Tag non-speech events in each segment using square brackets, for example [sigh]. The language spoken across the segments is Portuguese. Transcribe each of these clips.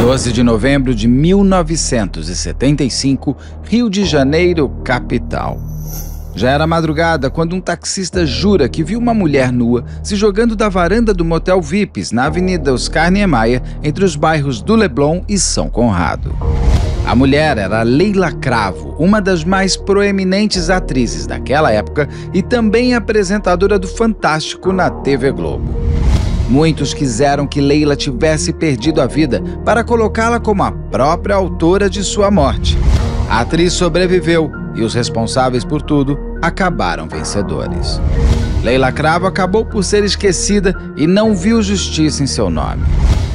12 de novembro de 1975, Rio de Janeiro, capital. Já era madrugada quando um taxista jura que viu uma mulher nua se jogando da varanda do motel Vips na Avenida Oscar Niemeyer, entre os bairros do Leblon e São Conrado. A mulher era Leila Cravo, uma das mais proeminentes atrizes daquela época e também apresentadora do Fantástico na TV Globo. Muitos quiseram que Leila tivesse perdido a vida para colocá-la como a própria autora de sua morte. A atriz sobreviveu e os responsáveis por tudo acabaram vencedores. Leila Cravo acabou por ser esquecida e não viu justiça em seu nome.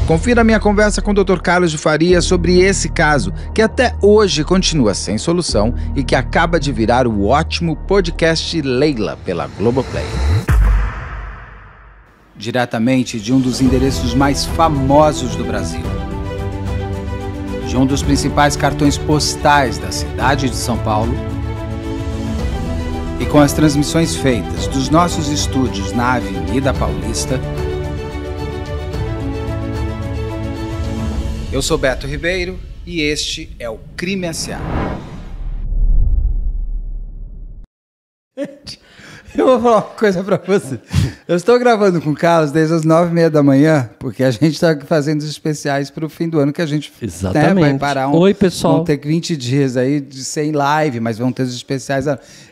Confira minha conversa com o Dr. Carlos de Faria sobre esse caso, que até hoje continua sem solução e que acaba de virar o ótimo podcast Leila pela Globoplay diretamente de um dos endereços mais famosos do Brasil. De um dos principais cartões postais da cidade de São Paulo. E com as transmissões feitas dos nossos estúdios na Avenida Paulista. Eu sou Beto Ribeiro e este é o Crime S.A. [laughs] [laughs] Eu vou falar uma coisa pra você. Eu estou gravando com o Carlos desde as nove e meia da manhã, porque a gente está fazendo os especiais para o fim do ano que a gente né, Exatamente. Né, vai parar um. Oi, pessoal. Vão ter 20 dias aí de sem live, mas vão ter os especiais.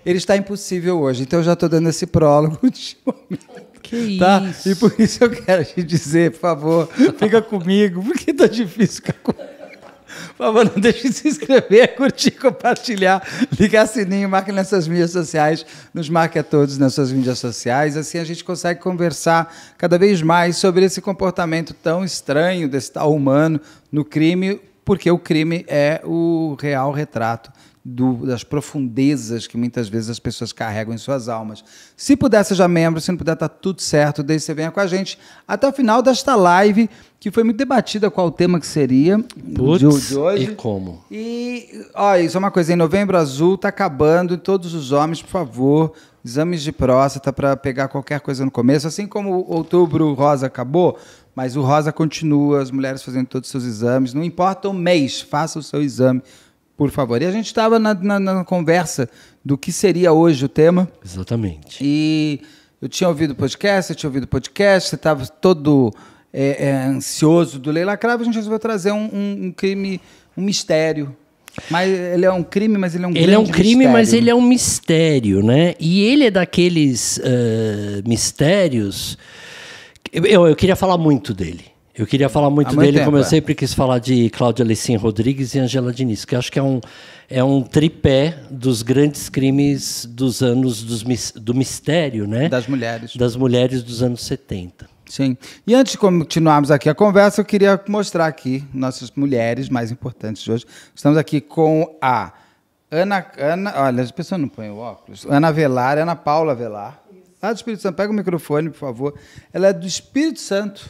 Ele está impossível hoje, então eu já estou dando esse prólogo [laughs] de momento. Que tá? isso. E por isso eu quero te dizer, por favor, fica comigo, porque tá difícil ficar comigo. Por favor, não deixe de se inscrever, curtir, compartilhar, ligar sininho, marque nas suas mídias sociais, nos marque a todos nas suas mídias sociais. Assim a gente consegue conversar cada vez mais sobre esse comportamento tão estranho desse tal humano no crime, porque o crime é o real retrato do, das profundezas que muitas vezes as pessoas carregam em suas almas. Se puder, seja membro, se não puder, está tudo certo, desde que você venha com a gente até o final desta live, que foi muito debatida qual o tema que seria Puts, de, de hoje. E como? E, olha isso é uma coisa, em novembro azul está acabando, e todos os homens, por favor, exames de próstata para pegar qualquer coisa no começo, assim como outubro rosa acabou, mas o rosa continua, as mulheres fazendo todos os seus exames, não importa o mês, faça o seu exame por favor. E a gente estava na, na, na, conversa do que seria hoje o tema. Exatamente. E eu tinha ouvido podcast, eu tinha ouvido podcast, você estava todo é, é, ansioso do Leila Cravo, a gente resolveu trazer um, um, um, crime, um mistério. Mas ele é um crime, mas ele é um Ele é um crime, mistério. mas ele é um mistério, né? E ele é daqueles uh, mistérios. Eu, eu queria falar muito dele. Eu queria falar muito dele, tempo, como eu é. sempre quis falar de Cláudia Lecim Rodrigues e Angela Diniz, que acho que é um, é um tripé dos grandes crimes dos anos dos, do mistério, né? Das mulheres. Das mulheres dos anos 70. Sim. E antes de continuarmos aqui a conversa, eu queria mostrar aqui nossas mulheres mais importantes de hoje. Estamos aqui com a Ana. Ana olha, as pessoas não põem o óculos. Ana Velar, Ana Paula Velar. Lá do Espírito Santo, pega o microfone, por favor. Ela é do Espírito Santo.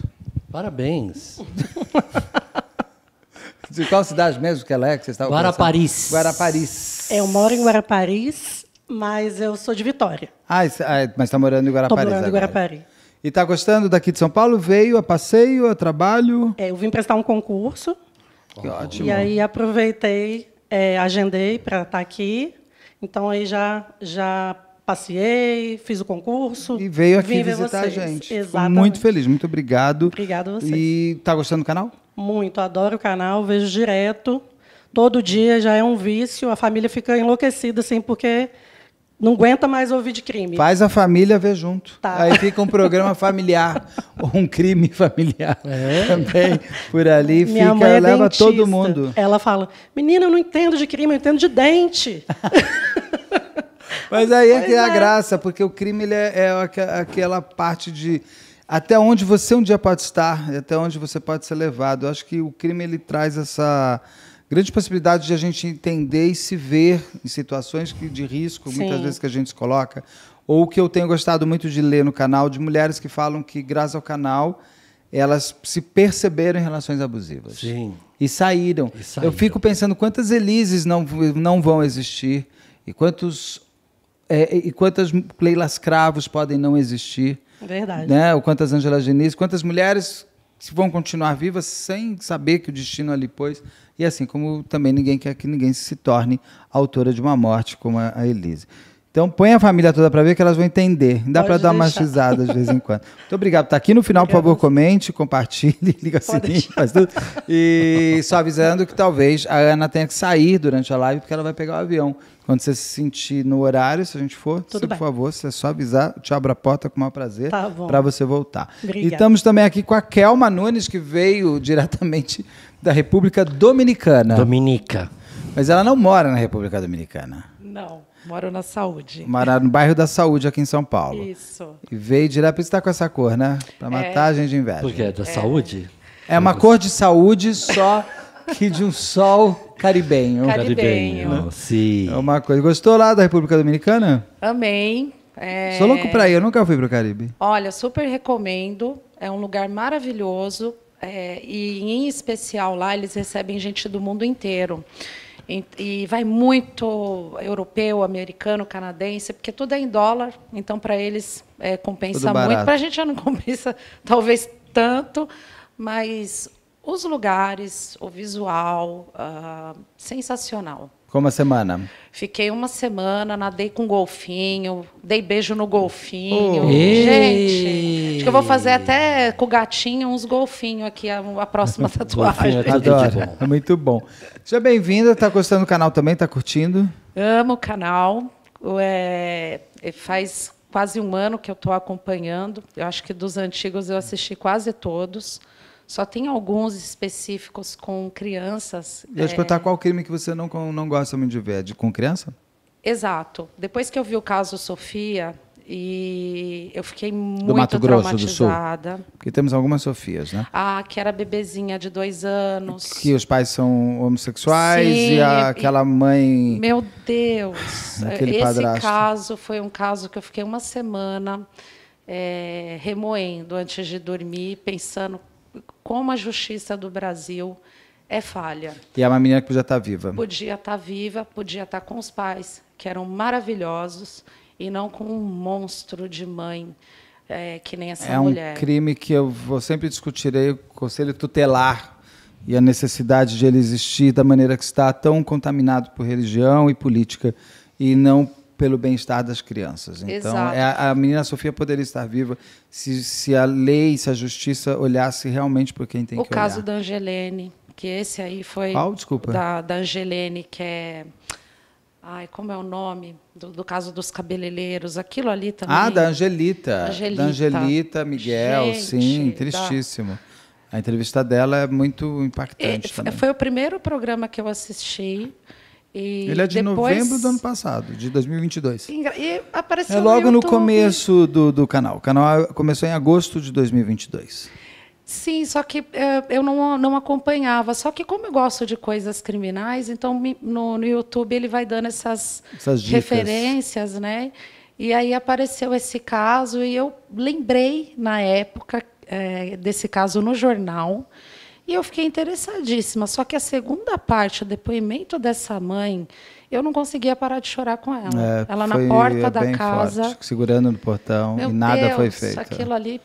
Parabéns. [laughs] De qual cidade mesmo que ela é que você estava Guaraparis. Eu moro em Guarapari, mas eu sou de Vitória. Ah, ah é, mas está morando em Guaraparis Estou morando em Guarapari. E está gostando daqui de São Paulo? Veio a é passeio, a é trabalho? É, eu vim prestar um concurso. Que ótimo. E aí aproveitei, é, agendei para estar tá aqui. Então aí já, já Passei, fiz o concurso. E veio aqui visitar vocês. a gente. Exatamente. Fico muito feliz, muito obrigado. Obrigado a você. E tá gostando do canal? Muito, adoro o canal, vejo direto. Todo dia já é um vício, a família fica enlouquecida, assim, porque não aguenta mais ouvir de crime. Faz a família ver junto. Tá. Aí fica um programa familiar, [laughs] um crime familiar é? também por ali. Minha fica, mãe é leva dentista. todo mundo. Ela fala: Menina, eu não entendo de crime, eu entendo de dente. [laughs] Mas aí é que é a é. graça, porque o crime ele é, é aquela parte de até onde você um dia pode estar, até onde você pode ser levado. Eu acho que o crime ele traz essa grande possibilidade de a gente entender e se ver em situações que, de risco, Sim. muitas vezes que a gente se coloca. Ou que eu tenho gostado muito de ler no canal, de mulheres que falam que, graças ao canal, elas se perceberam em relações abusivas. Sim. E saíram. E saíram. Eu fico pensando quantas Elises não, não vão existir e quantos é, e quantas Leila Cravos podem não existir. É verdade. Né? Ou quantas Angela Genis, quantas mulheres que vão continuar vivas sem saber que o destino ali pôs. E assim como também ninguém quer que ninguém se torne autora de uma morte como a, Elise. Então põe a família toda para ver que elas vão entender. Dá para dar uma risada de vez em quando. [laughs] Muito obrigado Está aqui. No final, obrigado. por favor, comente, compartilhe, [laughs] liga o sininho, deixar. faz tudo. E só avisando que talvez a Ana tenha que sair durante a live porque ela vai pegar o avião. Quando você se sentir no horário, se a gente for, Tudo você, bem. por favor, você é só avisar, te abro a porta com o maior prazer tá para você voltar. Obrigada. E estamos também aqui com a Kelma Nunes, que veio [laughs] diretamente da República Dominicana. Dominica. Mas ela não mora na República Dominicana. Não, moro na Saúde. Mora no bairro da Saúde, aqui em São Paulo. Isso. E veio direto, por isso tá com essa cor, né? Para é. matar é. a gente de inveja. Porque quê? É da é. Saúde? É uma cor de saúde só [laughs] que de um sol caribenho. Caribenho. Né? Sim. É uma coisa. Gostou lá da República Dominicana? Amei. É... Sou louco pra ir, eu nunca fui pro Caribe. Olha, super recomendo. É um lugar maravilhoso. É, e em especial lá eles recebem gente do mundo inteiro. E, e vai muito europeu, americano, canadense, porque tudo é em dólar, então para eles é, compensa muito. Para a gente já não [laughs] compensa talvez tanto, mas os lugares, o visual, uh, sensacional. como uma semana? Fiquei uma semana, nadei com golfinho, dei beijo no golfinho. Oh. Gente, acho que eu vou fazer até com o gatinho uns golfinhos aqui, a, a próxima [laughs] tatuagem. É Adoro, é muito bom. Seja bem-vinda, tá gostando do canal também, tá curtindo? Amo o canal, é, é, faz quase um ano que eu estou acompanhando, eu acho que dos antigos eu assisti quase todos, só tem alguns específicos com crianças. Eu ia te perguntar é, qual crime que você não, não gosta muito de ver, é de, com criança? Exato. Depois que eu vi o caso Sofia, e eu fiquei muito do Mato Grosso, traumatizada. Do Sul. Porque temos algumas Sofias, né? Ah, que era bebezinha de dois anos. Que os pais são homossexuais Sim, e a, aquela mãe. Meu Deus! Esse padrasto. caso foi um caso que eu fiquei uma semana é, remoendo antes de dormir, pensando como a justiça do Brasil é falha. E é uma menina que podia estar tá viva. Podia estar tá viva, podia estar tá com os pais, que eram maravilhosos, e não com um monstro de mãe é, que nem essa é mulher. É um crime que eu vou, sempre discutirei o conselho tutelar e a necessidade de ele existir da maneira que está, tão contaminado por religião e política, e não pelo bem-estar das crianças. Então, é a, a, menina Sofia poderia estar viva se, se a lei, se a justiça olhasse realmente por quem tem o que O caso da Angelene, que esse aí foi. Qual? Desculpa. Da, da Angelene, que é. Ai, como é o nome do, do, caso dos cabeleireiros? Aquilo ali também. Ah, da Angelita. Angelita. Da Angelita Miguel, Gente, sim, tristíssimo. Da... A entrevista dela é muito impactante. E, é, também. Foi o primeiro programa que eu assisti e ele é de depois... novembro do ano passado, de 2022. E apareceu é logo no, no começo do, do canal. O canal começou em agosto de 2022. Sim, só que eh, eu não, não acompanhava. Só que como eu gosto de coisas criminais, então me, no, no YouTube ele vai dando essas, essas referências, né? E aí apareceu esse caso e eu lembrei na época é, desse caso no jornal. E eu fiquei interessadíssima. Só que a segunda parte, o depoimento dessa mãe, eu não conseguia parar de chorar com ela. É, ela na porta é da casa. Forte, segurando no portão Meu e nada Deus, foi feito. Aquilo ali.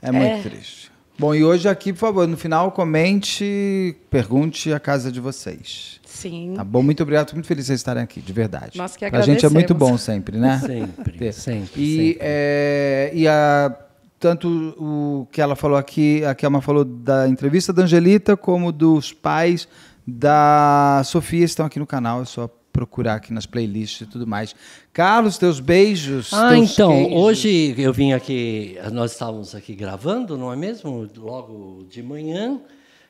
É muito é. triste. Bom, e hoje aqui, por favor, no final, comente, pergunte a casa de vocês. Sim. Tá bom? Muito obrigado, muito feliz de vocês estarem aqui, de verdade. Nós que agradecemos. Pra gente é muito bom sempre, né? Sempre, sempre. E, sempre. É, e a tanto o que ela falou aqui, a Kelma falou da entrevista da Angelita, como dos pais da Sofia, estão aqui no canal, é só procurar aqui nas playlists e tudo mais. Carlos, teus beijos. Ah, teus então, queijos. hoje eu vim aqui, nós estávamos aqui gravando, não é mesmo? Logo de manhã,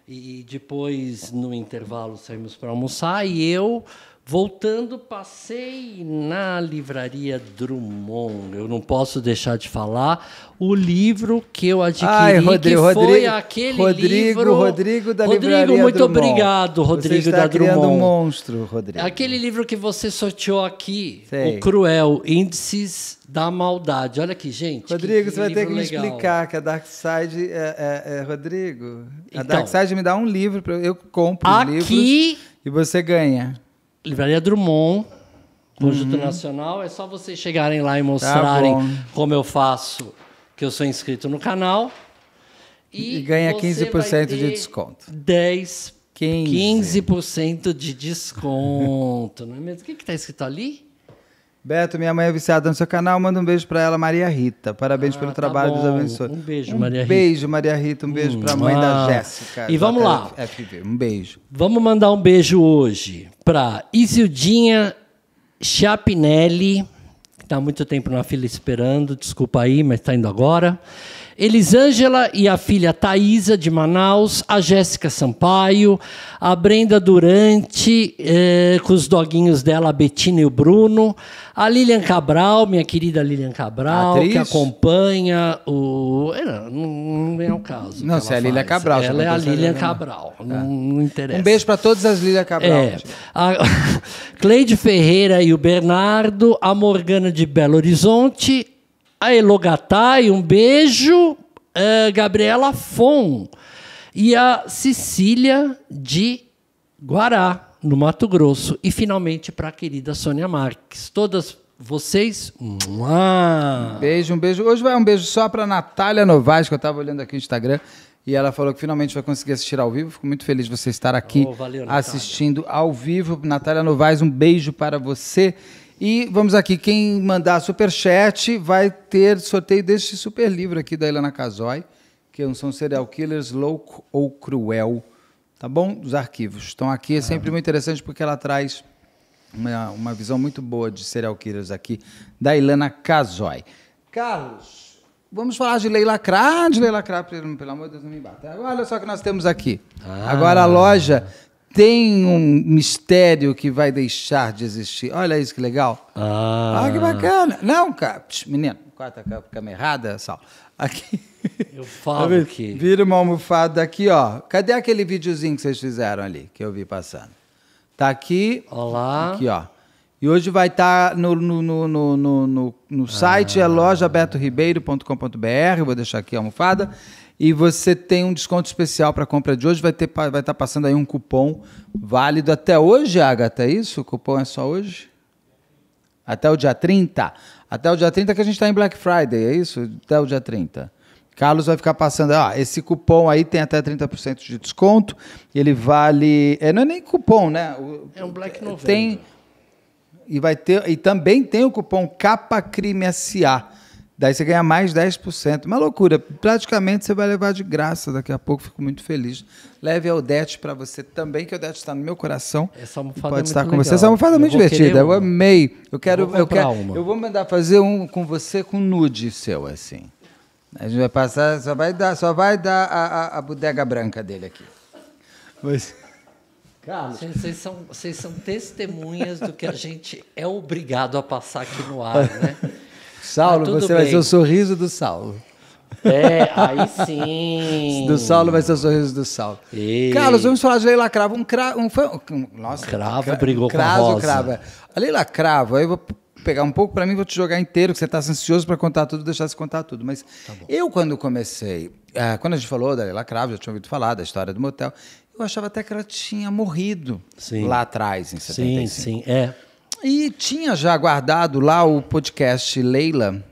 e depois, no intervalo, saímos para almoçar, e eu Voltando, passei na livraria Drummond. Eu não posso deixar de falar o livro que eu adquiri, Ai, Rodrigo, que foi Rodrigo, aquele Rodrigo, livro... Rodrigo da Rodrigo, livraria muito obrigado, Rodrigo você está da Drummond. um monstro, Rodrigo. Aquele livro que você sorteou aqui, Sei. O Cruel, Índices da Maldade. Olha aqui, gente. Rodrigo, que, que você vai ter que me explicar que a Dark Side... É, é, é, Rodrigo, a então, Dark Side me dá um livro, para eu compro um livro e você ganha. Livraria Drummond, Conjunto uhum. Nacional. É só vocês chegarem lá e mostrarem tá como eu faço, que eu sou inscrito no canal. E, e ganha 15% de desconto. 10%. 15%, 15 de desconto, não é mesmo? O que está escrito ali? Beto, minha mãe é viciada no seu canal, manda um beijo para ela, Maria Rita. Parabéns ah, pelo tá trabalho bom. dos abençoados. Um beijo, um Maria Rita. Um beijo, Maria Rita. Um beijo hum, para a mãe ah. da Jéssica. E vamos lá. FV. É um beijo. Vamos mandar um beijo hoje para Isildinha Chapinelli, que está há muito tempo na fila esperando. Desculpa aí, mas está indo agora. Elisângela e a filha Thaisa, de Manaus, a Jéssica Sampaio, a Brenda Durante, eh, com os doguinhos dela, a Betina e o Bruno, a Lilian Cabral, minha querida Lilian Cabral, Atriz? que acompanha o. É, não, não é o caso. Não, se é a Lilian Cabral. Ela é a Lilian né? Cabral, tá. não, não interessa. Um beijo para todas as Lilian Cabral. É, a [laughs] Cleide Ferreira e o Bernardo, a Morgana de Belo Horizonte, a Elogatai, um beijo. É, Gabriela Fon. E a Cecília de Guará, no Mato Grosso. E finalmente para a querida Sônia Marques. Todas vocês. Um beijo, um beijo. Hoje vai um beijo só para Natália Novaes, que eu estava olhando aqui no Instagram. E ela falou que finalmente vai conseguir assistir ao vivo. Fico muito feliz de você estar aqui oh, valeu, assistindo ao vivo. Natália Novaes, um beijo para você. E vamos aqui, quem mandar superchat vai ter sorteio deste super livro aqui da Ilana Casoy, que é são serial killers louco ou cruel, tá bom? Os arquivos estão aqui, é sempre muito interessante porque ela traz uma, uma visão muito boa de serial killers aqui da Ilana Casoy. Carlos, vamos falar de Leila Crá, de Leila Crá, pelo, pelo amor de Deus, não me bata. Olha só o que nós temos aqui. Ah. Agora a loja tem um mistério que vai deixar de existir. Olha isso que legal. Ah, ah que bacana. Não, cara. Menino, corta a cama errada, Sal. Aqui. Eu falo tá que. Vira uma almofada aqui, ó. Cadê aquele videozinho que vocês fizeram ali, que eu vi passando? Tá aqui. Olá. Aqui, ó. E hoje vai estar tá no, no, no, no, no, no, site, ah. é lojabertoribeiro.com.br. Vou deixar aqui a almofada. E você tem um desconto especial para a compra de hoje. Vai vai estar tá passando aí um cupom válido até hoje, Agatha, é isso? O cupom é só hoje? Até o dia 30. Até o dia 30 que a gente está em Black Friday, é isso? Até o dia 30. Carlos vai ficar passando, ah, esse cupom aí tem até 30% de desconto, ele vale, é, não é nem cupom, né? O, é um Black é, November. Tem, e vai ter, e também tem o cupom capa SA. Daí você ganha mais 10%. Uma loucura. Praticamente você vai levar de graça daqui a pouco. Fico muito feliz. Leve a Odete para você também, que a Odete está no meu coração. Essa almofada pode é estar com você. Essa almofada é muito divertida. Eu amei. Eu quero. Eu vou, eu quero, uma. eu vou mandar fazer um com você com nude seu, assim. A gente vai passar, só vai dar, só vai dar a, a, a bodega branca dele aqui. Mas... [laughs] Carlos. Vocês são, vocês são testemunhas do que a gente é obrigado a passar aqui no ar, né? [laughs] Saulo, você bem. vai ser o sorriso do Saulo. É, aí sim. Do Saulo vai ser o sorriso do Saulo. Carlos, vamos falar de Leila Cravo. Um cravo. Um, fã. nossa, cravo cra brigou craso, com a Rosa. Cravo. A é. Leila Cravo, aí eu vou pegar um pouco para mim, vou te jogar inteiro, que você está ansioso para contar tudo, deixar você contar tudo. Mas tá eu, quando comecei, é, quando a gente falou da Leila Cravo, já tinha ouvido falar da história do motel, eu achava até que ela tinha morrido sim. lá atrás, em 75. Sim, sim, é. E tinha já guardado lá o podcast Leila.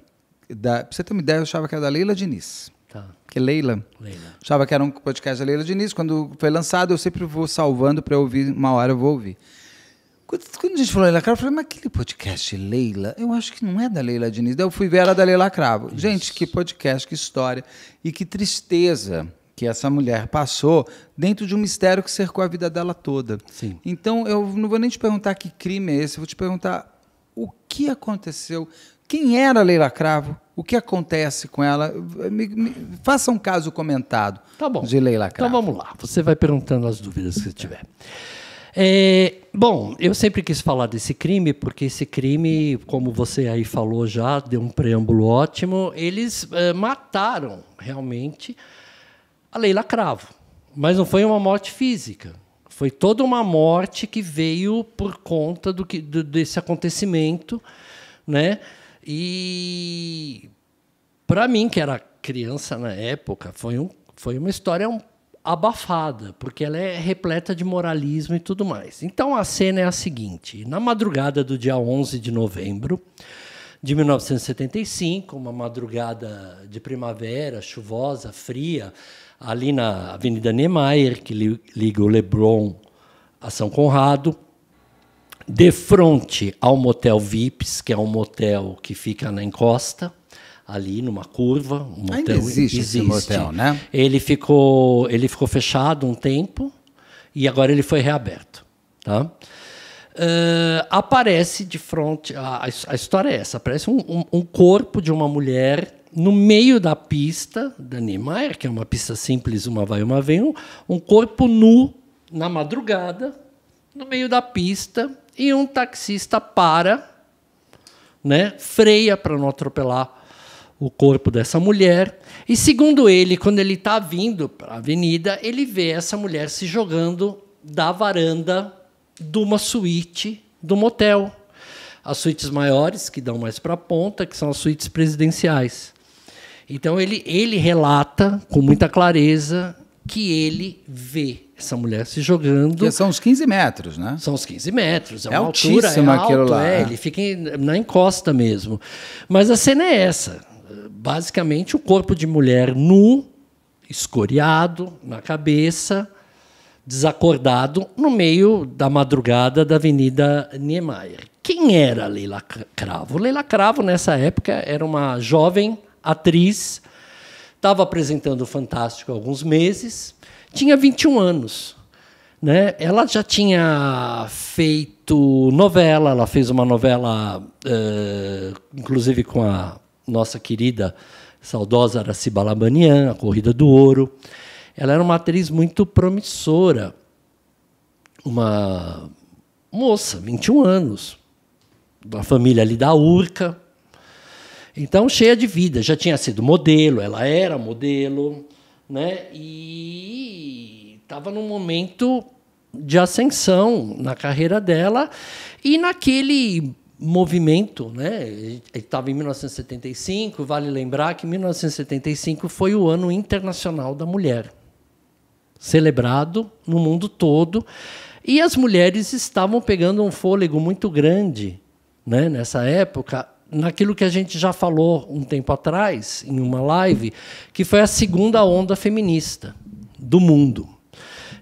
Da, pra você ter uma ideia, eu achava que era da Leila Diniz. Tá. Que é Leila. Leila. Achava que era um podcast da Leila Diniz. Quando foi lançado, eu sempre vou salvando para ouvir. Uma hora eu vou ouvir. Quando, quando a gente falou Leila Cravo, eu falei, mas aquele podcast Leila, eu acho que não é da Leila Diniz. Daí eu fui ver, era da Leila Cravo. Isso. Gente, que podcast, que história. E que tristeza que essa mulher passou dentro de um mistério que cercou a vida dela toda. Sim. Então, eu não vou nem te perguntar que crime é esse, eu vou te perguntar o que aconteceu, quem era Leila Cravo, o que acontece com ela. Me, me, faça um caso comentado tá bom. de Leila então Cravo. Então vamos lá, você vai perguntando as dúvidas que você tiver. É, bom, eu sempre quis falar desse crime, porque esse crime, como você aí falou já, deu um preâmbulo ótimo, eles é, mataram realmente a Leila Cravo. Mas não foi uma morte física. Foi toda uma morte que veio por conta do que, do, desse acontecimento. Né? E para mim, que era criança na época, foi, um, foi uma história abafada, porque ela é repleta de moralismo e tudo mais. Então a cena é a seguinte: na madrugada do dia 11 de novembro de 1975, uma madrugada de primavera, chuvosa, fria, ali na Avenida Niemeyer, que liga o Leblon a São Conrado, de frente ao Motel Vips, que é um motel que fica na encosta, ali numa curva. Um motel Ainda existe, existe. motel, né? Ele ficou, ele ficou fechado um tempo e agora ele foi reaberto. Tá? Uh, aparece de frente... A, a, história é essa. Aparece um, um, um corpo de uma mulher no meio da pista da Niemeyer, que é uma pista simples, uma vai, uma vem, um, um corpo nu na madrugada, no meio da pista, e um taxista para, né, freia para não atropelar o corpo dessa mulher. E segundo ele, quando ele está vindo para a avenida, ele vê essa mulher se jogando da varanda de uma suíte do motel. As suítes maiores, que dão mais para a ponta, que são as suítes presidenciais. Então ele, ele relata com muita clareza que ele vê essa mulher se jogando. Que são uns 15 metros, né? São uns 15 metros. É, é uma altura, é alto, lá. É, ele fica em, na encosta mesmo. Mas a cena é essa. Basicamente, o corpo de mulher nu, escoriado, na cabeça, desacordado, no meio da madrugada da Avenida Niemeyer. Quem era Leila Cravo? Leila Cravo, nessa época, era uma jovem atriz, estava apresentando o Fantástico há alguns meses, tinha 21 anos. Né? Ela já tinha feito novela, ela fez uma novela, uh, inclusive com a nossa querida saudosa Araciba Labanian, A Corrida do Ouro. Ela era uma atriz muito promissora, uma moça, 21 anos, da família ali da Urca, então, cheia de vida. Já tinha sido modelo, ela era modelo, né? E estava num momento de ascensão na carreira dela e naquele movimento, né? Estava em 1975, vale lembrar que 1975 foi o ano internacional da mulher, celebrado no mundo todo, e as mulheres estavam pegando um fôlego muito grande, né? Nessa época naquilo que a gente já falou um tempo atrás, em uma live, que foi a segunda onda feminista do mundo.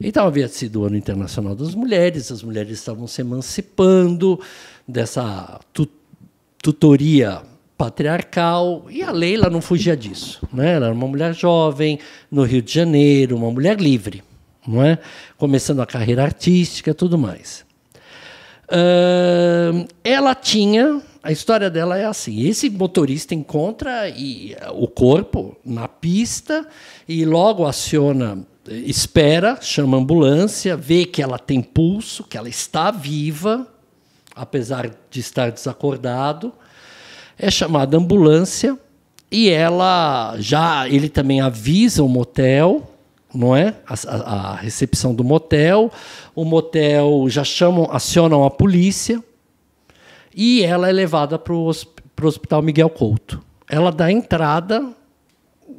Então, havia sido o Ano Internacional das Mulheres, as mulheres estavam se emancipando dessa tu tutoria patriarcal, e a Leila não fugia disso. Né? Ela era uma mulher jovem, no Rio de Janeiro, uma mulher livre, não é? começando a carreira artística e tudo mais. Uh, ela tinha a história dela é assim: esse motorista encontra e, eh, o corpo na pista e logo aciona, eh, espera, chama a ambulância, vê que ela tem pulso, que ela está viva, apesar de estar desacordado. É chamada ambulância e ela já ele também avisa o motel não é? A, a, a, recepção do motel. O motel já chama, acionam a polícia. E ela é levada para o Hospital Miguel Couto. Ela dá entrada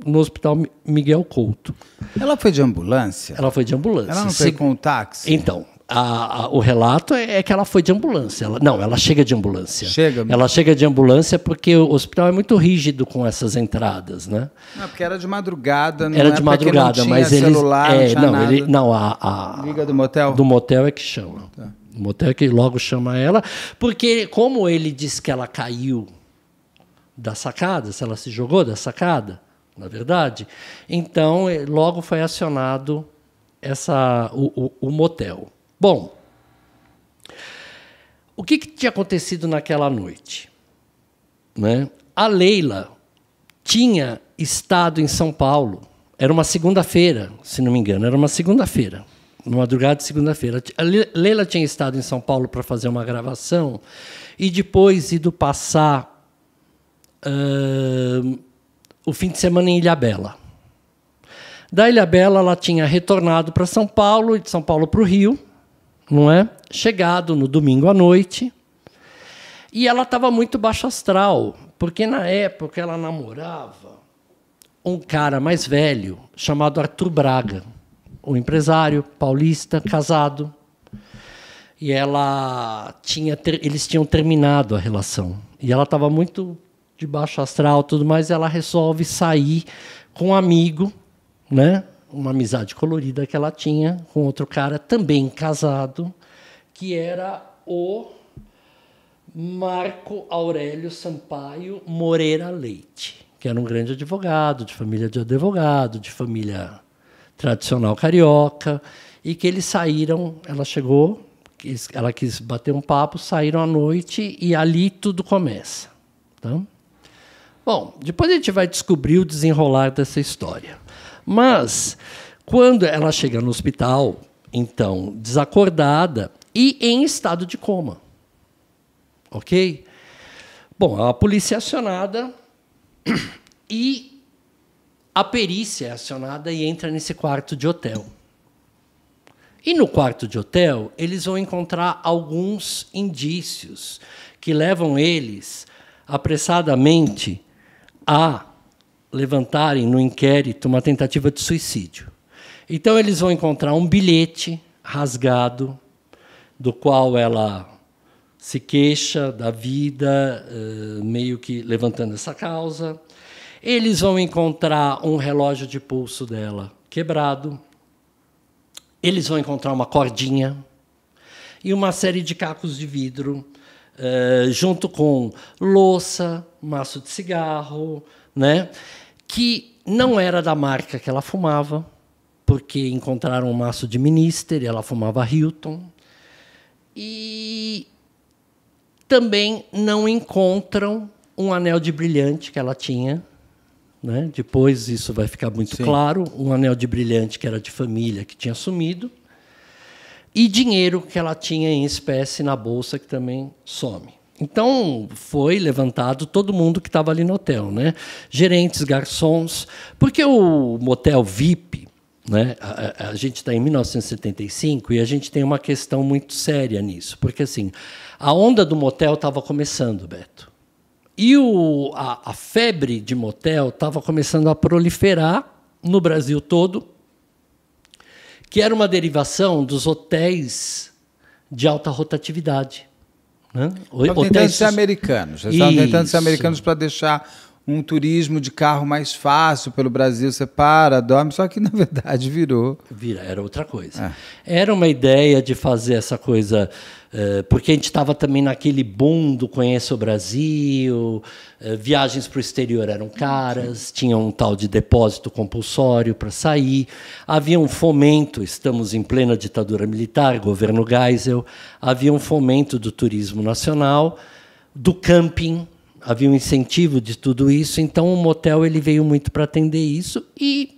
no Hospital Miguel Couto. Ela foi de ambulância? Ela foi de ambulância. Ela não foi com o táxi? Então, a, a, o relato é, é, que ela foi de ambulância. Ela, não, ela chega de ambulância. Chega. Mesmo. Ela chega de ambulância porque o hospital é muito rígido com essas entradas, né? Não, porque era de madrugada. Não era é de madrugada, não tinha mas celular, eles. É, não, não, ele, não a, a, liga do motel. Do motel é que chama. Tá motel que logo chama ela, porque como ele diz que ela caiu da sacada, se ela se jogou da sacada, na é verdade, então eh, logo foi acionado essa o, o, o motel. Bom, o que, que tinha acontecido naquela noite? Né? A Leila tinha estado em São Paulo. Era uma segunda-feira, se não me engano, era uma segunda-feira na madrugada de segunda-feira. A Leila tinha estado em São Paulo para fazer uma gravação e depois ido passar uh, o fim de semana em Ilhabela. Da Ilhabela, ela tinha retornado para São Paulo e de São Paulo para o Rio, não é? Chegado no domingo à noite. E ela estava muito baixo astral, porque na época ela namorava um cara mais velho chamado Arthur Braga um empresário paulista, casado. E ela tinha ter, eles tinham terminado a relação. E ela estava muito de baixo astral, tudo mais, ela resolve sair com um amigo, né? Uma amizade colorida que ela tinha com outro cara também casado, que era o Marco Aurélio Sampaio Moreira Leite, que era um grande advogado, de família de advogado, de família tradicional carioca, e que eles saíram, ela chegou, ela quis bater um papo, saíram à noite e ali tudo começa. Tá? Bom, depois a gente vai descobrir o desenrolar dessa história. Mas, quando ela chega no hospital, então, desacordada e em estado de coma. Ok? Bom, a polícia é acionada [clears throat] e a perícia é acionada e entra nesse quarto de hotel. E no quarto de hotel, eles vão encontrar alguns indícios que levam eles apressadamente a levantarem no inquérito uma tentativa de suicídio. Então eles vão encontrar um bilhete rasgado do qual ela se queixa da vida, eh, meio que levantando essa causa. Eles vão encontrar um relógio de pulso dela quebrado, eles vão encontrar uma cordinha e uma série de cacos de vidro, eh, junto com louça, maço de cigarro, né? que não era da marca que ela fumava, porque encontraram um maço de Minister, ela fumava Hilton. E também não encontram um anel de brilhante que ela tinha, né? Depois isso vai ficar muito Sim. claro. Um anel de brilhante que era de família, que tinha sumido. E dinheiro que ela tinha em espécie na bolsa, que também some. Então foi levantado todo mundo que estava ali no hotel, né? Gerentes, garçons, porque o motel VIP, né? A, a, a gente está em 1975 e a gente tem uma questão muito séria nisso, porque assim a onda do motel estava começando, Beto. E o, a, a febre de motel estava começando a proliferar no Brasil todo, que era uma derivação dos hotéis de alta rotatividade. Né? Estavam tentando ser americanos. estavam tentando ser americanos para deixar um turismo de carro mais fácil pelo Brasil, você para, dorme, só que na verdade virou. Vira, era outra coisa. É. Era uma ideia de fazer essa coisa, eh, porque a gente estava também naquele boom do Conheça o Brasil, eh, viagens para o exterior eram caras, tinha um tal de depósito compulsório para sair, havia um fomento, estamos em plena ditadura militar, governo Geisel, havia um fomento do turismo nacional, do camping havia um incentivo de tudo isso, então o motel ele veio muito para atender isso e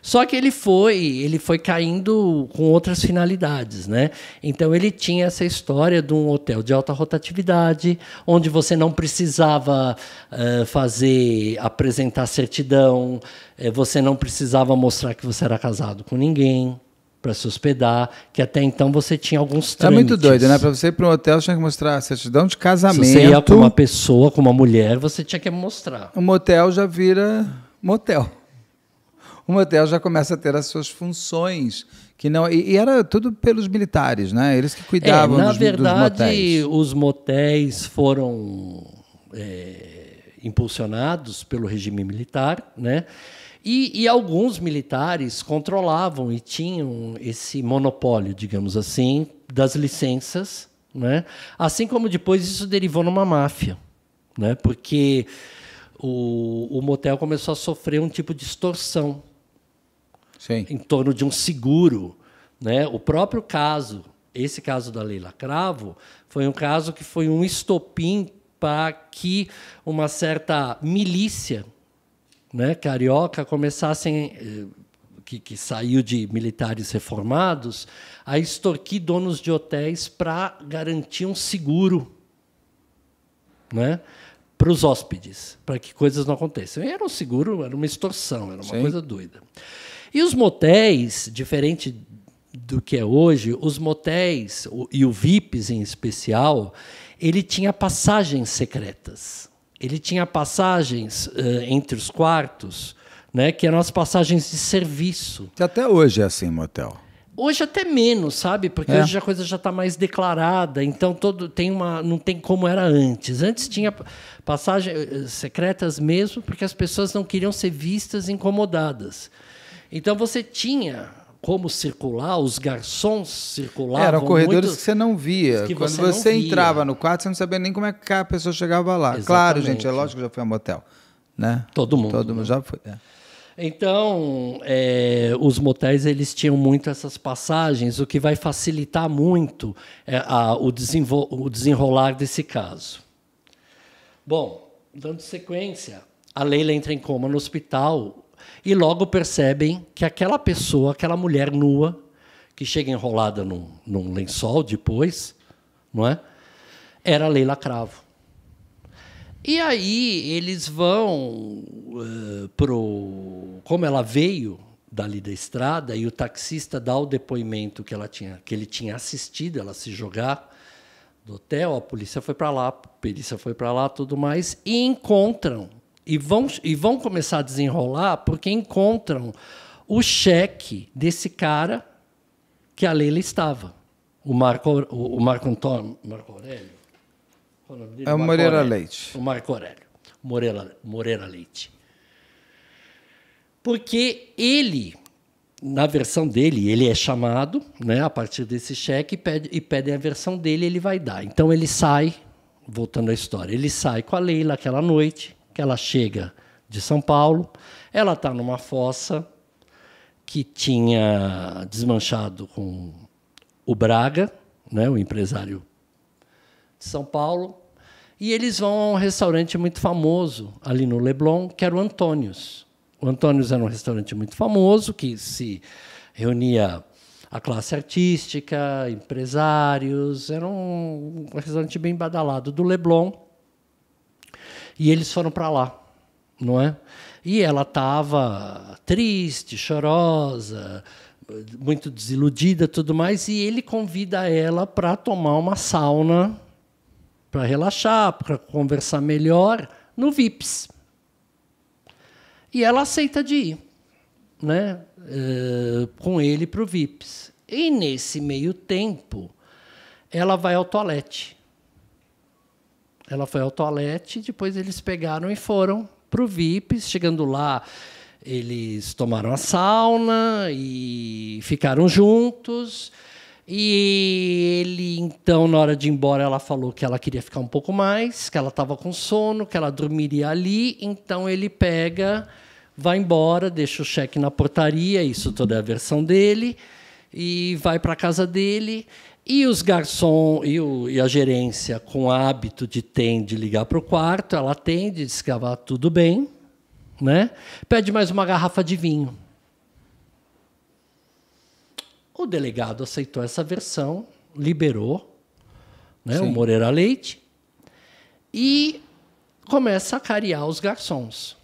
só que ele foi, ele foi caindo com outras finalidades, né? Então ele tinha essa história de um hotel de alta rotatividade, onde você não precisava uh, fazer apresentar certidão, eh, você não precisava mostrar que você era casado com ninguém para se hospedar, que até então você tinha alguns tá trâmites. É muito doido, né? Para você ir para um hotel, você tinha que mostrar a certidão de casamento. Se você ia com uma pessoa, com uma mulher, você tinha que mostrar. Um motel já vira motel. O motel já começa a ter as suas funções que não e, e, era tudo pelos militares, né? Eles que é, cuidavam é, na dos, verdade, dos motéis. os motéis foram é, impulsionados pelo regime militar, né? E, e, alguns militares controlavam e tinham esse monopólio, digamos assim, das licenças, né? assim como depois isso derivou numa máfia, né? porque o, o motel começou a sofrer um tipo de extorsão Sim. em torno de um seguro. Né? O próprio caso, esse caso da Leila Cravo, foi um caso que foi um estopim para que uma certa milícia né, carioca começassem eh, que, que, saiu de militares reformados a extorquir donos de hotéis para garantir um seguro, né, para os hóspedes, para que coisas não aconteçam. E era um seguro, era uma extorsão, era uma Sim. coisa doida. E os motéis, diferente do que é hoje, os motéis e o VIPs em especial, ele tinha passagens secretas ele tinha passagens uh, entre os quartos, né, que eram as passagens de serviço. Que até hoje é assim, motel. Hoje até menos, sabe? Porque é. hoje a coisa já está mais declarada, então todo tem uma não tem como era antes. Antes tinha passagens eh, eh, secretas mesmo, porque as pessoas não queriam ser vistas incomodadas. Então você tinha como circular, os garçons circulavam. Eram corredores que você não via. Quando você, você entrava via. no quarto, você não sabia nem como é que a pessoa chegava lá. Exatamente. Claro, gente, é lógico que já foi a motel. Né? Todo mundo. Todo mundo né? já foi. É. Então, é, os motéis eles tinham muito essas passagens, o que vai facilitar muito é, a, o, o desenrolar desse caso. Bom, dando sequência, a Leila entra em coma no hospital e logo percebem que aquela pessoa, aquela mulher nua, que chega enrolada num, num lençol depois, não é? Era Leila Cravo. E aí eles vão uh, pro como ela veio dali da estrada e o taxista dá o depoimento que ela tinha, que ele tinha assistido ela se jogar do hotel, a polícia foi para lá, a perícia foi para lá, tudo mais e encontram e vão, e vão começar a desenrolar porque encontram o cheque desse cara que a Leila estava. O Marco, o, Marco Antônio. Marco Aurélio? O nome dele? É o Marco Moreira Aurélio. Leite. O Marco Aurélio. Moreira, Moreira Leite. Porque ele, na versão dele, ele é chamado né, a partir desse cheque e, pede, e pedem a versão dele, ele vai dar. Então ele sai, voltando à história, ele sai com a Leila aquela noite que ela chega de São Paulo, ela está numa fossa que tinha desmanchado com o Braga, né, o empresário de São Paulo, e eles vão a um restaurante muito famoso ali no Leblon, que era o Antônio's. O Antônio's era um restaurante muito famoso que se reunia a classe artística, empresários, era um restaurante bem badalado do Leblon. E eles foram para lá, não é? E ela estava triste, chorosa, muito desiludida, tudo mais, e ele convida ela para tomar uma sauna para relaxar, para conversar melhor no VIPS. E ela aceita de ir, né, uh, com ele para o VIPS. E nesse meio tempo, ela vai ao toalete. Ela foi ao toalete, depois eles pegaram e foram para o VIP. Chegando lá, eles tomaram a sauna e ficaram juntos. E ele, então, na hora de ir embora, ela falou que ela queria ficar um pouco mais, que ela estava com sono, que ela dormiria ali. Então ele pega, vai embora, deixa o cheque na portaria, isso toda é a versão dele, e vai para a casa dele. E os garçons e, o, e, a gerência, com hábito de tem de ligar para o quarto, ela atende, diz que tudo bem, né? Pede mais uma garrafa de vinho. O delegado aceitou essa versão, liberou né, o Moreira Leite e começa a cariar os garçons.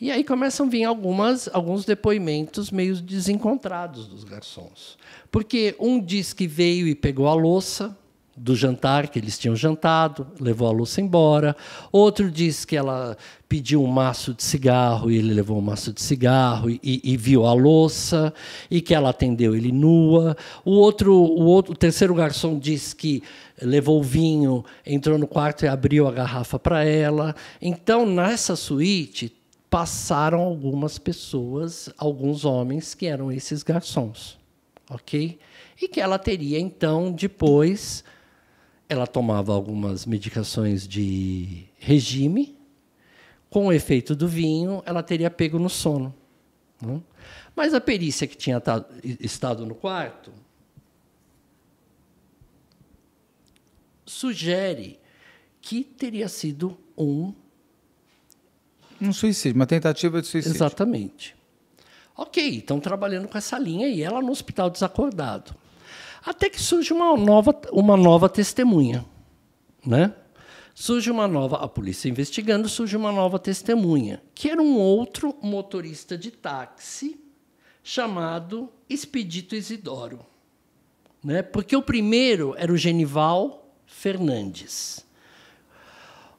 E aí começam a vir algumas, alguns depoimentos meio desencontrados dos garçons. Porque um diz que veio e pegou a louça do jantar que eles tinham jantado, levou a louça embora. Outro diz que ela pediu um maço de cigarro e ele levou um maço de cigarro e, e, viu a louça e que ela atendeu ele nua. O outro, o outro, o terceiro garçom diz que levou o vinho, entrou no quarto e abriu a garrafa para ela. Então, nessa suíte, passaram algumas pessoas, alguns homens que eram esses garçons, ok? E que ela teria então depois, ela tomava algumas medicações de regime, com o efeito do vinho, ela teria pego no sono. Né? Mas a perícia que tinha estado no quarto sugere que teria sido um um suicídio, uma tentativa de suicídio. Exatamente. Ok, estão trabalhando com essa linha e ela no hospital desacordado. Até que surge uma nova, uma nova testemunha. Né? Surge uma nova. A polícia investigando, surge uma nova testemunha, que era um outro motorista de táxi chamado Expedito Isidoro. Né? Porque o primeiro era o Genival Fernandes.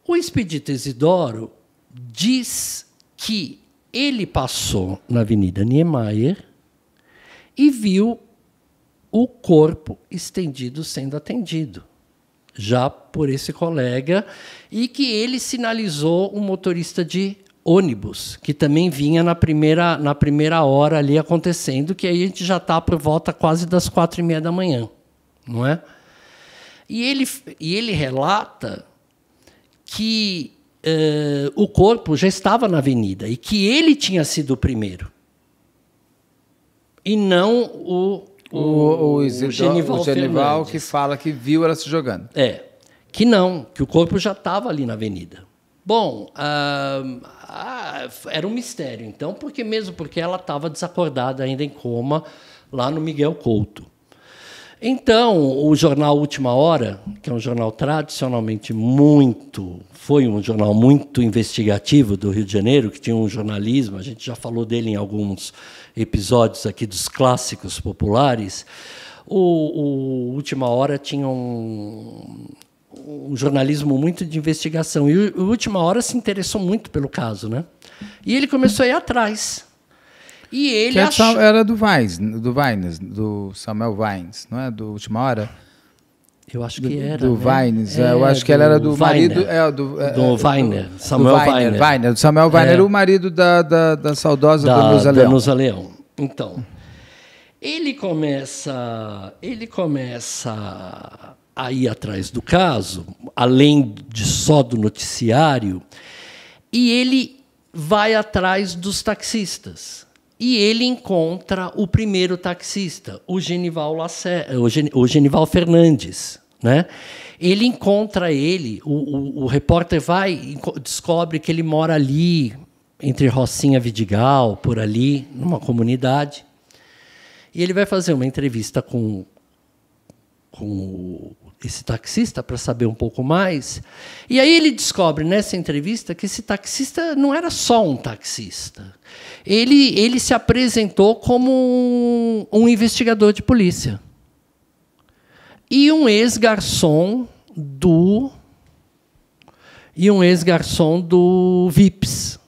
O Expedito Isidoro diz que ele passou na Avenida Niemeyer e viu o corpo estendido sendo atendido, já por esse colega, e que ele sinalizou um motorista de ônibus, que também vinha na primeira, na primeira hora ali acontecendo, que aí a gente já está por volta quase das quatro e meia da manhã, não é? E ele, e ele relata que uh, o corpo já estava na avenida e que ele tinha sido o primeiro. E não o. O, o, o, o Genival, o Genival que fala que viu ela se jogando. É. Que não, que o corpo já estava ali na avenida. Bom, ah, ah, era um mistério, então, porque mesmo porque ela estava desacordada ainda em coma lá no Miguel Couto. Então, o jornal Última Hora, que é um jornal tradicionalmente muito, foi um jornal muito investigativo do Rio de Janeiro, que tinha um jornalismo, a gente já falou dele em alguns episódios aqui dos clássicos populares. O, o Última Hora tinha um, um jornalismo muito de investigação. E o Última Hora se interessou muito pelo caso, né? E ele começou a ir atrás e ele que é achou... Era do Vines, do Vines, do Samuel Vines, não é? Do Última Hora. Eu acho que do, era. Do né? Vines, é, é eu acho que ela era do Weiner. marido. É, do, é, do é, Samuel do Weiner. Do Samuel Viner é. o marido da, da, da saudosa da, Danusa Leão. Danusa Leão. Então, ele começa, ele começa a ir atrás do caso, além de só do noticiário, e ele vai atrás dos taxistas. E ele encontra o primeiro taxista, o Genival, Lacer, o, Genival Fernandes. Né? Ele encontra ele, o, o, o repórter vai descobre que ele mora ali, entre Rocinha Vidigal, por ali, numa comunidade. E ele vai fazer uma entrevista com, com o esse taxista para saber um pouco mais. E aí ele descobre nessa entrevista que esse taxista não era só um taxista. Ele, ele se apresentou como um, um investigador de polícia. E um ex-garçom do. E um ex-garçom do VIPS,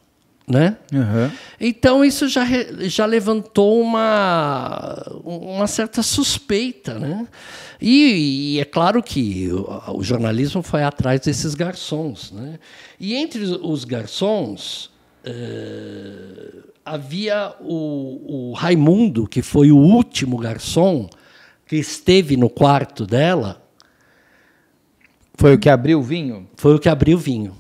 né? Uhum. Então isso já, já levantou uma, uma certa suspeita, né? E, e é claro que o, o, jornalismo foi atrás desses garçons, né? E entre os garçons uh, havia o, o Raimundo, que foi o último garçom que esteve no quarto dela. Foi o que abriu o vinho? Foi o que abriu o vinho.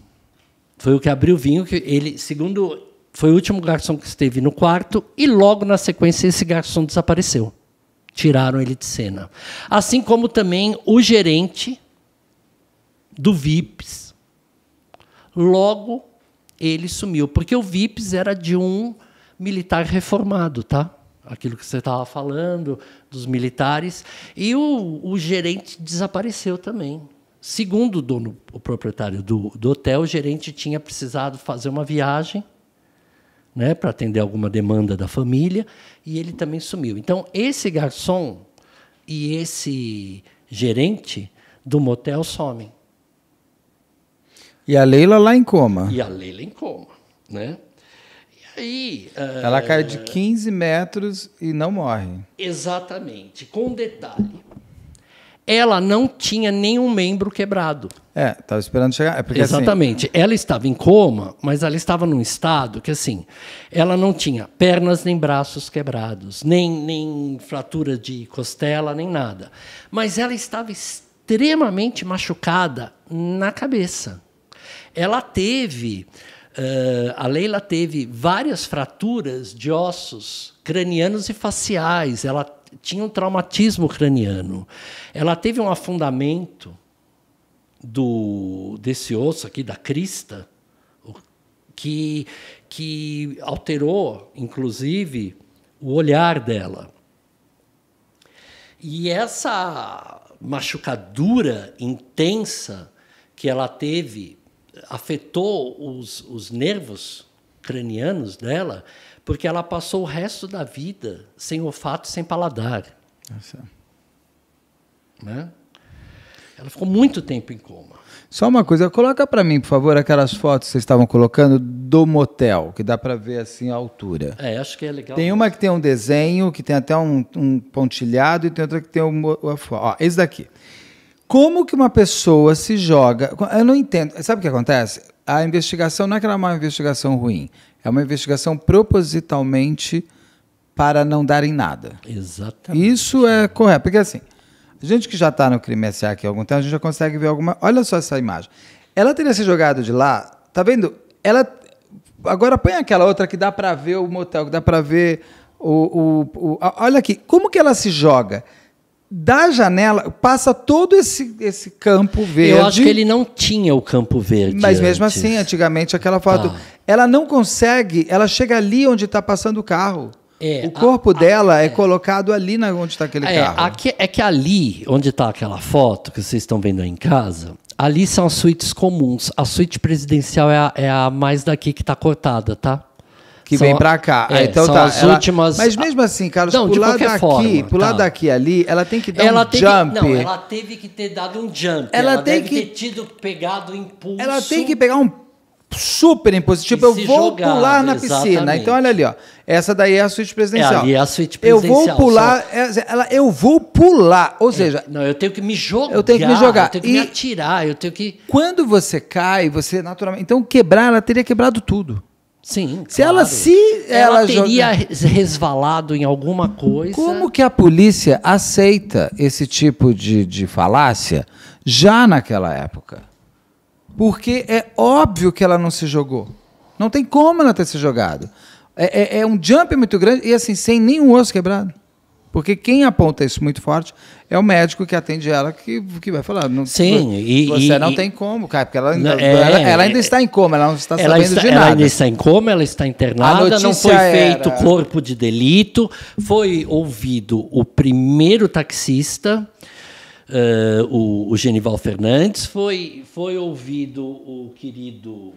Foi o que abriu o vinho, que ele, segundo, foi o último garçom que esteve no quarto e logo na sequência esse garçom desapareceu. Tiraram ele de cena. Assim como também o gerente do VIPs. Logo ele sumiu, porque o VIPs era de um militar reformado, tá? Aquilo que você estava falando dos militares e o, o gerente desapareceu também. Segundo o, dono, o proprietário do, do hotel, o gerente tinha precisado fazer uma viagem né, para atender alguma demanda da família e ele também sumiu. Então, esse garçom e esse gerente do motel somem. E a Leila lá em coma. E a Leila em coma, né? E aí... Ela uh... cai de 15 metros e não morre. Exatamente, com um detalhe ela não tinha nenhum membro quebrado. É, estava esperando chegar. É porque, assim, Exatamente. Assim... Ela estava em coma, mas ela estava num estado que, assim, ela não tinha pernas nem braços quebrados, nem, nem fratura de costela, nem nada. Mas ela estava extremamente machucada na cabeça. Ela teve. Uh, a Leila teve várias fraturas de ossos cranianos e faciais. Ela tinha um traumatismo craniano. Ela teve um afundamento do desse osso aqui da crista que que alterou inclusive o olhar dela. E essa machucadura intensa que ela teve afetou os, os nervos cranianos dela porque ela passou o resto da vida sem olfato, sem paladar. Nossa. Né? Ela ficou muito tempo em coma. Só uma coisa, coloca para mim, por favor, aquelas fotos que vocês estavam colocando do motel, que dá para ver assim a altura. É, acho que é legal. Tem uma que tem um desenho, que tem até um, um pontilhado, e tem outra que tem uma. foto. esse daqui. Como que uma pessoa se joga. Eu não entendo. Sabe o que acontece? A investigação não é que ela é uma investigação ruim. É uma investigação propositalmente para não dar em nada. Exatamente. Isso é correto, porque assim, a gente que já está no crime SA aqui há algum tempo, a gente já consegue ver alguma. Olha só essa imagem. Ela teria se jogado de lá, tá vendo? Ela agora põe aquela outra que dá para ver o motel, que dá para ver o, o, o, Olha aqui, como que ela se joga? Da janela passa todo esse, esse campo verde. Eu acho que ele não tinha o campo verde. Mas mesmo antes. assim, antigamente aquela foto. Tá ela não consegue, ela chega ali onde está passando o carro. É, o corpo a, a, dela é, é, colocado ali na, onde está aquele ah, é, carro. Aqui, é que ali, onde está aquela foto que vocês estão vendo aí em casa, ali são as suítes comuns. A suíte presidencial é a, é a mais daqui que está cortada, tá? Que são, vem para cá. É, ah, então tá, as ela, últimas. Mas mesmo assim, Carlos, não, pular daqui, forma, pular tá. daqui ali, ela tem que dar ela um teve, jump. Não, ela teve que ter dado um jump. Ela, ela tem que ter tido pegado impulso. Ela tem que pegar um super impositivo. eu vou jogar, pular na exatamente. piscina. Então, olha ali, ó. Essa daí é a suíte presidencial. É, é a suíte presidencial. Eu vou pular. Só... É, ela, eu vou pular. Ou é, seja. não, eu tenho que me jogar. Eu tenho que me jogar. Eu tenho que e me atirar. Eu tenho que. Quando você cai, você naturalmente. Então, quebrar, ela teria quebrado tudo. Sim. Se claro. ela se ela, ela teria joga... resvalado em alguma coisa. Como que a polícia aceita esse tipo de, de falácia já naquela época? Porque é óbvio que ela não se jogou. Não tem como ela ter se jogado. É, é, é um jump muito grande e assim, sem nenhum osso quebrado. Porque quem aponta isso muito forte é o médico que atende ela que, que vai falar. Não, Sim, e, você não e, tem como, cara, porque ela, ainda, é, ela, ela, ainda está em coma, ela não está ela sabendo está, de nada. Ela ainda está em coma, ela está internada, não foi era... feito corpo de delito, foi ouvido o primeiro taxista uh, o, o Genival Fernandes, foi, foi ouvido o querido.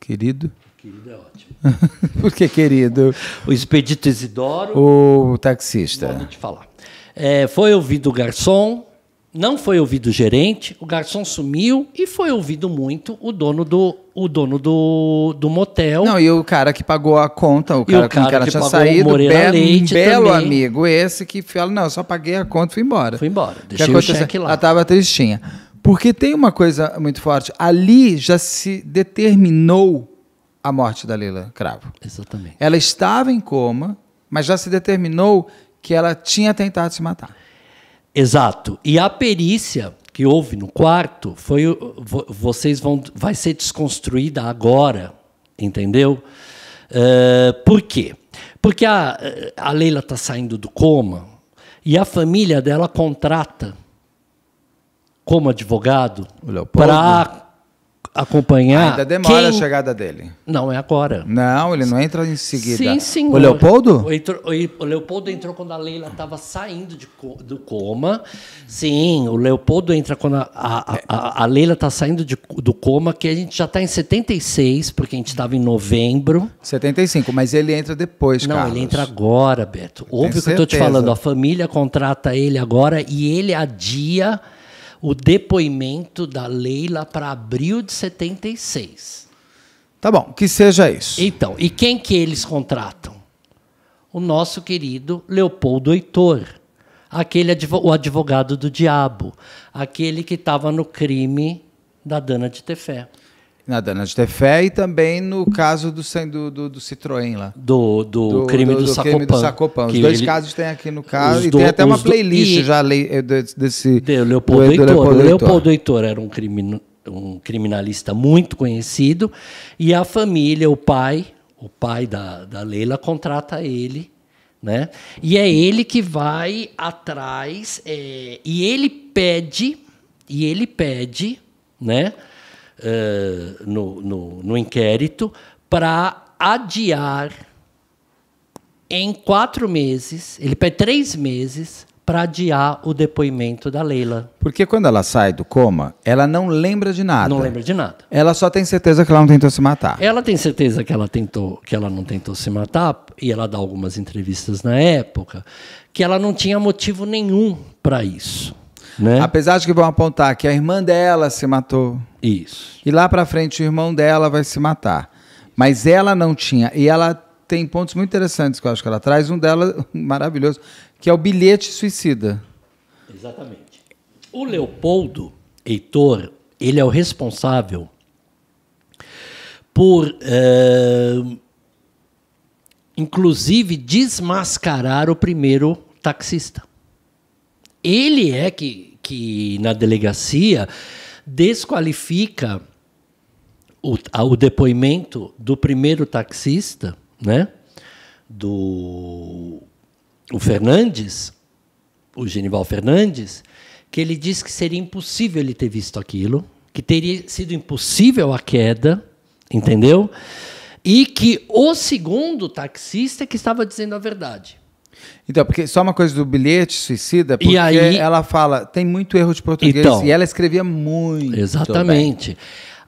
Querido? Querido é ótimo. [laughs] Por que querido? O Expedito Isidoro. O taxista. de falar. É, foi ouvido o garçom, não foi ouvido o gerente, o garçom sumiu e foi ouvido muito o dono do, o dono do, do motel. Não, e o cara que pagou a conta, o cara, o cara que, ela tinha saído, o be Leite belo também. amigo esse que fala, não, eu só paguei a conta e fui embora. Fui embora, deixei que o cheque lá. Ela estava tristinha. Porque tem uma coisa muito forte, ali já se determinou a morte da Leila Cravo. Exatamente. Ela estava em coma, mas já se determinou que ela tinha tentado se matar. Exato. E a perícia que houve no quarto foi vocês vão vai ser desconstruída agora, entendeu? Uh, por quê? Porque a, eh, a Leila está saindo do coma e a família dela contrata como advogado para acompanhar. Ainda demora quem... a chegada dele. Não, é agora. Não, ele não entra em seguida. Sim, sim O Leopoldo? O, Leopoldo entrou quando a Leila estava saindo de, do coma. Sim, o Leopoldo entra quando a, a, a, a Leila está saindo de, do coma, que a gente já está em 76, porque a gente estava em novembro. 75, mas ele entra depois, Não, Carlos. ele entra agora, Beto. Ouve o que certeza. eu estou te falando. A família contrata ele agora e ele adia o depoimento da Leila para abril de 76. Tá bom, que seja isso. Então, e quem que eles contratam? O nosso querido Leopoldo Heitor, aquele advo o advogado do diabo, aquele que estava no crime da Dana de Tefé. Na Dana de Tefé e também no caso do, do, do, do Citroën lá. Do, do, do crime do, do, do Sacopan. Crime do Sacopan. Os dois ele... casos tem aqui no caso. e do, tem até uma playlist e... já eh, desse. De Leopoldo, do, Heitor. Leopoldo, Leopoldo Heitor era um, crime, um criminalista muito conhecido. E a família, o pai, o pai da, da Leila, contrata ele. Né? E é ele que vai atrás. É, e ele pede. E ele pede, né? uh, no, no, no inquérito para adiar em quatro meses, ele pede três meses para adiar o depoimento da Leila. Porque quando ela sai do coma, ela não lembra de nada. Não lembra de nada. Ela só tem certeza que ela não tentou se matar. Ela tem certeza que ela tentou, que ela não tentou se matar e ela dá algumas entrevistas na época que ela não tinha motivo nenhum para isso. Né? Apesar de que vão apontar que a irmã dela se matou. Isso. E lá para frente o irmão dela vai se matar. Mas ela não tinha. E ela tem pontos muito interessantes que eu acho que ela traz. Um dela [laughs] maravilhoso, que é o bilhete suicida. Exatamente. O Leopoldo Heitor, ele é o responsável por, eh, inclusive, desmascarar o primeiro taxista. Ele é que, que na delegacia desqualifica o, o depoimento do primeiro taxista, né? Do o Fernandes, o Genival Fernandes, que ele diz que seria impossível ele ter visto aquilo, que teria sido impossível a queda, entendeu? E que o segundo taxista é que estava dizendo a verdade. Então, porque só uma coisa do bilhete suicida, porque e aí, ela fala, tem muito erro de português então, e ela escrevia muito. Exatamente. Bem.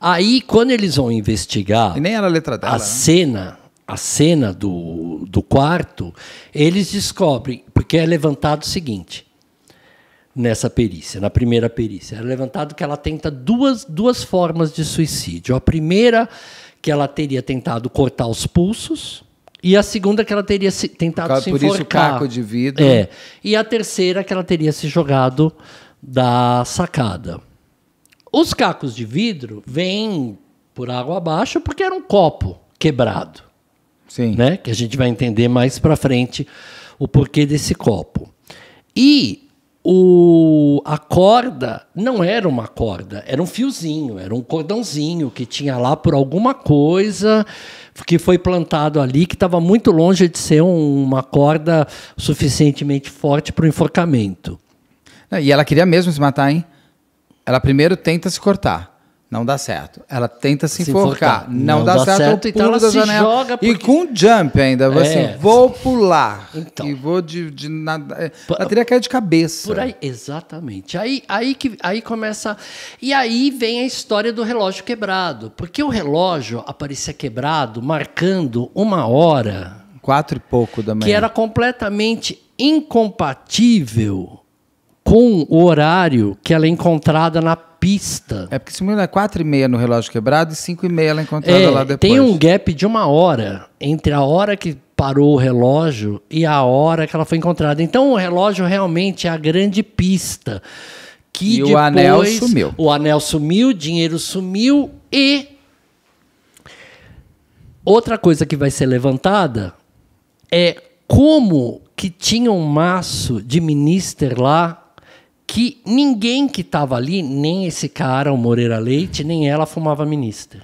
Aí, quando eles vão investigar. E nem era a letra dela. A né? cena, a cena do, do quarto, eles descobrem, porque é levantado o seguinte nessa perícia, na primeira perícia. é levantado que ela tenta duas, duas formas de suicídio. A primeira, que ela teria tentado cortar os pulsos, e a segunda é que ela teria se, tentado Cabe se por enforcar. Por isso, caco de vidro. É. E a terceira é que ela teria se jogado da sacada. Os cacos de vidro vêm por água abaixo porque era um copo quebrado. Sim. Né? Que a gente vai entender mais para frente o porquê desse copo. E o, a corda não era uma corda, era um fiozinho, era um cordãozinho que tinha lá por alguma coisa que foi plantado ali, que estava muito longe de ser um, uma corda suficientemente forte para o enforcamento. E ela queria mesmo se matar, hein? Ela primeiro tenta se cortar não dá certo. Ela tenta se, se enforcar, enforcar. Não, não, dá, dá certo, certo então ela se janela. joga porque... e com jump ainda, assim, é. assim, vou pular então. e vou de, de nada, é, ela teria caído de cabeça. Por aí, exatamente. Aí, aí que aí começa e aí vem a história do relógio quebrado, porque o relógio aparecia quebrado, marcando uma hora, quatro e pouco da manhã, que era completamente incompatível com o horário que ela é encontrada na pista. É porque se não é 4 e meia no relógio quebrado e 5 e meia ela encontrada é, lá depois. Tem um gap de uma hora entre a hora que parou o relógio e a hora que ela foi encontrada. Então o relógio realmente é a grande pista. Que e depois, o anel sumiu. O anel sumiu, o dinheiro sumiu e outra coisa que vai ser levantada é como que tinha um maço de minister lá que ninguém que estava ali, nem esse cara, o Moreira Leite, nem ela fumava ministra.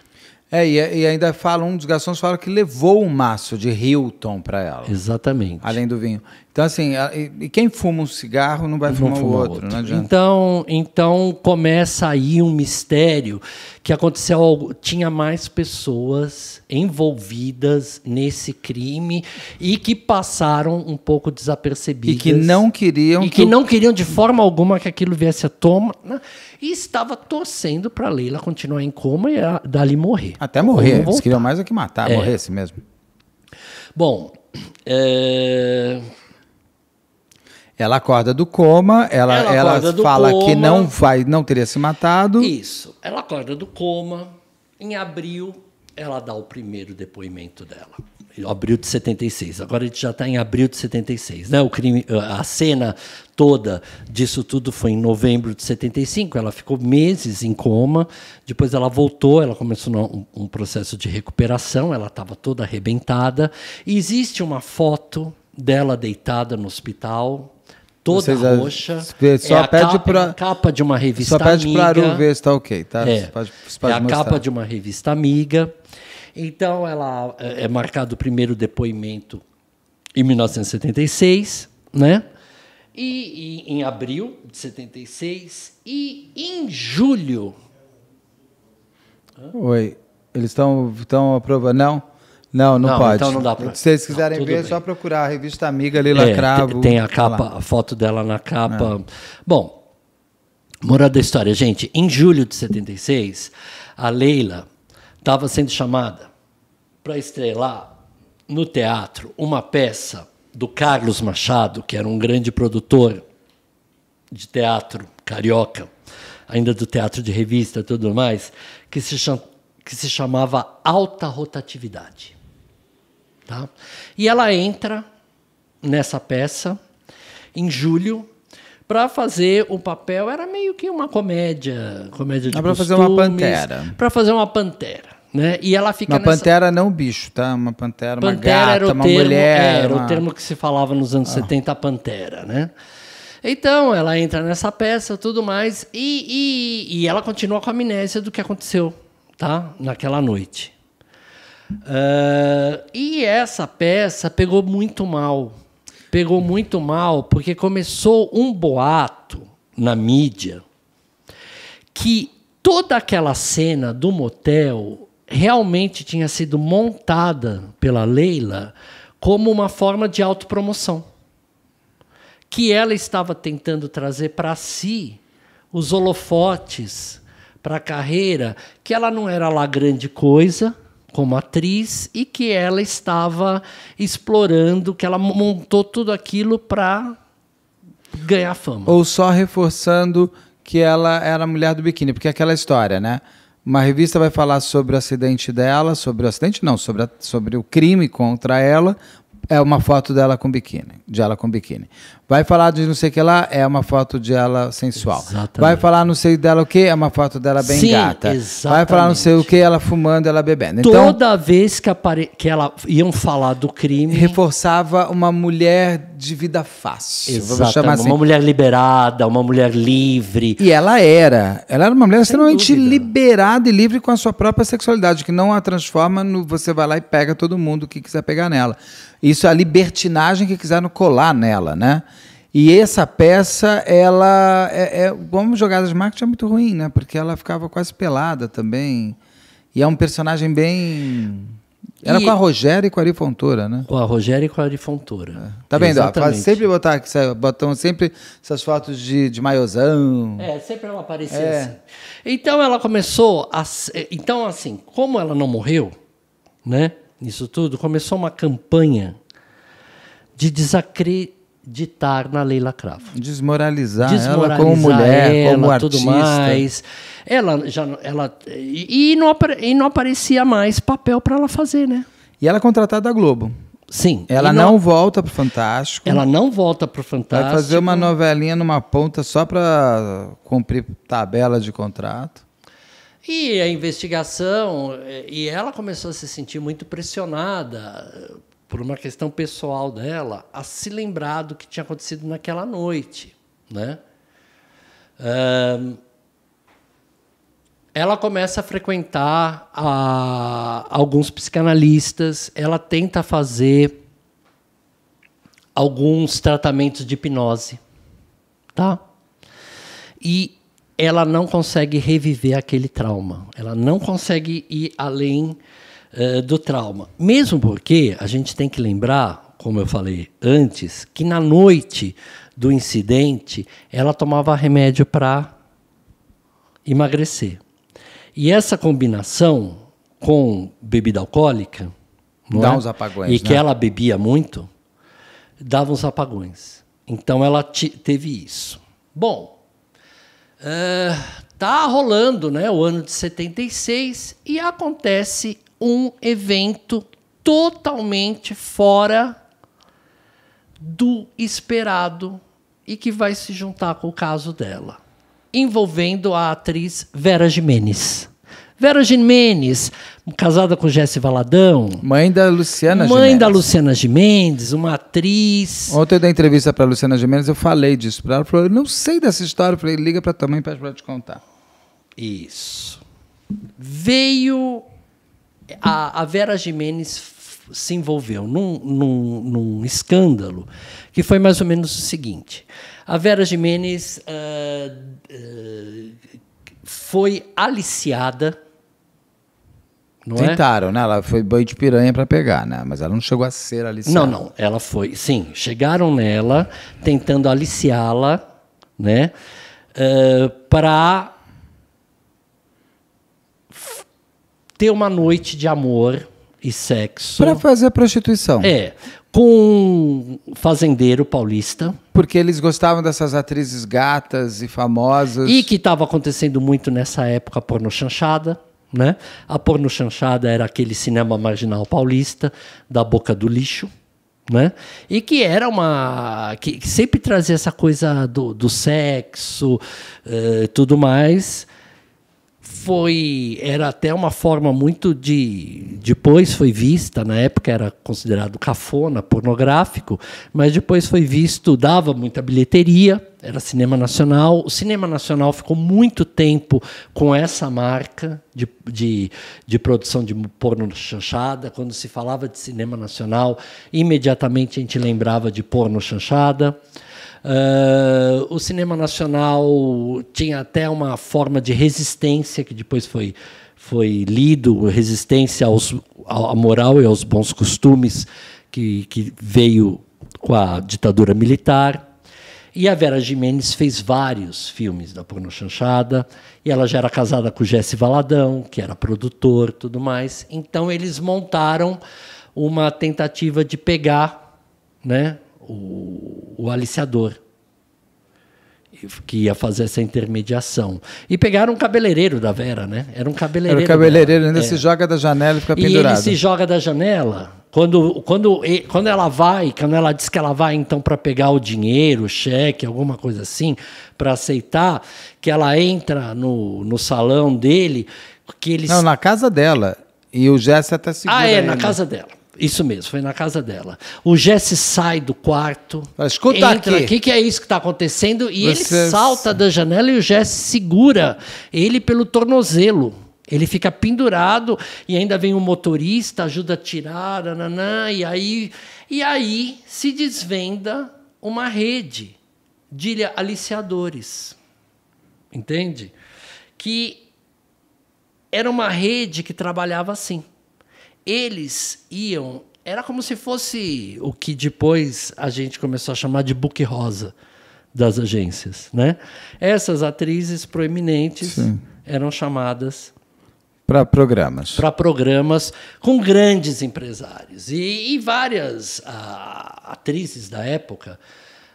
É, e, é, e ainda falam, um dos garçons fala que levou um maço de Hilton para ela. Exatamente. Além do vinho. Então, assim, e quem fuma um cigarro não vai não fumar, o outro. outro. então, então começa aí um mistério que aconteceu algo. Tinha mais pessoas envolvidas nesse crime e que passaram um pouco desapercebidas. E que não queriam. E que, que não queriam de forma alguma que aquilo viesse à toma. Né? E estava torcendo para a Leila continuar em coma e dali morrer. Até morrer. Eles queriam mais do é que matar, é. mesmo. Bom. É... Ela acorda do coma, ela, ela, ela fala coma, que não vai, não teria se matado. Isso. Ela acorda do coma. Em abril, ela dá o primeiro depoimento dela. Abril de 76. Agora a gente já está em abril de 76. Né? O crime, a cena toda disso tudo foi em novembro de 75. Ela ficou meses em coma. Depois ela voltou, ela começou um, um processo de recuperação. Ela estava toda arrebentada. E existe uma foto dela deitada no hospital, toda Vocês roxa. Só é pede é capa de uma revista amiga. Só pede para Aru ver se tá ok, tá? É, pode, pode é a capa de uma revista amiga. Então ela é, é marcado o primeiro depoimento em 1976, né? E, e em abril de 76 e em julho. Oi, eles estão estão aprovando não? Não, não, não, pode. Então não dá pra... Se vocês quiserem não, ver, bem. é só procurar a revista Amiga Lila é, Cravo. Tem a tá capa, a foto dela na capa. É. Bom, moral da história, gente, em julho de 76, a Leila estava sendo chamada para estrelar no teatro uma peça do Carlos Machado, que era um grande produtor de teatro carioca, ainda do teatro de revista e tudo mais, que se, que se chamava Alta Rotatividade. Tá? E ela entra nessa peça em julho para fazer o papel era meio que uma comédia, comédia de para fazer uma pantera. Para fazer uma pantera. Né? E ela fica uma nessa... pantera não bicho, tá? Uma pantera, pantera uma gata, era uma termo, mulher. É, era uma... o termo que se falava nos anos ah. 70, pantera, né? Então, ela entra nessa peça, tudo mais, e, e, e ela continua com a amnésia do que aconteceu, tá? Naquela noite. Uh, e essa peça pegou muito mal. Pegou muito mal porque começou um boato na mídia que toda aquela cena do motel realmente tinha sido montada pela Leila como uma forma de autopromoção. Que ela estava tentando trazer para si os holofotes para a carreira, que ela não era lá grande coisa, como atriz e que ela estava explorando, que ela montou tudo aquilo para ganhar fama. Ou só reforçando que ela era a mulher do biquíni, porque é aquela história, né? Uma revista vai falar sobre o acidente dela, sobre o acidente não, sobre, a, sobre o crime contra ela, é uma foto dela com biquíni, de ela com biquíni. Vai falar de não sei o que lá, é uma foto de ela sensual. Exatamente. Vai falar não sei dela o que, é uma foto dela bem Sim, gata. Exatamente. Vai falar não sei o que, ela fumando, ela bebendo. Então, Toda vez que, apare... que ela iam falar do crime... Reforçava uma mulher de vida fácil. Exatamente. Assim. Uma mulher liberada, uma mulher livre. E ela era. Ela era uma mulher Sem extremamente dúvida. liberada e livre com a sua própria sexualidade, que não a transforma no você vai lá e pega todo mundo que quiser pegar nela. Isso é a libertinagem que quiseram colar nela, né? E essa peça, ela. É, é, como jogada de marketing é muito ruim, né? Porque ela ficava quase pelada também. E é um personagem bem. Era e... com a Rogéria e com a Ari Fontoura, né? Com a Rogéria e com a Ari Fontoura. É. Tá vendo? sempre botar, botam sempre essas fotos de, de maiozão. É, sempre ela aparecia é. assim. Então ela começou a. Então, assim, como ela não morreu, né? nisso tudo, começou uma campanha de desacreditar na Leila Cravo. Desmoralizar, Desmoralizar ela como mulher, ela, como artista. Tudo mais. Ela já ela e não, e não aparecia mais papel para ela fazer, né? E ela é contratada da Globo. Sim. Ela não, não, volta pro Fantástico. Ela não volta pro Fantástico. Vai fazer uma novelinha numa ponta só para cumprir tabela de contrato. E a investigação, eh, e ela começou a se sentir muito pressionada eh, por uma questão pessoal dela a se lembrar do que tinha acontecido naquela noite, né? Um, ela começa a frequentar a, alguns psicanalistas, ela tenta fazer alguns tratamentos de hipnose, tá? E ela não consegue reviver aquele trauma, ela não consegue ir além uh, do trauma. Mesmo porque a gente tem que lembrar, como eu falei antes, que na noite do incidente ela tomava remédio para emagrecer. E essa combinação com bebida alcoólica. Dá é? uns apagões. E né? que ela bebia muito, dava uns apagões. Então ela teve isso. Bom, tá rolando né, o ano de 76 e acontece um evento totalmente fora do esperado e que vai se juntar com o caso dela, envolvendo a atriz Vera Jimenez. Vera Jimenez, casada com Jesse Valadão. Mãe da Luciana Mãe Gimenez. da Luciana Jimenez, uma atriz. Ontem eu dei entrevista para Luciana Jimenez, eu falei disso para ela. Falou, eu não sei dessa história. Eu falei, liga para tua mãe para te contar. Isso. Veio. A, a Vera Jimenez se envolveu num, num, num, escândalo que foi mais ou menos o seguinte: a Vera Jimenez uh, uh, foi aliciada não é? Tentaram, é? né? Ela foi banho de piranha para pegar, né? Mas ela não chegou a ser aliciada. Não, não. Ela foi. Sim, chegaram nela, tentando aliciá-la, né? Uh, eh, para ter uma noite de amor e sexo. Para fazer prostituição. É. Com um fazendeiro paulista. Porque eles gostavam dessas atrizes gatas e famosas. E que estava acontecendo muito nessa época porno chanchada né? A Porno Chanchada era aquele cinema marginal paulista, da boca do lixo, né? E que era uma. que, sempre trazia essa coisa do, do sexo, uh, tudo mais foi era até uma forma muito de depois foi vista na época era considerado cafona pornográfico mas depois foi visto dava muita bilheteria era cinema nacional o cinema nacional ficou muito tempo com essa marca de, de, de produção de porno chanchada quando se falava de cinema nacional imediatamente a gente lembrava de porno chanchada Uh, o cinema nacional tinha até uma forma de resistência que depois foi foi lido resistência aos, à moral e aos bons costumes que, que veio com a ditadura militar. E a Vera Jimenez fez vários filmes da Porno Chanchada, e ela já era casada com o Jesse Valadão, que era produtor tudo mais. Então eles montaram uma tentativa de pegar né, o, o aliciador que ia fazer essa intermediação. E pegaram um cabeleireiro da Vera, né? Era um cabeleireiro. Era um cabeleireiro, ainda é. se joga da janela e fica e pendurado. E ele se joga da janela. Quando, quando, quando ela vai, quando ela diz que ela vai então para pegar o dinheiro, o cheque, alguma coisa assim, para aceitar, que ela entra no, no salão dele, que eles... Não, na casa dela. E o Jesse até segura Ah, é, ele. na casa dela. Isso mesmo, foi na casa dela. O Jesse sai do quarto. Escuta entra aqui. O que é isso que está acontecendo. E Você... ele salta da janela e o Jesse segura ele pelo tornozelo. Ele fica pendurado e ainda vem um motorista, ajuda a tirar, nananã, e aí, e aí se desvenda uma rede de aliciadores. Entende? Que era uma rede que trabalhava assim eles iam. Era como se fosse o que depois a gente começou a chamar de book rosa das agências, né? Essas atrizes proeminentes Sim. eram chamadas para programas, para programas com grandes empresários e, e várias a, ah, atrizes da época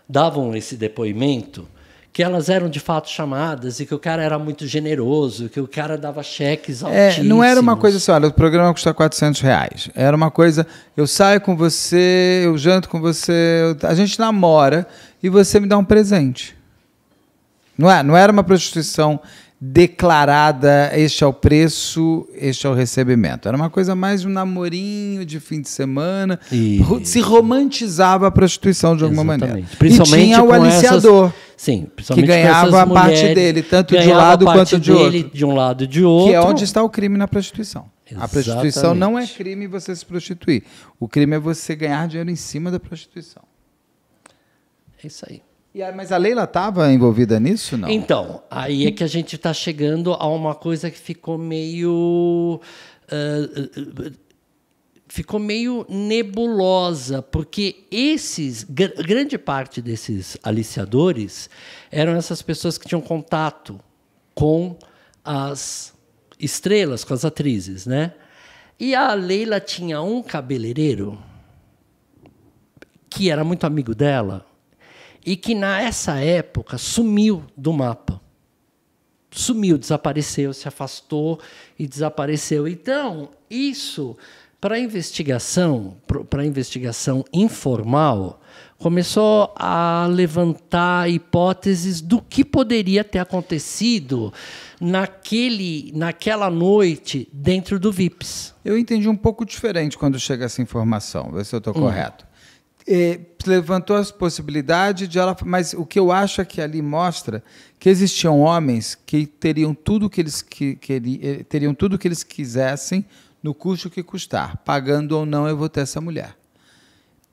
davam esse depoimento que elas eram de fato chamadas e que o cara era muito generoso, que o cara dava cheques altíssimos. É, não era uma coisa assim, olha, o programa custa 400 reais. Era uma coisa, eu saio com você, eu janto com você, eu, a gente namora e você me dá um presente. Não, é, não era uma prostituição declarada, este é o preço, este é o recebimento. Era uma coisa mais um namorinho de fim de semana. Isso. Se romantizava a prostituição de alguma Exatamente. maneira. Principalmente e tinha o aliciador. Essas... Sim, que ganhava a parte dele, tanto de um lado quanto de outro. De um lado de outro. Que é onde está o crime na prostituição. Exatamente. A prostituição não é crime você se prostituir. O crime é você ganhar dinheiro em cima da prostituição. É isso aí. E a, mas a Leila estava envolvida nisso, não? Então, aí é que a gente está chegando a uma coisa que ficou meio. Uh, ficou meio nebulosa, porque esses gr grande parte desses aliciadores eram essas pessoas que tinham contato com as estrelas, com as atrizes, né? E a Leila tinha um cabeleireiro que era muito amigo dela, e que nessa época sumiu do mapa. Sumiu, desapareceu, se afastou e desapareceu. Então, isso para investigação, para investigação informal, começou a levantar hipóteses do que poderia ter acontecido naquele, naquela noite dentro do VIPS. Eu entendi um pouco diferente quando chega essa informação, ver se eu estou hum. correto. É, levantou as possibilidades de ela. Mas o que eu acho é que ali mostra que existiam homens que teriam tudo que eles que, eh, teriam tudo que eles quisessem no custo que custar, pagando ou não eu vou ter essa mulher.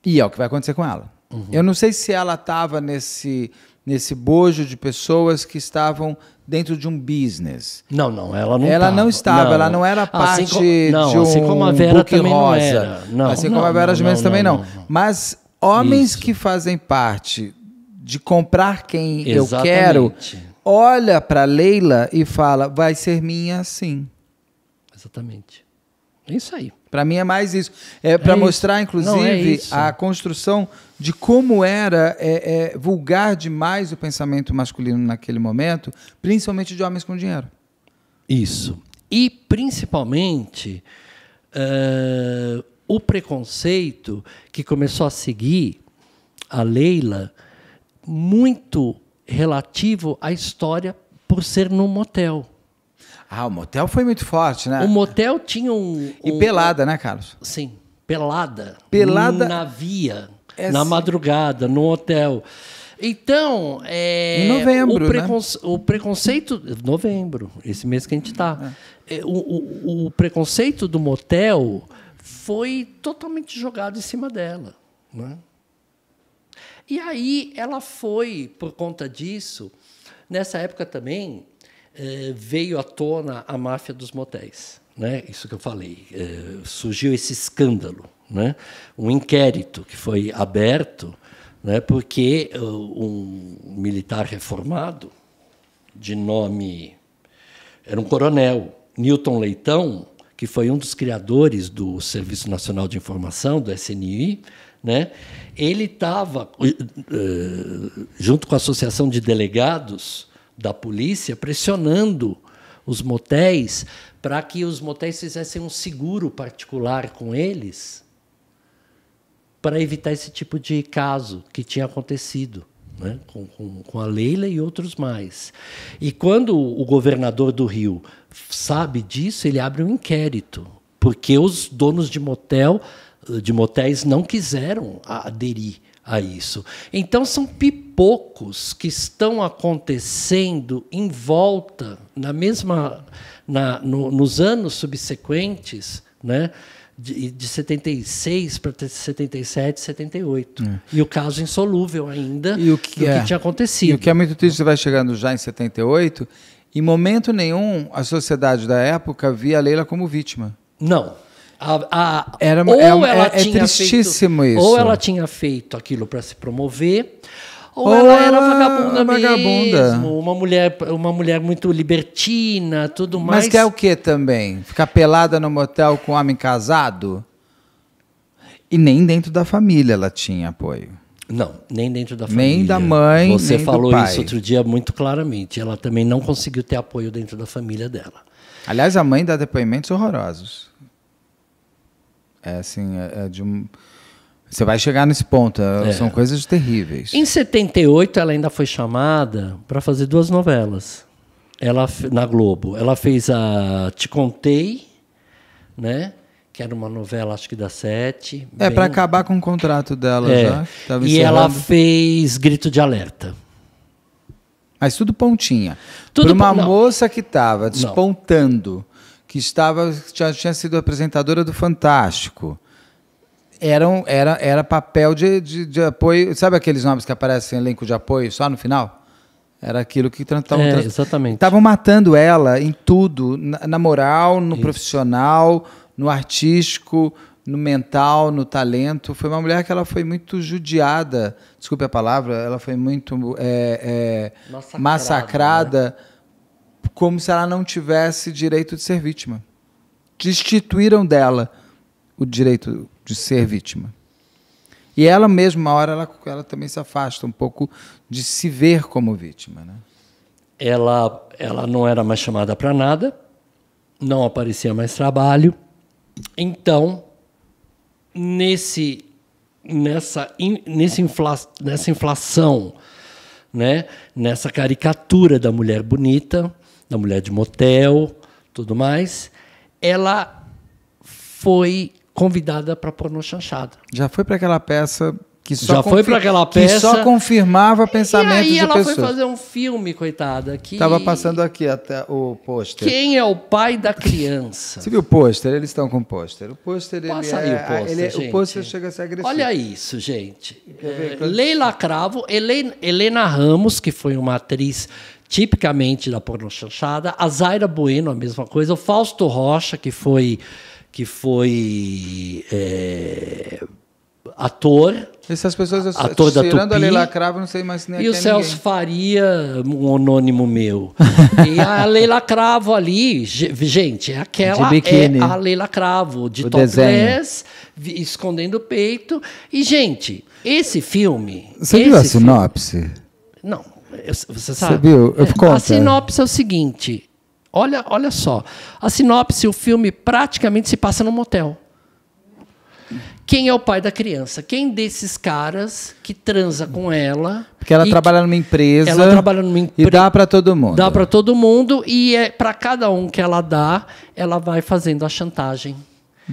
E é o que vai acontecer com ela. Uhum. Eu não sei se ela estava nesse nesse bojo de pessoas que estavam dentro de um business. Não, não, ela não Ela tava. não estava, não. ela não era assim parte assim não, de assim um assim como a Vera book rosa. Não não, assim como a Vera Gimenez também não. Mas homens Isso. que fazem parte de comprar quem Exatamente. eu quero, olha para Leila e fala: vai ser minha sim. Exatamente. É isso aí. Para mim é mais isso. É para é mostrar, inclusive, Não, é a construção de como era é, é, vulgar demais o pensamento masculino naquele momento, principalmente de homens com dinheiro. Isso. E, principalmente, uh, o preconceito que começou a seguir a Leila, muito relativo à história por ser num motel. Ah, o motel foi muito forte, né? O motel tinha um. E um, pelada, né, Carlos? Sim, pelada. Pelada. Na via, é na madrugada, no hotel. Então, é, novembro, o, né? o preconceito. Novembro, esse mês que a gente está. É. é. O, o, o preconceito do motel foi totalmente jogado em cima dela. Né? E aí ela foi, por conta disso, nessa época também, eh, veio à tona a máfia dos motéis. Né? Isso que eu falei. Eh, surgiu esse escândalo, né? um inquérito que foi aberto, né? porque eh, um militar reformado, de nome. Era um coronel, Newton Leitão, que foi um dos criadores do Serviço Nacional de Informação, do SNI, né? ele estava, junto com a Associação de Delegados, da polícia pressionando os motéis para que os motéis fizessem um seguro particular com eles para evitar esse tipo de caso que tinha acontecido. Né? Com, com, com, a Leila e outros mais. E quando o governador do Rio sabe disso, ele abre um inquérito, porque os donos de motel, de motéis não quiseram aderir a isso. Então são pipocos que estão acontecendo em volta na mesma na, no, nos anos subsequentes, né? De, de 76 para 77, 78. É. E o caso insolúvel ainda e o que, que é? tinha acontecido. E o que é muito triste, você vai chegando já em 78, em momento nenhum a sociedade da época via a Leila como vítima. Não. A, a, Era, ou é, ela é, é tinha é tristíssimo feito, isso. Ou ela tinha feito aquilo para se promover, ou, ou ela, era vagabunda, vagabunda, mesmo, uma mulher, uma mulher muito libertina, tudo mais. Mas é o que também? Ficar pelada no motel com um homem casado? E nem dentro da família ela tinha apoio. Não, nem dentro da família. Nem da mãe, Você nem falou do pai. isso outro dia muito claramente. Ela também não conseguiu ter apoio dentro da família dela. Aliás, a mãe dá depoimentos horrorosos. É assim, é, é, de um. Você vai chegar nesse ponto, é. é. são coisas terríveis. Em 78, ela ainda foi chamada para fazer duas novelas ela, na Globo. Ela fez a Te Contei, né? que era uma novela, acho que da Sete. É, bem... para acabar com o contrato dela é. já. Tava e encerrando. ela fez Grito de Alerta. Mas tudo pontinha. Tudo uma moça que estava despontando que estava tinha, tinha sido apresentadora do Fantástico. Era, um, era, era papel de, de, de, apoio. Sabe aqueles nomes que aparecem em elenco de apoio só no final? Era aquilo que estavam. É, exatamente. Estavam matando ela em tudo: na, na moral, no Isso. profissional, no artístico, no mental, no talento. Foi uma mulher que ela foi muito judiada, desculpe a palavra, ela foi muito é, é, massacrada, massacrada né? como se ela não tivesse direito de ser vítima. Destituíram dela o direito de ser vítima. E ela mesma, uma hora, ela, ela também se afasta um pouco de se ver como vítima. Né? Ela, ela não era mais chamada para nada, não aparecia mais trabalho. Então, nesse, nessa, in, nesse infla, nessa inflação, né? nessa caricatura da mulher bonita, da mulher de motel, tudo mais, ela foi convidada para pôr no chanchada. Já foi para aquela peça que só já foi para aquela peça que só confirmava pensamentos e aí ela foi fazer um filme coitada que estava passando aqui até o pôster quem é o pai da criança você viu o pôster eles estão com o pôster o pôster ele Passa é, o pôster, ele, é- o pôster chega a ser agressivo olha isso gente é, Leila Cravo Helena, Helena Ramos que foi uma atriz tipicamente da chanchada, a Zaira Bueno, a mesma coisa, o Fausto Rocha, que foi, que foi é, ator. Essas pessoas, eu ator da Tupi. a Leila Cravo, não sei mais nem E o é Celso ninguém. Faria, um anônimo meu. [laughs] e a Leila Cravo ali, gente, é aquela é a Leila Cravo, de o top dress, escondendo o peito. E, gente, esse filme... Você esse viu a sinopse? Filme, não. Você sabe? Você viu? Eu é, a é. sinopse é o seguinte: olha, olha só. A sinopse, o filme praticamente se passa num motel. Quem é o pai da criança? Quem desses caras que transa com ela? Porque ela trabalha numa empresa. Ela trabalha numa empresa. E dá para todo mundo. Dá para todo mundo e é para cada um que ela dá, ela vai fazendo a chantagem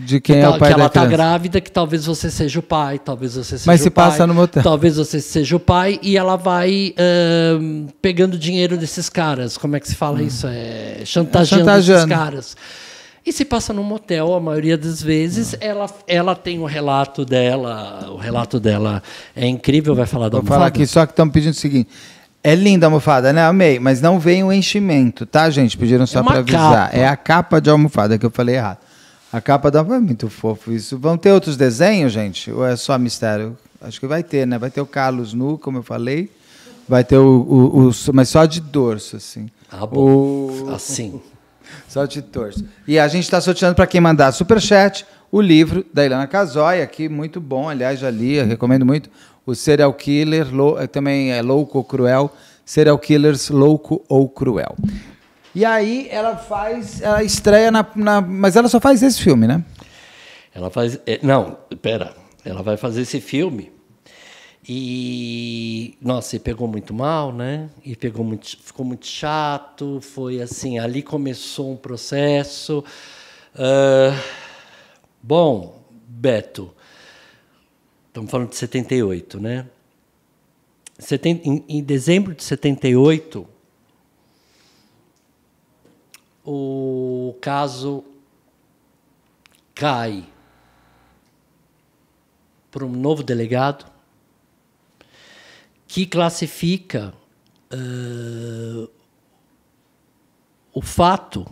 de quem que, é o então, pai que ela está tá grávida, que talvez você seja o pai, talvez você seja Mas o se pai, passa no motel. Talvez você seja o pai e ela vai uh, pegando dinheiro desses caras. Como é que se fala hum. isso? É chantageando, é chantageando. esses caras. E se passa num motel, a maioria das vezes, hum. ela, ela tem o um relato dela. O relato dela é incrível, vai falar da Vou falar aqui, só que estão pedindo o seguinte. É linda a almofada, né? Amei, mas não vem o enchimento, tá, gente? Pediram só é para avisar. Capa. É a capa de almofada que eu falei errado. A capa da. É muito fofo isso. Vão ter outros desenhos, gente? Ou é só mistério? Acho que vai ter, né? Vai ter o Carlos nu, como eu falei. Vai ter o. o, o mas só de dorso, assim. Ah, bom. O... Assim. [laughs] Só de dorso. E a gente está sorteando para quem mandar superchat o livro da Ilana Casoy, aqui, muito bom. Aliás, já li, recomendo muito. O Serial Killer, lou... também é Louco ou Cruel. Serial Killers Louco ou Cruel. E aí ela faz, ela estreia na, na, Mas ela só faz esse filme, né? Ela faz. É, não, pera. Ela vai fazer esse filme. E. Nossa, e pegou muito mal, né? E pegou muito, ficou muito chato. Foi assim, ali começou um processo. Uh, bom, Beto, estamos falando de 78, né? em, em dezembro de 78 o caso cai para um novo delegado que classifica uh, o fato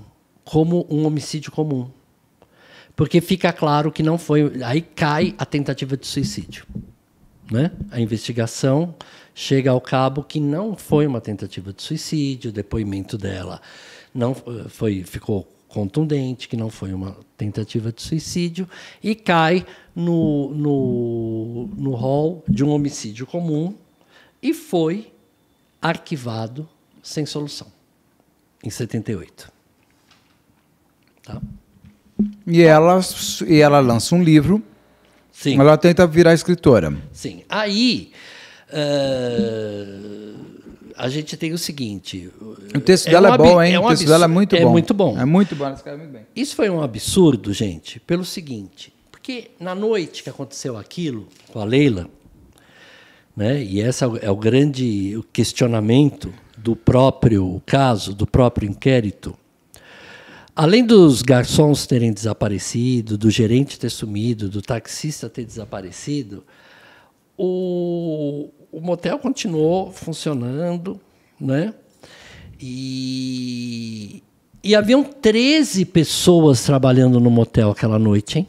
como um homicídio comum. Porque fica claro que não foi. Aí cai a tentativa de suicídio. Né? A investigação chega ao cabo que não foi uma tentativa de suicídio, o depoimento dela não eh, foi ficou contundente, que não foi uma tentativa de suicídio, e cai no, no, no rol de um homicídio comum e foi arquivado sem solução, em 78. Tá? E ela, e ela lança um livro. Sim. Ela tenta virar escritora. Sim. Aí. Uh a gente tem o seguinte. O texto é dela um é bom, hein? É um o texto dela é muito é bom. É muito bom. É muito bom, ela escreve muito bem. Isso foi um absurdo, gente, pelo seguinte. Porque na noite que aconteceu aquilo com a Leila, né, e esse é o grande questionamento do próprio caso, do próprio inquérito, além dos garçons terem desaparecido, do gerente ter sumido, do taxista ter desaparecido, o, o motel continuou funcionando, né? E, e haviam 13 pessoas trabalhando no motel aquela noite, hein?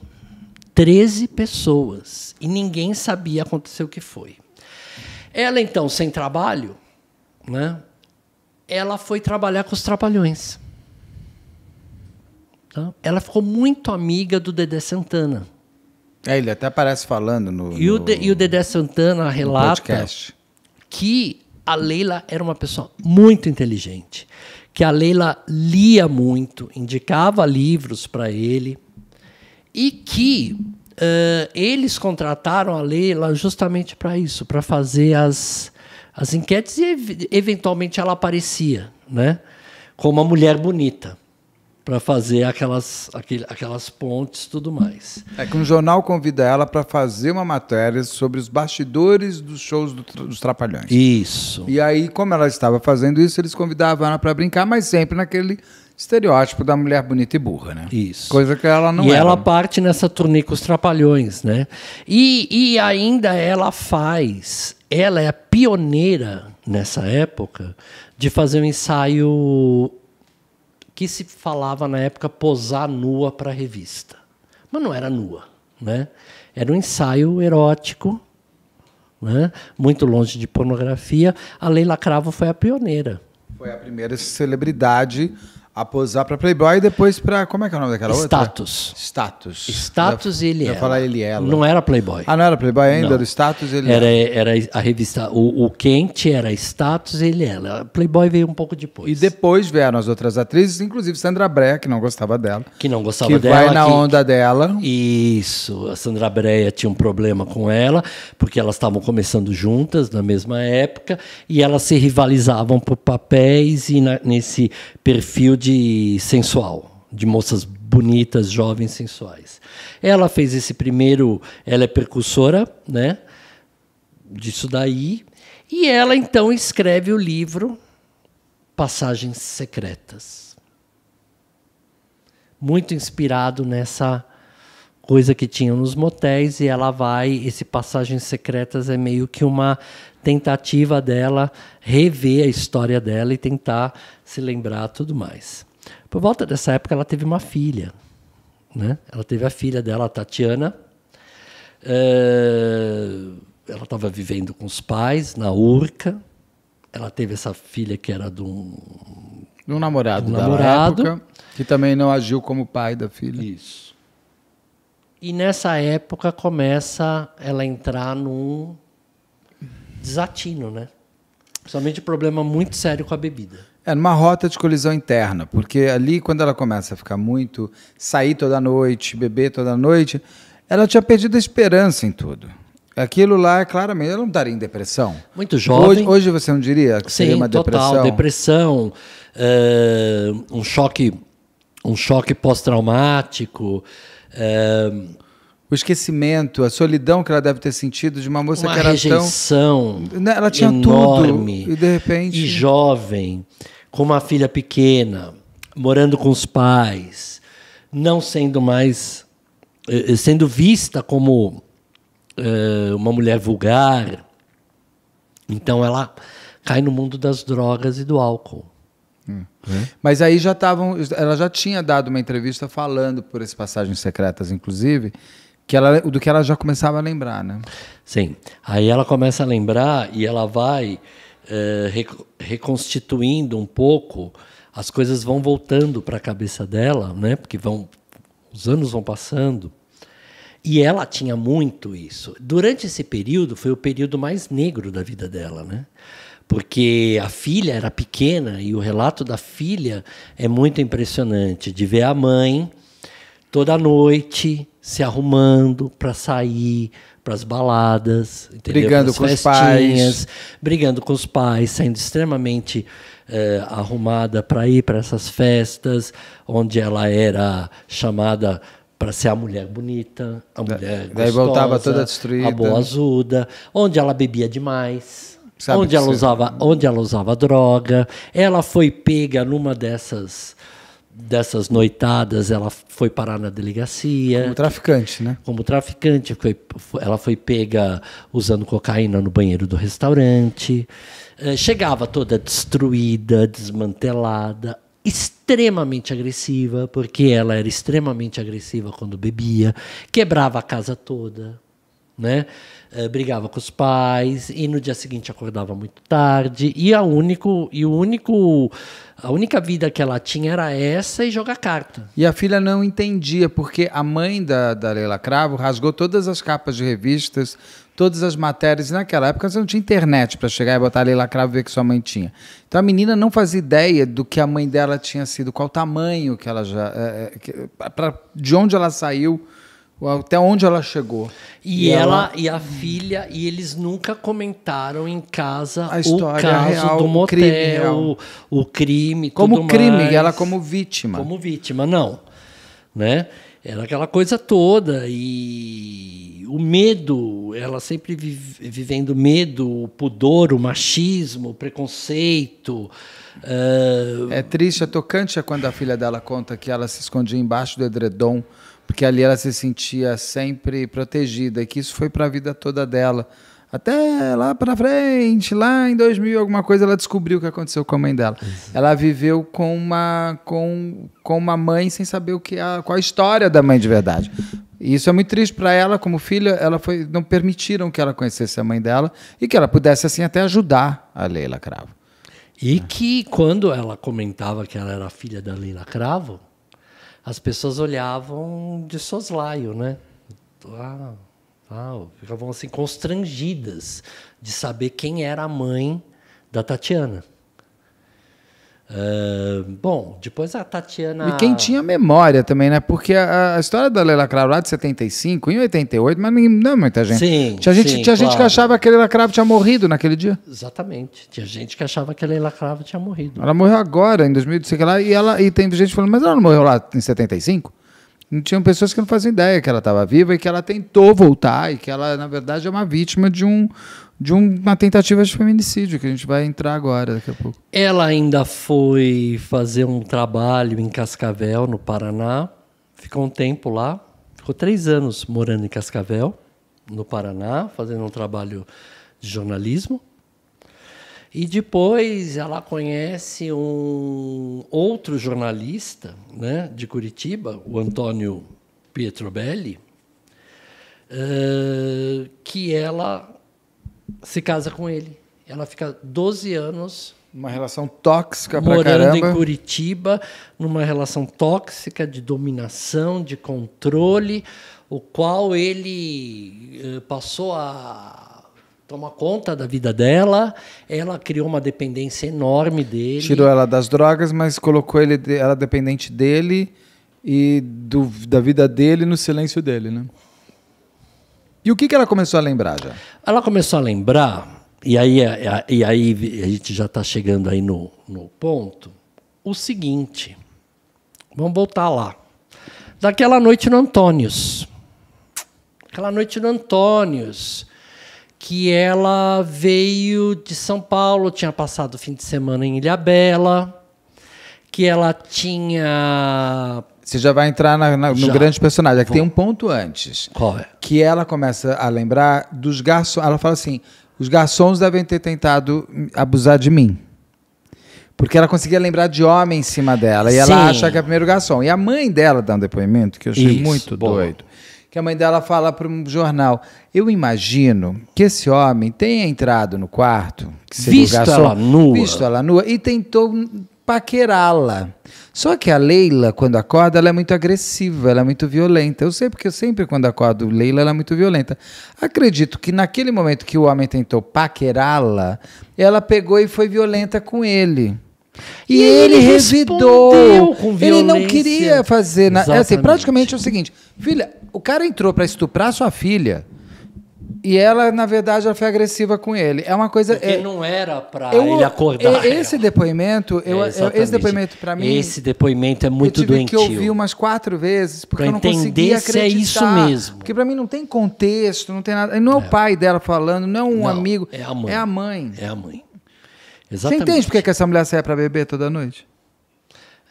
13 pessoas. E ninguém sabia acontecer o que foi. Ela, então, sem trabalho, né? Ela foi trabalhar com os trabalhões. Tá? Ela ficou muito amiga do Dedé Santana. É, ele até aparece falando no. E, no, o, de, e o Dedé Santana relata que a Leila era uma pessoa muito inteligente, que a Leila lia muito, indicava livros para ele, e que uh, eles contrataram a Leila justamente para isso, para fazer as, as enquetes e ev eventualmente ela aparecia, né? Como uma mulher bonita para fazer aquelas, aquele, aquelas pontes tudo mais. É que um jornal convida ela para fazer uma matéria sobre os bastidores dos shows do, dos Trapalhões. Isso. E aí, como ela estava fazendo isso, eles convidavam ela para brincar, mas sempre naquele estereótipo da mulher bonita e burra, né? Isso. Coisa que ela não é. E era. ela parte nessa turnê com os Trapalhões, né? E, e ainda ela faz, ela é a pioneira nessa época de fazer um ensaio que se falava na época posar nua para a revista. Mas não era nua, né? Era um ensaio erótico, né? muito longe de pornografia. A Leila Cravo foi a pioneira. Foi a primeira celebridade a posar para Playboy e depois para como é que é o nome daquela status. outra? Status. Status. ele era. É falar ele é ela. Não era Playboy. Ah, não era Playboy ainda, não. era o Status ele é era. Era, era a revista o, o quente era Status ele ela. Playboy veio um pouco depois. E depois vieram as outras atrizes, inclusive Sandra Breia, que não gostava dela. Que não gostava que dela. Que vai na que, onda dela. Isso, a Sandra Breia tinha um problema com ela, porque elas estavam começando juntas na mesma época e elas se rivalizavam por papéis e na, nesse perfil de de sensual, de moças bonitas, jovens, sensuais. Ela fez esse primeiro, ela é percussora, né? Disso daí. E ela então escreve o livro Passagens Secretas. Muito inspirado nessa coisa que tinha nos motéis e ela vai, esse Passagens Secretas é meio que uma tentativa dela rever a história dela e tentar se lembrar tudo mais. Por volta dessa época, ela teve uma filha. Né? Ela teve a filha dela, a Tatiana. Eh, ela estava vivendo com os pais na Urca. Ela teve essa filha que era de um, de um namorado, de um namorado. Época, que também não agiu como pai da filha. Isso. E nessa época começa ela entrar num desatino, né? Somente problema muito sério com a bebida. É numa rota de colisão interna, porque ali quando ela começa a ficar muito, sair toda noite, beber toda noite, ela tinha perdido a esperança em tudo. Aquilo lá, é claramente, ela não daria em depressão. Muito jovem. Hoje, hoje você não diria que Sim, seria uma depressão? total, depressão, eh, um choque, um choque pós-traumático. Eh, o esquecimento, a solidão que ela deve ter sentido de uma moça uma que era rejeição tão ela tinha enorme, tudo e de repente e jovem, com uma filha pequena, morando com os pais, não sendo mais eh, eh, sendo vista como uh, uma mulher vulgar. Então ela cai no mundo das drogas e do álcool. Hum, né? Mas aí já estavam, ela já tinha dado uma entrevista falando por essas passagens secretas, inclusive, que ela, do que ela já começava a lembrar, né? Sim. Aí ela começa a lembrar e ela vai é, eh, rec reconstituindo um pouco, as coisas vão voltando para a cabeça dela, né? Porque vão, os anos vão passando. E ela tinha muito isso. Durante esse período foi o período mais negro da vida dela, né? Porque a filha era pequena e o relato da filha é muito impressionante de ver a mãe toda noite se arrumando para sair para as baladas, entendeu? brigando com os pais, brigando com os pais, sendo extremamente eh, arrumada para ir para essas festas, onde ela era chamada para ser a mulher bonita, a da, mulher gostosa, daí voltava toda destruída, a boazuda, onde ela bebia demais. Sabe onde ela, você... usava, onde ela usava droga, ela foi pega numa dessas dessas noitadas, ela foi parar na delegacia. Como traficante, né? Como traficante. Foi, ela foi pega usando cocaína no banheiro do restaurante. Eh, chegava toda destruída, desmantelada, extremamente agressiva, porque ela era extremamente agressiva quando bebia, quebrava a casa toda né? Eh, brigava com os pais e no dia seguinte acordava muito tarde e a único e o único a única vida que ela tinha era essa e jogar carta. E a filha não entendia porque a mãe da, da Leila Cravo rasgou todas as capas de revistas, todas as matérias. E naquela época você não tinha internet para chegar e botar Leila Cravo e ver que sua mãe tinha. Então a menina não fazia ideia do que a mãe dela tinha sido, qual o tamanho que ela já, é, que, pra, de onde ela saiu até onde ela chegou. E, e ela, ela, e a filha, e eles nunca comentaram em casa a história o caso real, do motel, crime o crime, como crime, mais. ela como vítima. Como vítima, não, né? Era aquela coisa toda e o medo, ela sempre vivendo medo, o pudor, o machismo, o preconceito. Uh... É triste, é tocante é quando a filha dela conta que ela se escondia embaixo do edredom porque ali ela se sentia sempre protegida, e que isso foi para a vida toda dela. Até lá para frente, lá em 2000, alguma coisa, ela descobriu o que aconteceu com a mãe dela. Isso. Ela viveu com uma, com, com uma mãe sem saber o que é a, qual a história da mãe de verdade. E isso é muito triste para ela, como filha, ela foi, não permitiram que ela conhecesse a mãe dela e que ela pudesse assim até ajudar a Leila Cravo. E que quando ela comentava que ela era filha da Leila Cravo, as pessoas olhavam de soslaio, né? Ah, ah, ficavam assim constrangidas de saber quem era a mãe da Tatiana. Uh, bom, depois a Tatiana. E quem tinha memória também, né? Porque a, a história da Leila Cravo lá de 75, em 88, mas nem, não é muita gente. Sim, tinha gente, sim, tinha claro. gente que achava que a Leila Cravo tinha morrido naquele dia. Exatamente. Tinha gente que achava que a Leila Cravo tinha morrido. Ela morreu agora, em 2000, sei lá, e, ela, e tem gente falando, mas ela não morreu lá em 75? Não tinham pessoas que não faziam ideia que ela estava viva e que ela tentou voltar e que ela, na verdade, é uma vítima de, um, de uma tentativa de feminicídio, que a gente vai entrar agora daqui a pouco. Ela ainda foi fazer um trabalho em Cascavel, no Paraná. Ficou um tempo lá. Ficou três anos morando em Cascavel, no Paraná, fazendo um trabalho de jornalismo. E depois ela conhece um outro jornalista né, de Curitiba, o Antônio Pietrobelli, uh, que ela se casa com ele. Ela fica 12 anos. Uma relação tóxica Morando em Curitiba, numa relação tóxica de dominação, de controle, o qual ele uh, passou a toma conta da vida dela. Ela criou uma dependência enorme dele. Tirou ela das drogas, mas colocou ele, ela dependente dele e do, da vida dele no silêncio dele, né? E o que, que ela começou a lembrar já? Ela começou a lembrar, e aí, é, é, e aí a gente já está chegando aí no, no ponto, o seguinte. Vamos voltar lá. Daquela noite no Antônios. Aquela noite no Antônios que ela veio de São Paulo, tinha passado o fim de semana em Ilhabela, que ela tinha. Você já vai entrar na, na, no grande personagem. É que Vou. tem um ponto antes. Qual é? Que ela começa a lembrar dos garçons. Ela fala assim: os garçons devem ter tentado abusar de mim. Porque ela conseguia lembrar de homem em cima dela. E Sim. ela acha que é o primeiro garçom. E a mãe dela dá um depoimento que eu achei Isso, muito boa. doido que a mãe dela fala para um jornal. Eu imagino que esse homem tenha entrado no quarto, visto ela nua, visto ela nua e tentou paquerá-la. Só que a Leila, quando acorda, ela é muito agressiva, ela é muito violenta. Eu sei porque eu sempre quando acordo Leila, ela é muito violenta. Acredito que naquele momento que o homem tentou paquerá-la, ela pegou e foi violenta com ele. E, e ele, ele revidou. Ele não queria fazer nada. É assim, praticamente é o seguinte: filha, o cara entrou para estuprar sua filha. E ela, na verdade, ela foi agressiva com ele. É uma coisa. Porque é, não era para ele acordar. É, esse depoimento, eu, é, esse depoimento para mim. Esse depoimento é muito doentio. Eu tive doentio. que ouvir umas quatro vezes porque pra eu não conseguia acreditar. é isso mesmo. Porque para mim não tem contexto, não tem nada. Não é, é, o pai dela falando, não é um não, amigo. É a mãe. É a mãe. É a mãe. Exatamente. Você entende por que essa mulher saia para beber toda noite?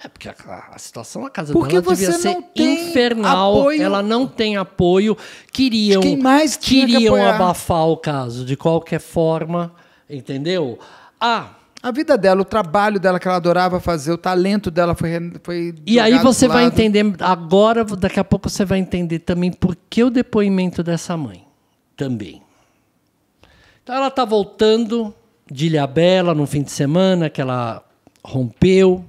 É porque a, a situação na casa porque dela você devia ser infernal. Apoio. Ela não tem apoio. Queriam, quem mais queriam que abafar o caso de qualquer forma, entendeu? Ah, a vida dela, o trabalho dela que ela adorava fazer, o talento dela foi. foi e aí você vai entender, agora, daqui a pouco você vai entender também por que o depoimento dessa mãe. Também. Então ela está voltando de Ilhabela num fim de semana que ela rompeu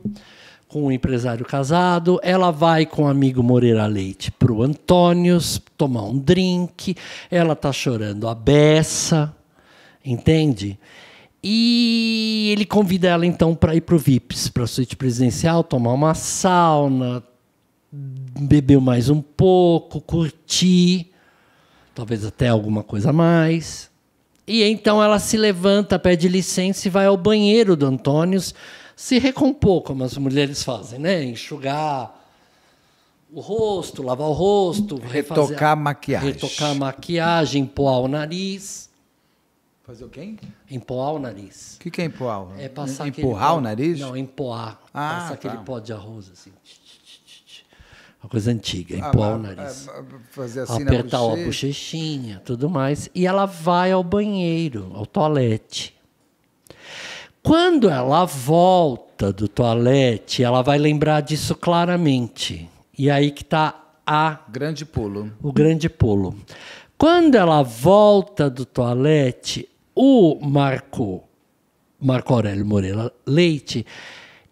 com um empresário casado, ela vai com o amigo Moreira Leite para o Antônios tomar um drink, ela tá chorando a beça, entende? E ele convida ela então para ir para o VIPs, para a suíte presidencial, tomar uma sauna, beber mais um pouco, curtir, talvez até alguma coisa a mais. E então ela se levanta, pede licença e vai ao banheiro do Antônio se recompor, como as mulheres fazem, né? Enxugar o rosto, lavar o rosto, retocar a maquiagem. Retocar a maquiagem, empoar o nariz. Fazer o quê? Empoar o nariz. O que, que é empoar? É passar Empurrar aquele... o nariz? Não, empoar. Ah, passar tá. aquele pó de arroz assim uma coisa antiga, ah, empurrar o nariz. É, é, assim apertar a bochechinha, tudo mais. E ela vai ao banheiro, ao toalete. Quando ela volta do toalete, ela vai lembrar disso claramente. E é aí que está a grande pulo. O grande pulo. Quando ela volta do toalete, o Marco Marco Aurélio Moreira Leite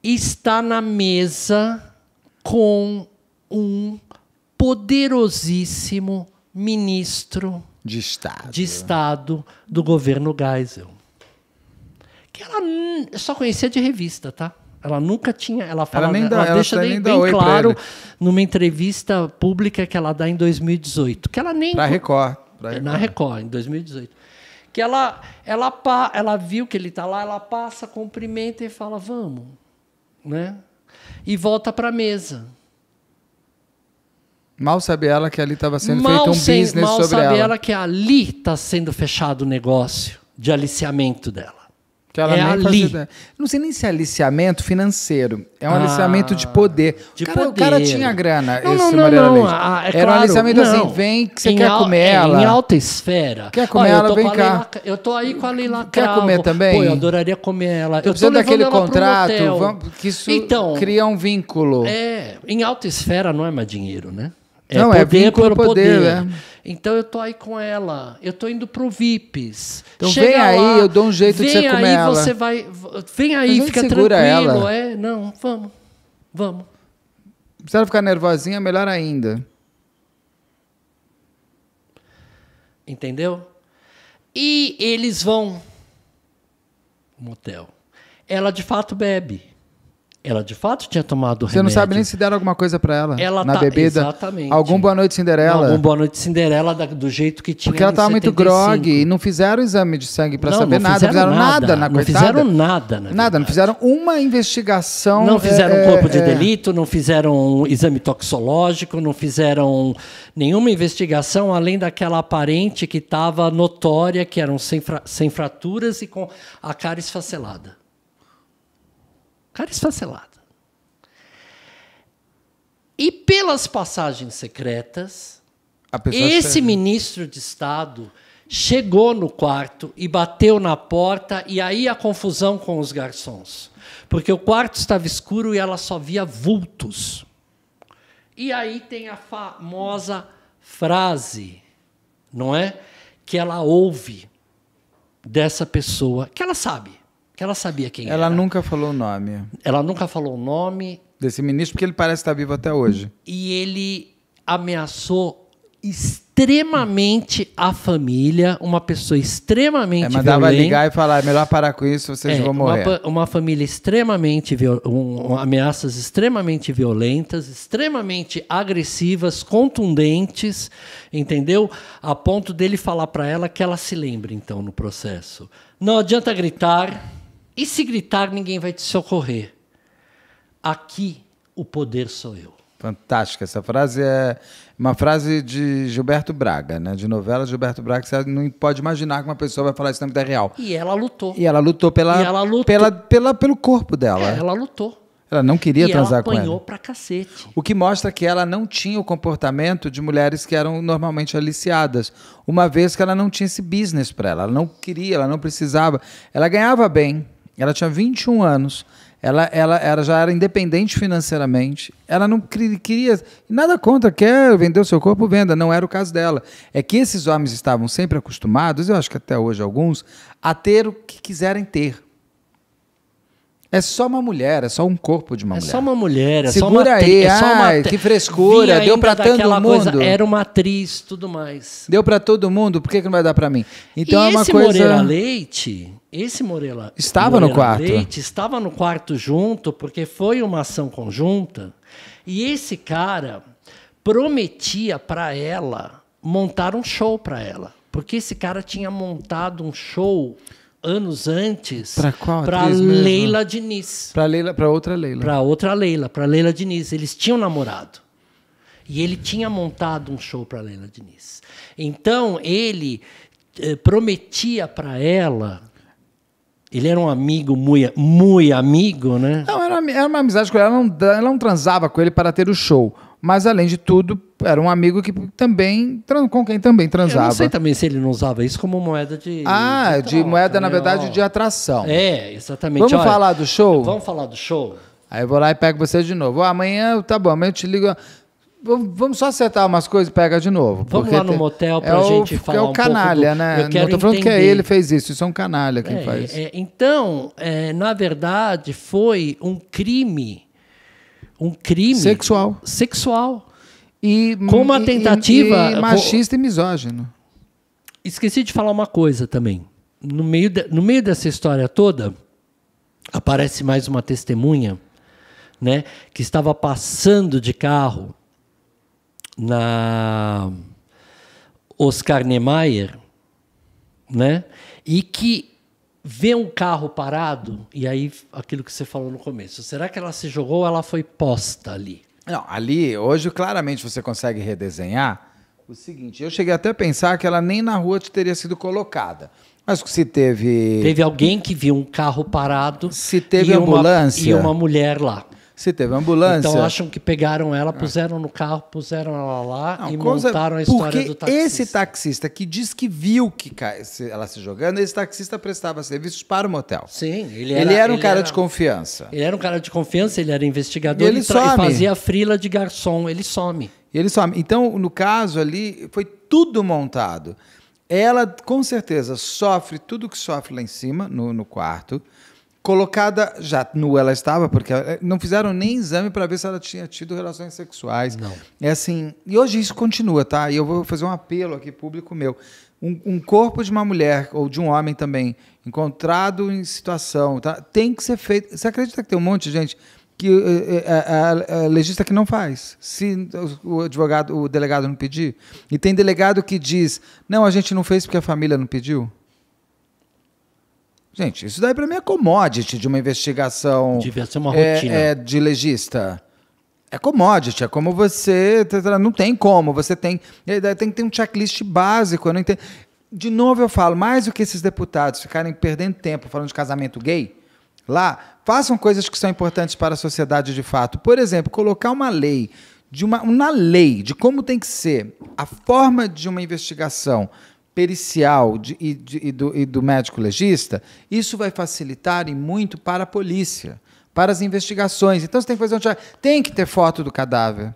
está na mesa com um poderosíssimo ministro de Estado, de Estado do governo Geisel. Que ela só conhecia de revista, tá? Ela nunca tinha. Ela, fala, ela, dá, ela, ela deixa bem, bem claro numa entrevista pública que ela dá em 2018. Que ela nem. É, na Record. Pra Record. Na Record, em 2018. Que ela, ela, ela viu que ele está lá, ela passa, cumprimenta e fala: vamos. Né? E volta para a mesa. Mal sabe ela que ali estava sendo mal feito um business sobre ela. Mal sabe ela que ali está sendo fechado o negócio de aliciamento dela. Que ela é ali. Fazia... Não sei nem se é aliciamento financeiro. É um ah, aliciamento de poder. De cara, poder. O cara tinha grana, não, esse não, não, não. Ah, é Era claro, um aliciamento assim, não. assim, vem que você em quer al, comer é, ela. Em alta esfera. Quer comer Olha, ela, vem cá. Leila, eu tô aí com a Leila Quer comer também? Pô, eu adoraria comer ela. Eu, eu tô daquele contrato, vamos, que isso então, cria um vínculo. É, em alta esfera não é mais dinheiro, né? É não, é poder é vínculo pelo é poder. poder. Né? Então eu tô aí com ela. Eu tô indo pro VIPs. Então Chega vem lá, aí, eu dou um jeito de você comer aí, Você vai, vem aí, fica tranquilo. Ela. É, não, vamos, vamos. Se ela ficar nervosinha, melhor ainda. Entendeu? E eles vão motel. Ela de fato bebe. Ela de fato tinha tomado Você remédio. não sabe nem se deram alguma coisa para ela, ela na tá, bebida. Exatamente. Algum Boa Noite Cinderela. Não, algum Boa Noite Cinderela da, do jeito que tinha. Porque ela estava muito grog e não fizeram exame de sangue para saber não nada. Fizeram não fizeram nada, na coitada. Não fizeram nada, Nada, não fizeram uma investigação. Não fizeram é, é, corpo de é, delito, não fizeram um exame toxológico, não fizeram nenhuma investigação além daquela aparente que estava notória, que eram sem, fra sem fraturas e com a cara esfacelada cara esfacelado. É e pelas passagens secretas, esse é ministro de Estado chegou no quarto e bateu na porta, e aí a confusão com os garçons. Porque o quarto estava escuro e ela só via vultos. E aí tem a famosa frase, não é? Que ela ouve dessa pessoa, que ela sabe que ela sabia quem ela era. Ela nunca falou o nome. Ela nunca falou o nome. Desse ministro, porque ele parece estar vivo até hoje. E ele ameaçou extremamente a família, uma pessoa extremamente é, mandava violenta. ligar e falar, melhor parar com isso, vocês é, vão morrer. Uma, uma família extremamente um, ameaças extremamente violentas, extremamente agressivas, contundentes, entendeu? A ponto dele falar para ela que ela se lembre então no processo. Não adianta gritar, e se gritar, ninguém vai te socorrer. Aqui o poder sou eu. Fantástica. Essa frase é uma frase de Gilberto Braga, né? De novela de Gilberto Braga. Você não pode imaginar que uma pessoa vai falar isso na vida real. E ela lutou. E ela lutou pela, ela lutou. Pela, pela, pelo corpo dela. É, ela lutou. Ela não queria e transar com ela. apanhou pra cacete. O que mostra que ela não tinha o comportamento de mulheres que eram normalmente aliciadas, uma vez que ela não tinha esse business para ela. Ela não queria, ela não precisava. Ela ganhava bem. Ela tinha 21 anos. Ela, ela, ela já era independente financeiramente. Ela não queria. Nada contra, quer vender o seu corpo, venda. Não era o caso dela. É que esses homens estavam sempre acostumados, eu acho que até hoje alguns, a ter o que quiserem ter. É só uma mulher, é só um corpo de uma é mulher. É só uma mulher, é Segura só uma atriz. Aí, é ai, que frescura, deu para todo mundo. Coisa, era uma atriz, tudo mais. Deu para todo mundo, por que, que não vai dar para mim? Então é e é uma esse coisa. Moreira Leite, esse Moreira estava Moreira no quarto. Leite estava no quarto junto porque foi uma ação conjunta e esse cara prometia para ela montar um show para ela, porque esse cara tinha montado um show anos antes para qual para Leila mesmo? Diniz para Leila para outra Leila para outra Leila para Leila Diniz eles tinham namorado e ele tinha montado um show para Leila Diniz então ele eh, prometia para ela ele era um amigo, muito, amigo, né? Não, era, era uma amizade com ela, ela não, ela não transava com ele para ter o show mas além de tudo, era um amigo que também com quem também transava. Eu não sei também se ele não usava isso como moeda de Ah, de, de moeda na né? verdade de atração. É, exatamente. Vamos Olha, falar do show? Vamos falar do show. Aí eu vou lá e pego você de novo. amanhã, tá bom, amanhã eu te ligo. Vamos só acertar umas coisas e pega de novo. Vamos lá no motel pra é gente o, falar. É o canalha, um do, né? Eu quero Não tô falando entender. que é ele fez isso, isso é um canalha quem é, faz. É, então, é, na verdade, foi um crime um crime sexual, sexual e com uma tentativa e, e, e machista vou... e misógino. Esqueci de falar uma coisa também. No meio, de, no meio dessa história toda aparece mais uma testemunha, né, que estava passando de carro na Oscar Niemeyer, né, e que vê um carro parado, e aí aquilo que você falou no começo, será que ela se jogou ou ela foi posta ali? Não, ali, hoje claramente você consegue redesenhar o seguinte: eu cheguei até a pensar que ela nem na rua teria sido colocada. Mas se teve. Teve alguém que viu um carro parado. Se teve ambulância. Uma, e uma mulher lá. Se teve ambulância. Então acham que pegaram ela, puseram no carro, puseram ela lá não, e montaram a história do taxista. Esse taxista que diz que viu que ela se jogando, esse taxista prestava serviços para o motel. Sim, ele era, ele era um ele cara era, de confiança. Ele era um cara de confiança, ele era investigador, e ele, ele some. fazia frila de garçom, ele some. Ele some. Então, no caso ali, foi tudo montado. Ela, com certeza, sofre tudo que sofre lá em cima, no, no quarto colocada já no, ela estava porque eh, não fizeram nem exame para ver se ela tinha tido relações sexuais não é assim e hoje isso continua tá e eu vou fazer um apelo aqui público meu um, um corpo de uma mulher ou de um homem também encontrado em situação tá tem que ser feito você acredita que tem um monte de gente que eh, eh, a, a, a legista que não faz, se o advogado, o delegado não pedir. E tem delegado que diz, não, a gente não fez porque a família não pediu. Gente, isso daí para mim é commodity de uma investigação. Devia ser uma rotina. É, é, de legista. É commodity, é como você. Tá, tá, não tem como, você tem. Tem que ter um checklist básico. Eu não entendo. De novo eu falo, mais do que esses deputados ficarem perdendo tempo falando de casamento gay, lá, façam coisas que são importantes para a sociedade de fato. Por exemplo, colocar uma lei, de uma, uma lei de como tem que ser a forma de uma investigação pericial de, e, de, e, do, e do médico legista, isso vai facilitar e muito para a polícia, para as investigações. Então você tem que fazer um Tem que ter foto do cadáver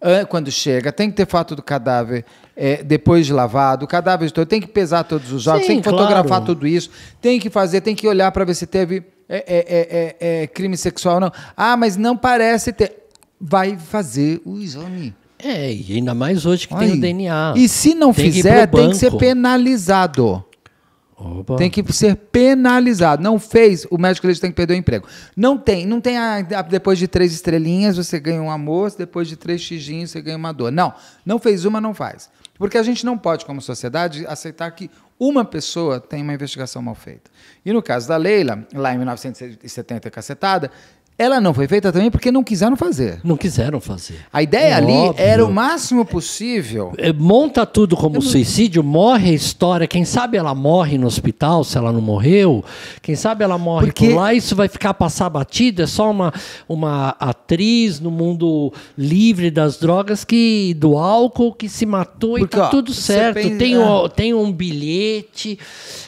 ah, quando chega, tem que ter foto do cadáver é, depois de lavado, o cadáver todo tem que pesar todos os jogos, Sim, tem que claro. fotografar tudo isso, tem que fazer, tem que olhar para ver se teve é, é, crime sexual ou não. Ah, mas não parece ter. Vai fazer o exame. É, e ainda mais hoje que tem o DNA. E se não tem fizer, que tem que ser penalizado. Opa. Tem que ser penalizado. Não fez, o médico legista tem que perder o emprego. Não tem, não tem a, a, depois de três estrelinhas você ganha um amor, depois de três xijinhos você ganha uma dor. Não, não fez uma, não faz. Porque a gente não pode, como sociedade, aceitar que uma pessoa tem uma investigação mal feita. E no caso da Leila, lá em 1970 cacetada, ela não foi feita também porque não quiseram fazer. Não quiseram fazer. A ideia é ali óbvio. era o máximo possível. É, monta tudo como não... suicídio, morre a história. Quem sabe ela morre no hospital, se ela não morreu. Quem sabe ela morre porque... por lá, isso vai ficar passar batido. É só uma, uma atriz no mundo livre das drogas, que do álcool, que se matou porque, e tá ó, tudo certo. Pensa... Tem, é. tem um bilhete.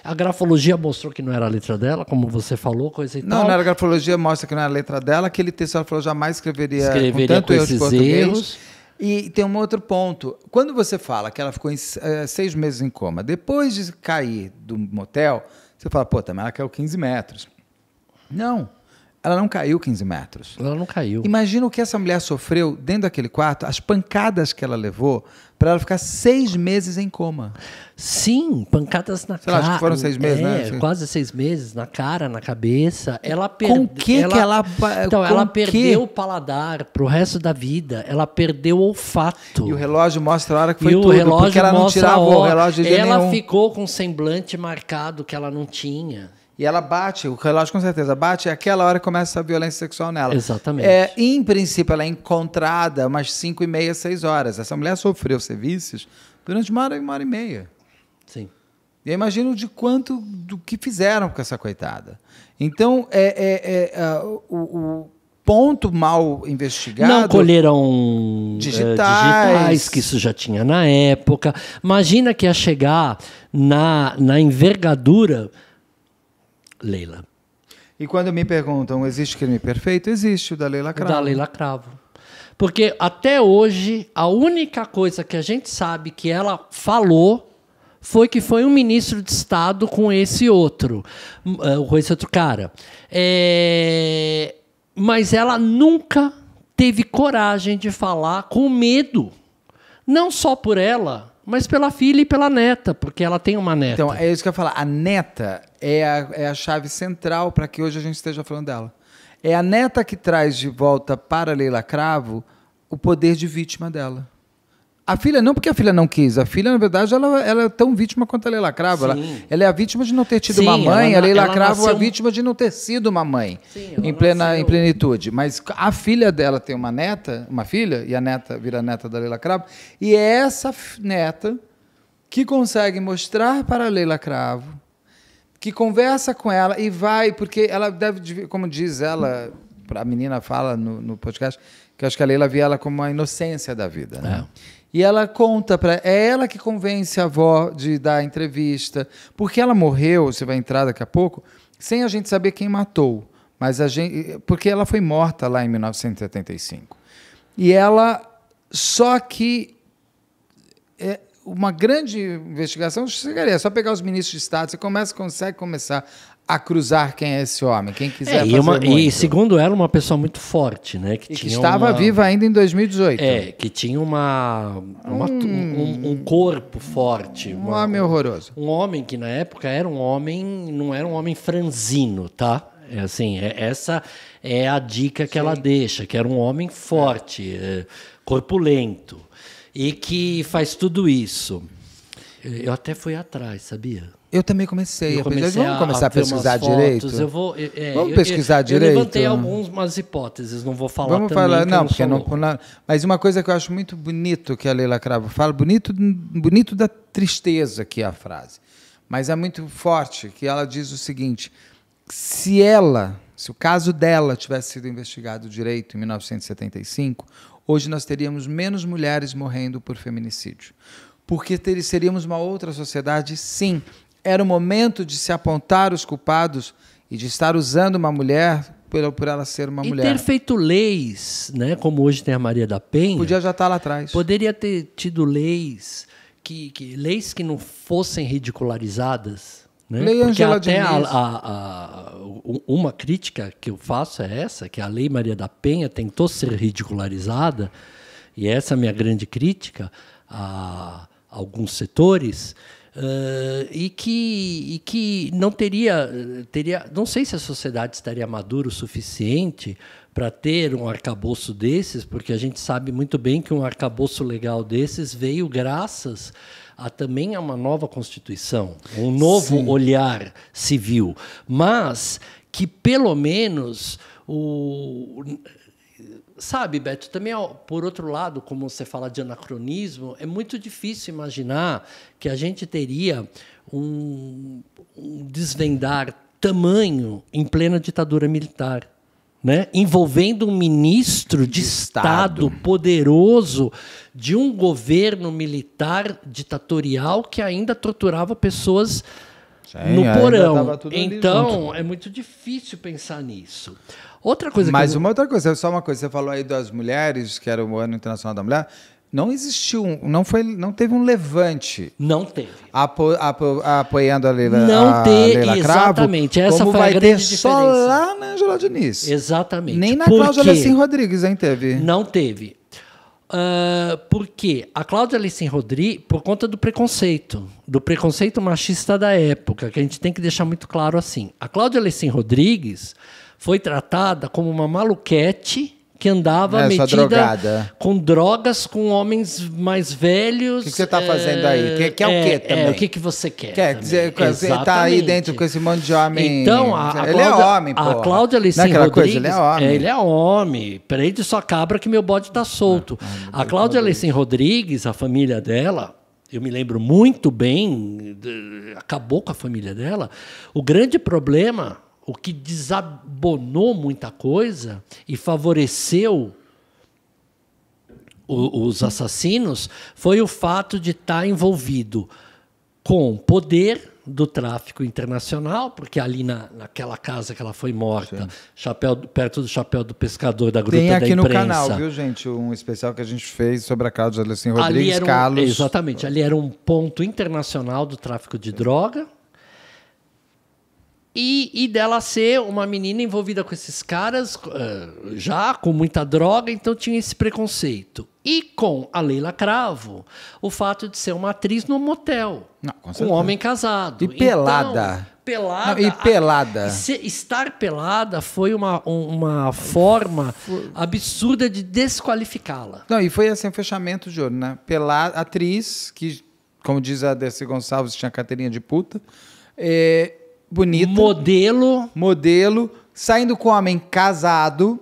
A grafologia mostrou que não era a letra dela, como você falou, coisa e não, tal. Não, a grafologia mostra que não era a letra obra dela, aquele texto ela falou jamais escreveria, escreveria com tanto com Erros. E tem um outro ponto. Quando você fala que ela ficou em, eh, seis meses em coma, depois de cair do motel, você fala, pô, também ela caiu 15 metros. Não. Ela não caiu 15 metros. Ela não caiu. Imagina o que essa mulher sofreu dentro daquele quarto, as pancadas que ela levou para ela ficar seis meses em coma. Sim, pancadas na Sei cara. Lá, acho que foram seis meses, né? é, né? Quase seis meses, na cara, na cabeça. Ela perdeu. Com que ela... Então, que ela. Então, ela perdeu que? o paladar pro resto da vida. Ela perdeu o olfato. E o relógio mostra a hora que foi e tudo, o relógio porque ela não tirava o relógio de Ela nenhum. ficou com um semblante marcado que ela não tinha. E ela bate, o relógio com certeza bate, e aquela hora começa a violência sexual nela. Exatamente. É, em princípio, ela é encontrada umas 5 e meia, 6 horas. Essa mulher sofreu serviços durante uma hora e uma hora e meia. Sim. E eu imagino de quanto, do que fizeram com essa coitada. Então, é, é, é uh, o, o ponto mal investigado. Não colheram eh, digitais. Uh, digitais. que isso já tinha na época. Imagina que ia chegar na, na envergadura Leila. E quando me perguntam, existe crime perfeito? Existe, o da Leila Cravo. O da Leila Cravo. Porque até hoje, a única coisa que a gente sabe que ela falou foi que foi um ministro de Estado com esse outro, hum, eh, com esse outro cara. É... Mas ela nunca teve coragem de falar com medo. Não só por ela, mas pela filha e pela neta, porque ela tem uma neta. Então, é isso que eu ia falar. A neta é a, é a chave central para que hoje a gente esteja falando dela. É a neta que traz de volta para Leila Cravo o poder de vítima dela. A filha não porque a filha não quis. A filha, na verdade, ela, ela é tão vítima quanto a Leila Cravo. Ela, é ela, é a vítima de não ter tido Sim, uma mãe. Ela, a Leila Cravo nasceu... é a vítima de não ter sido uma mãe Sim, em, plena, nasceu... em plenitude. Mas a filha dela tem uma neta, uma filha, e a neta vira a neta da Leila Cravo. E é essa neta que consegue mostrar para a Leila Cravo, que conversa com ela e vai, porque ela deve, como diz ela, a menina fala no, no podcast, que acho que a Leila vê ela como uma inocência da vida. Né? É. E ela conta para é ela que convence a avó de dar a entrevista, porque ela morreu, você vai entrar daqui a pouco, sem a gente saber quem matou, mas a gente, porque ela foi morta lá em 1975. E ela só que é, uma grande investigação chegaria, é só pegar os ministros de Estado, você começa, consegue começar a cruzar quem é esse homem, quem quiser é, fazer e, e segundo ela, uma pessoa muito forte, né? Que, que estava uma, viva ainda em 2018. É, que tinha uma, uma um, hum. um, um, corpo forte. Um uma, homem horroroso. Um homem que na época era um homem, não era um homem franzino, tá? É assim, é, essa é a dica que Sim. ela deixa, que era um homem forte, é, é corpulento e que faz tudo isso. Eu até fui atrás, sabia? Eu também comecei. Eu comecei vamos começar a, a pesquisar fotos, direito? Eu vou, é, é, vamos eu, pesquisar eu, direito? Eu levantei algumas hipóteses, não vou falar Vamos falar, não, não porque não, não, Mas uma coisa que eu acho muito bonito que a Leila Cravo fala, bonito, bonito da tristeza que é a frase, mas é muito forte, que ela diz o seguinte, se ela, se o caso dela tivesse sido investigado direito em 1975, hoje nós teríamos menos mulheres morrendo por feminicídio porque ter, seríamos uma outra sociedade, sim, era o momento de se apontar os culpados e de estar usando uma mulher por, por ela ser uma e mulher. ter feito leis, né, como hoje tem a Maria da Penha. Podia já estar tá lá atrás. Poderia ter tido leis que, que leis que não fossem ridicularizadas. Né? Lei Porque Angela até a, a, a, uma crítica que eu faço é essa, que a Lei Maria da Penha tentou ser ridicularizada, e essa é a minha grande crítica a alguns setores, Uh, e, que, e que não teria, teria. Não sei se a sociedade estaria madura o suficiente para ter um arcabouço desses, porque a gente sabe muito bem que um arcabouço legal desses veio graças a também a uma nova Constituição, um novo Sim. olhar civil. Mas que pelo menos o, sabe, Beto, também, ó, por outro lado, como você fala de anacronismo, é muito difícil imaginar que a gente teria um, um desvendar tamanho em plena ditadura militar. Né? envolvendo um ministro de, de estado. estado poderoso de um governo militar ditatorial que ainda torturava pessoas Sim, no porão. Então, é muito difícil pensar nisso. Outra coisa Mas eu... uma outra coisa, só uma coisa, você falou aí das mulheres, que era o Ano Internacional da Mulher. Não existiu, não foi, não teve um levante. Não teve. Apo, apo, apoiando a Leila Não teve, exatamente. Cravo, essa como foi vai a grande ter diferença. só lá na Angela Diniz. Exatamente. Nem na Por Cláudia Lecim Rodrigues, hein, teve? Não teve. Uh, ah, porque a Cláudia Alice Rodrigues, por conta do preconceito, do preconceito machista da época, que a gente tem que deixar muito claro assim. A Cláudia Alice Rodrigues foi tratada como uma maluquete que andava é, metida com drogas, com homens mais velhos. O que, que você está é... fazendo aí? Quer, quer é, o é, quê é, também? É, o que, que você quer? Quer também. dizer, você está aí dentro com esse monte de homem. Então, a, a ele é Cláudia, é homem, pô. A Cláudia Alicim Rodrigues. Coisa, ele é homem. ele é homem. Prende sua cabra que meu bode está solto. Ah, ah, a Cláudia Alicim Rodrigues, a família dela. Eu me lembro muito bem, acabou com a família dela. O grande problema o que desabonou muita coisa e favoreceu o, os assassinos foi o fato de estar tá envolvido com poder do tráfico internacional, porque ali na, naquela casa que ela foi morta, chapéu, perto do chapéu do pescador da gruta da Tem aqui no canal, viu, gente, um especial que a gente fez sobre a casa de Alessandro Rodrigues, ali um, Carlos. Exatamente, ali era um ponto internacional do tráfico de droga e, e, dela ser uma menina envolvida com esses caras, uh, já com muita droga, então tinha esse preconceito. E com a Leila Cravo, o fato de ser uma atriz no motel. Não, um homem casado. E pelada. Então, pelada. Não, e pelada. A, se, estar pelada foi uma, uma forma absurda de desqualificá-la. Não, e foi assim, um fechamento de ouro, né? Pelada, atriz, que, como diz a DC Gonçalves, tinha carteirinha de puta. É, bonita. Modelo. Modelo. Saindo com um homem casado.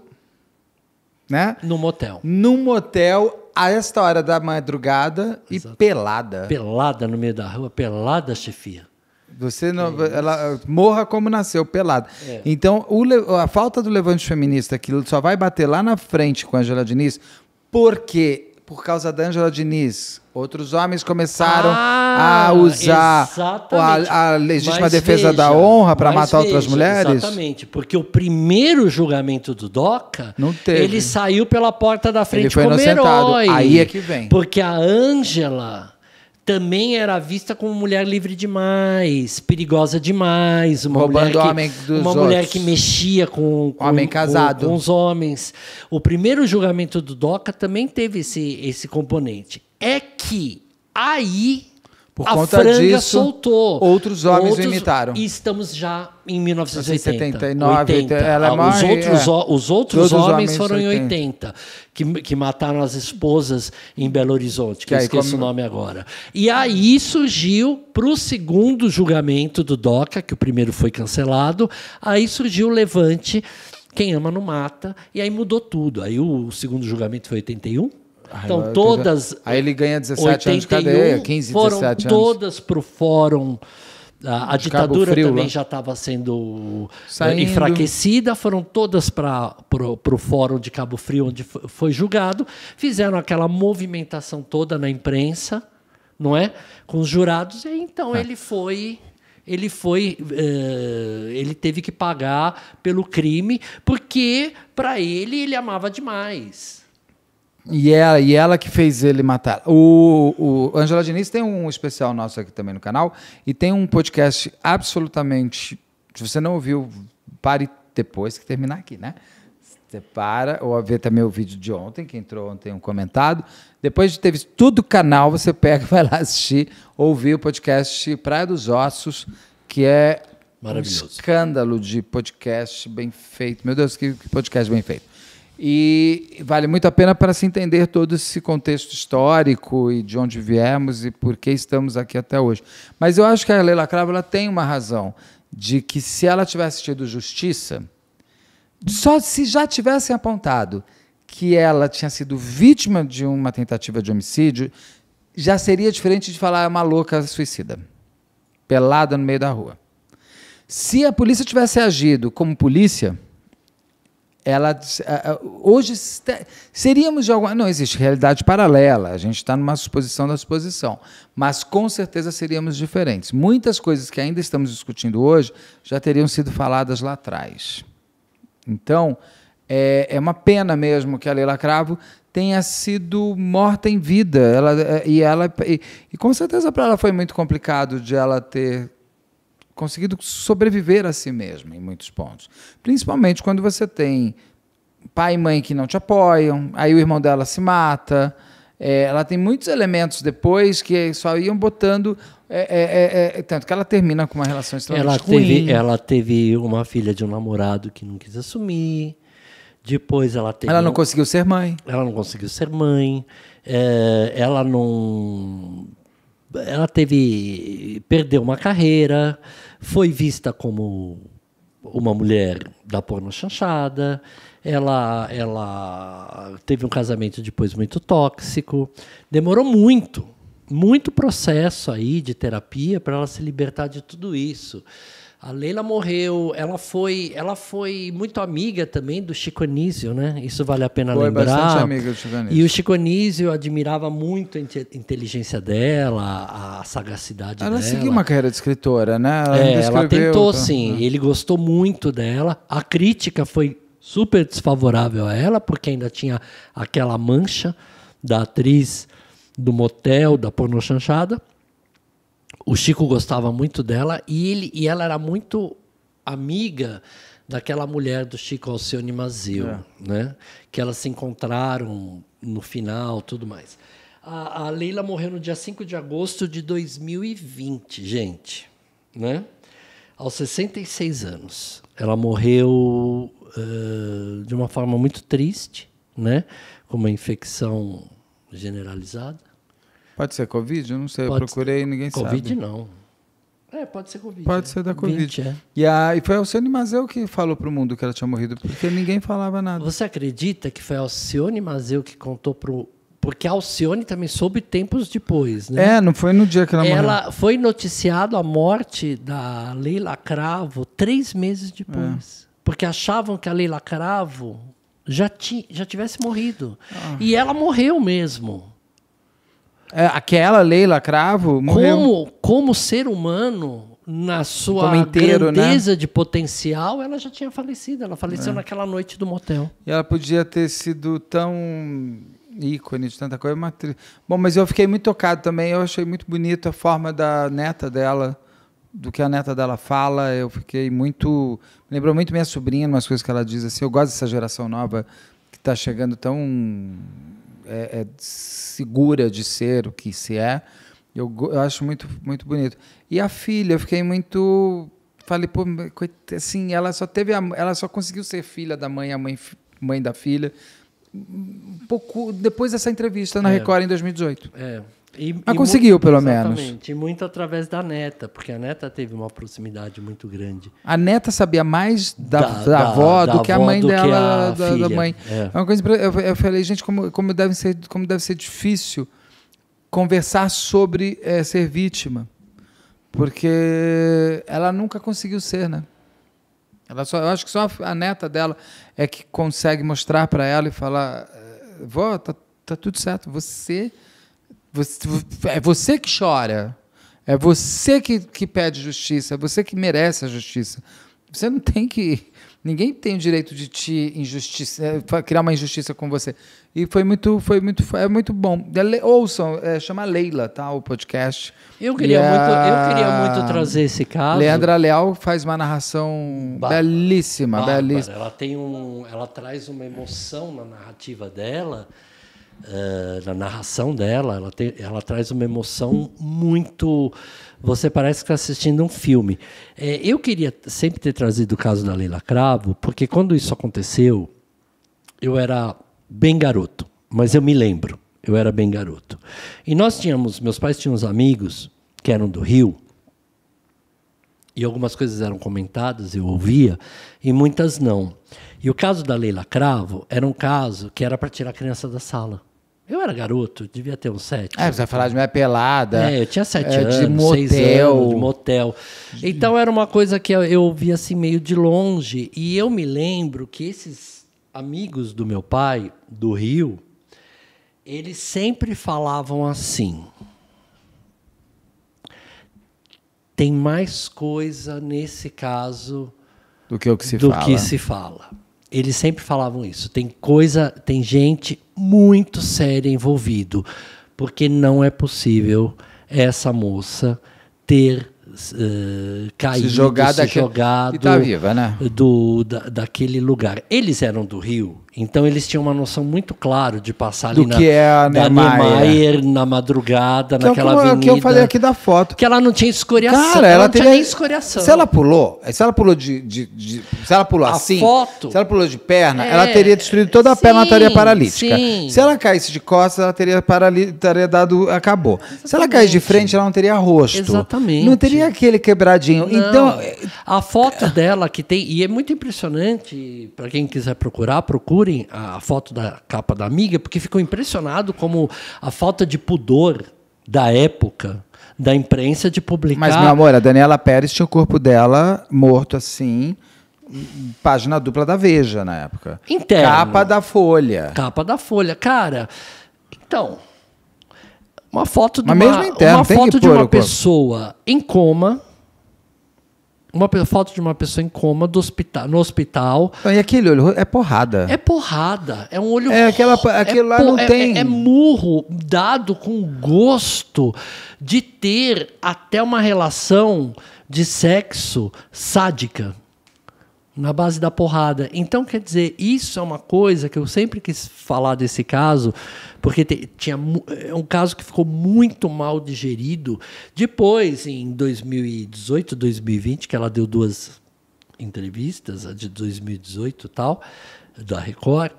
Né? no motel. no motel, a esta hora da madrugada Exato. e pelada. Pelada no meio da rua, pelada, chefia. Você não, ela morra como nasceu, pelada. É. Então, o, a falta do levante feminista que só vai bater lá na frente com a Angela Diniz, porque por causa da Angela Diniz. Outros homens começaram ah, a usar a, a, legítima mas defesa veja, da honra para matar veja, outras mulheres? Exatamente, porque o primeiro julgamento do Doca, ele saiu pela porta da frente ele foi como inocentado. herói. Aí é que vem. Porque a Ângela também era vista como mulher livre demais, perigosa demais, uma Roubando mulher que, homem dos uma outros. mulher que mexia com, com homem casado, com, com, os homens. O primeiro julgamento do Doca também teve esse esse componente. É que aí por a conta disso, soltou. Outros homens outros, o imitaram. E estamos já em 1980. 79, 80. Ela é mais, ah, é. os, outros, é. os outros homens, homens foram 80. em 80, que, que mataram as esposas em Belo Horizonte, que, que eu esqueço como... o nome agora. E aí surgiu, para o segundo julgamento do DOCA, que o primeiro foi cancelado, aí surgiu o levante, quem ama não mata, e aí mudou tudo. Aí o segundo julgamento foi 81? então, todas. Aí ele ganha 17 anos de cadeia, 15, foram 17 anos. Todas para o Fórum. Ah, a, a ditadura Frio, também lá. Né? já estava sendo eh, Saindo. enfraquecida, foram todas para o Fórum de Cabo Frio, onde foi julgado. Fizeram aquela movimentação toda na imprensa, não é? Com os jurados, e então ah. ele foi ele foi uh, ele teve que pagar pelo crime porque para ele ele amava demais e ela, é, e é ela que fez ele matar. O, o Angela Diniz tem um especial nosso aqui também no canal e tem um podcast absolutamente. Se você não ouviu, pare depois que terminar aqui, né? Você para, ou ver também o vídeo de ontem, que entrou ontem um comentado. Depois de ter visto tudo o canal, você pega, [laughs] vai lá assistir, ouvir o podcast Praia dos Ossos, que é um escândalo de podcast bem feito. Meu Deus, que podcast bem feito. E vale muito a pena para se entender todo esse contexto histórico e de onde viemos e por que estamos aqui até hoje. Mas eu acho que a Leila Cravo ela tem uma razão de que se ela tivesse tido justiça, só se já tivessem apontado que ela tinha sido vítima de uma tentativa de homicídio, já seria diferente de falar é uma louca suicida, pelada no meio da rua. Se a polícia tivesse agido como polícia, ela hoje seríamos de alguma não existe realidade paralela a gente está numa suposição da suposição mas com certeza seríamos diferentes muitas coisas que ainda estamos discutindo hoje já teriam sido faladas lá atrás então é, é uma pena mesmo que a Leila Cravo tenha sido morta em vida ela é, e ela e, e com certeza para ela foi muito complicado de ela ter conseguido sobreviver a si mesmo em muitos pontos. Principalmente quando você tem pai e mãe que não te apoiam, aí o irmão dela se mata. É, ela tem muitos elementos depois que só iam botando. É é, é, é, tanto que ela termina com uma relação extremamente ela ruim. Teve, ela teve uma filha de um namorado que não quis assumir. Depois ela teve. Ela não um, conseguiu ser mãe. Ela não conseguiu ser mãe. É, ela não. Ela teve. Perdeu uma carreira foi vista como uma mulher da porno chanchada, ela, ela teve um casamento depois muito tóxico, demorou muito, muito processo aí de terapia para ela se libertar de tudo isso. A Leila morreu, ela foi, ela foi muito amiga também do Chico Anísio, né? Isso vale a pena foi lembrar. Foi bastante amiga do Chico Anísio. E o Chico Anísio admirava muito a inteligência dela, a sagacidade ela dela. Ela seguiu uma carreira de escritora, né? Ela, é, ela tentou, tá? sim. Uhum. Ele gostou muito dela. A crítica foi super desfavorável a ela, porque ainda tinha aquela mancha da atriz do motel, da pornochanchada. chanchada o Chico gostava muito dela e, ele, e ela era muito amiga daquela mulher do Chico Alcione Mazeu, é. né? Que elas se encontraram no final, tudo mais. A, a, Leila morreu no dia 5 de agosto de 2020, gente, né? Aos 66 anos. Ela morreu uh, de uma forma muito triste, né? Com uma infecção generalizada. Pode ser Covid? Eu não sei, pode eu procurei e ninguém COVID sabe. Covid não. É, pode ser Covid. Pode é. ser da Covid. 20, é. e, a, e foi a Alcione Mazeu que falou para o mundo que ela tinha morrido, porque ninguém falava nada. Você acredita que foi a Alcione Mazeu que contou para Porque a Alcione também soube tempos depois, né? É, não foi no dia que ela, ela morreu. Ela foi noticiado a morte da Leila Cravo três meses depois. É. Porque achavam que a Leila Cravo já, ti, já tivesse morrido. Ah. E ela morreu mesmo. É, aquela Leila Cravo morreu. Como, como ser humano, na sua inteiro, né? grandeza né? de potencial, ela já tinha falecido. Ela faleceu é. naquela noite do motel. E ela podia ter sido tão ícone de tanta coisa. Bom, mas eu fiquei muito tocado também. Eu achei muito bonita a forma da neta dela, do que a neta dela fala. Eu fiquei muito. Me lembrou muito minha sobrinha, umas coisas que ela diz assim. Eu gosto dessa geração nova que está chegando tão é, é segura de ser o que se é. Eu, eu, acho muito, muito bonito. E a filha, eu fiquei muito. Falei, pô, assim, ela só teve. A, ela só conseguiu ser filha da mãe, a mãe, mãe da filha. Um pouco depois dessa entrevista na é. Record em 2018. É, e, Mas ah, e conseguiu, muito, pelo exatamente, menos. E muito através da neta, porque a neta teve uma proximidade muito grande. A neta sabia mais da, da, da avó da, do que a mãe dela, a da, mãe. É. é. uma coisa. Eu, eu falei, gente, como, como, deve ser, como deve ser difícil conversar sobre é, ser vítima. Porque ela nunca conseguiu ser, né? Ela só, eu acho que só a neta dela é que consegue mostrar para ela e falar: é, vó, tá, tá tudo certo, você você, é você que chora. É você que, que pede justiça. É você que merece a justiça. Você não tem que. Ninguém tem o direito de te injustiça, eh, criar uma injustiça com você. E foi muito, foi muito, é muito bom. É ouçam, é, chama Leila, tá? O podcast. Eu queria, é... muito, eu queria muito trazer esse caso. Leandra Leal faz uma narração Bárbara. belíssima, Bárbara. belíssima. Ela tem um, ela traz uma emoção na narrativa dela eh, na narração dela, ela, tem, ela traz uma emoção muito. Você parece que está assistindo um filme. É, eu queria sempre ter trazido o caso da Leila Cravo, porque quando isso aconteceu, eu era bem garoto, mas eu me lembro, eu era bem garoto. E nós tínhamos, meus pais tinham uns amigos que eram do Rio, e algumas coisas eram comentadas, eu ouvia, e muitas não. E o caso da Leila Cravo era um caso que era para tirar a criança da sala. Eu era garoto, devia ter uns sete. Ah, você vai falar de mulher pelada. É, eu tinha sete é, anos, de motel. seis anos, de motel. Então era uma coisa que eu via assim meio de longe. E eu me lembro que esses amigos do meu pai, do Rio, eles sempre falavam assim: tem mais coisa nesse caso do que o que se do fala. que se fala eles sempre falavam isso. Tem coisa, tem gente muito séria envolvido, porque não é possível essa moça ter uh, caído, se jogado, se jogado. jogado tá viva, né? do, da, daquele lugar. Eles eram do Rio, então eles tinham uma noção muito clara de passar Do ali na, que é a da Niemeyer na madrugada, que naquela é o que, avenida. que eu falei aqui da foto. Que ela não tinha escoriação. Cara, ela, não teria... tinha nem escoriação. Se ela pulou, se ela pulou de. de, de se ela pulou a assim. Foto, se ela pulou de perna, é, ela teria destruído toda a sim, perna, ela estaria paralítica. Sim. Se ela caísse de costas, ela teria, parali... teria dado. Acabou. Exatamente. Se ela caísse de frente, ela não teria rosto. Exatamente. Não teria aquele quebradinho. Não. Então. A foto dela que tem. E é muito impressionante, para quem quiser procurar, procura procurem a foto da capa da amiga, porque ficou impressionado como a falta de pudor da época da imprensa de publicar. Mas, meu amor, a Daniela Pérez tinha o corpo dela morto assim. Página dupla da Veja na época. Interno. Capa da Folha. Capa da Folha. Cara, então. Uma foto de Mas uma, mesmo interno, uma foto de uma pessoa em coma uma foto de uma pessoa em coma do hospital, no hospital. e aquele olho é porrada. É porrada. É um olho. É aquela, aquele é, lá não é, é tem. É, é, murro dado com gosto de ter até uma relação de sexo sádica na base da porrada. Então, quer dizer, isso é uma coisa que eu sempre quis falar desse caso, porque te, tinha é um caso que ficou muito mal digerido. Depois, em 2018, 2020, que ela deu duas entrevistas, a de 2018 e tal, da Record,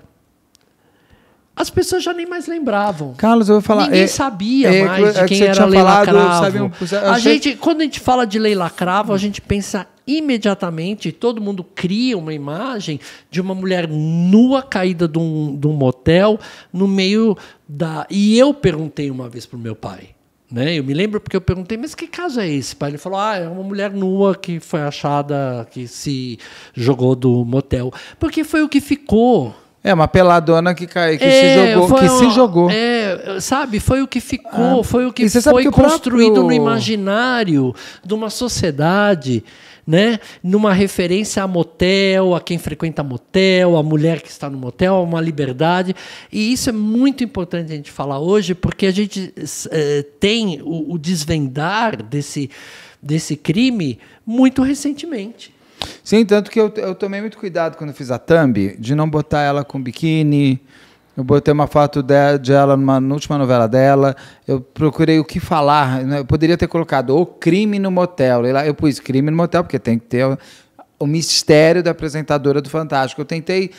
as pessoas já nem mais lembravam. Carlos, eu vou falar. Ninguém é, sabia é, mais é, de quem que era Leila falado, Cravo. Sabe, a gente, quando a gente fala de Leila Cravo, a gente pensa imediatamente todo mundo cria uma imagem de uma mulher nua caída de um, de um motel no meio da. E eu perguntei uma vez para o meu pai. Né? Eu me lembro porque eu perguntei, mas que caso é esse? Pai, ele falou, ah, é uma mulher nua que foi achada, que se jogou do motel, porque foi o que ficou. É uma peladona que cai, que é, se jogou, que se jogou. É, sabe, foi o que ficou, ah. foi o que foi que construído próprio... no imaginário de uma sociedade né? Numa referência a motel, a quem frequenta motel, a mulher que está no motel, a uma liberdade. E isso é muito importante a gente falar hoje, porque a gente é, tem o, o desvendar desse, desse crime muito recentemente. Sim, tanto que eu, eu tomei muito cuidado quando fiz a thumb de não botar ela com biquíni, eu botei uma foto de, de ela numa, na última novela dela, eu procurei o que falar, né? eu poderia ter colocado o crime no motel, eu pus crime no motel, porque tem que ter o, o mistério da apresentadora do Fantástico. Eu tentei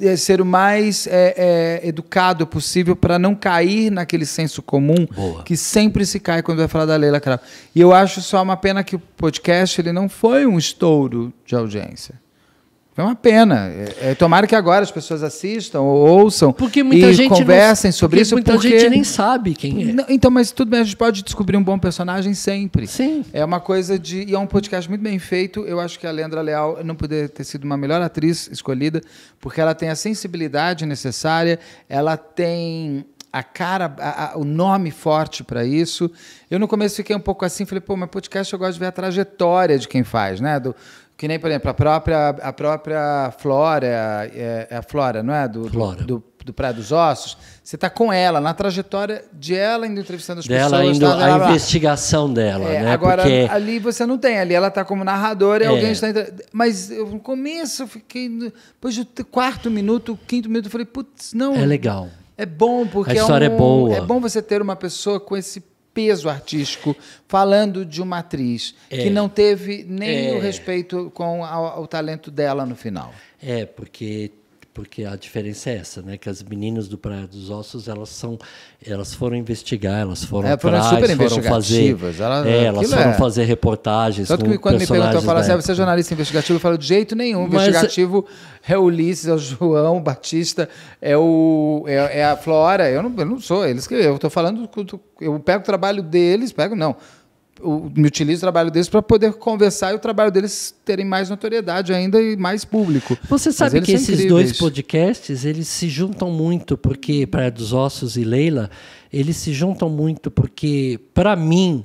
é, ser o mais é, é, educado possível para não cair naquele senso comum Boa. que sempre se cai quando vai falar da Leila Cravo. E eu acho só uma pena que o podcast ele não foi um estouro de audiência. É uma pena. É, é, tomara que agora as pessoas assistam ou ouçam porque muita e gente conversem não, sobre porque isso. Muita porque muita gente nem sabe quem é. Não, então, mas tudo bem, a gente pode descobrir um bom personagem sempre. Sim. É uma coisa de. E é um podcast muito bem feito. Eu acho que a Leandra Leal não poderia ter sido uma melhor atriz escolhida, porque ela tem a sensibilidade necessária, ela tem a cara, a, a, o nome forte para isso. Eu no começo fiquei um pouco assim, falei, pô, mas podcast eu gosto de ver a trajetória de quem faz, né? Do, que nem, por exemplo, a própria, a própria Flora, é, é a Flora, não é? Do, Flora. Do, do Praia dos Ossos. Você está com ela, na trajetória de ela indo entrevistando as pessoas. Indo, tá, a investigação dela, é, né? Agora, Porque... ali você não tem, ali ela está como narradora e é. alguém está... Mas eu, no começo eu fiquei... Depois do quarto minuto, quinto minuto, eu falei, putz, não... É legal. É bom, porque... A história é, é um, é boa. É bom você ter uma pessoa com esse peso artístico, falando de uma atriz é, que não teve nem é, o respeito com a, o talento dela no final. É, porque porque a diferença é essa, né? Que as meninas do Praia dos Ossos elas são, elas foram investigar, elas foram é, foram atrás, super foram fazer, ela, é, elas foram é. fazer reportagens. Tanto que quando me perguntam, eu falo assim, ah, você é jornalista investigativo, eu falo de jeito nenhum. Mas, investigativo é o Ulisses, é o João Batista, é o é, é a Flora. Eu não, eu não sou eles que eu estou falando, eu pego o trabalho deles, pego não o me utilizo o trabalho deles para poder conversar e o trabalho deles terem mais notoriedade ainda e mais público. Você sabe que esses incríveis. dois podcasts eles se juntam muito porque Praia dos Ossos e Leila eles se juntam muito porque para mim,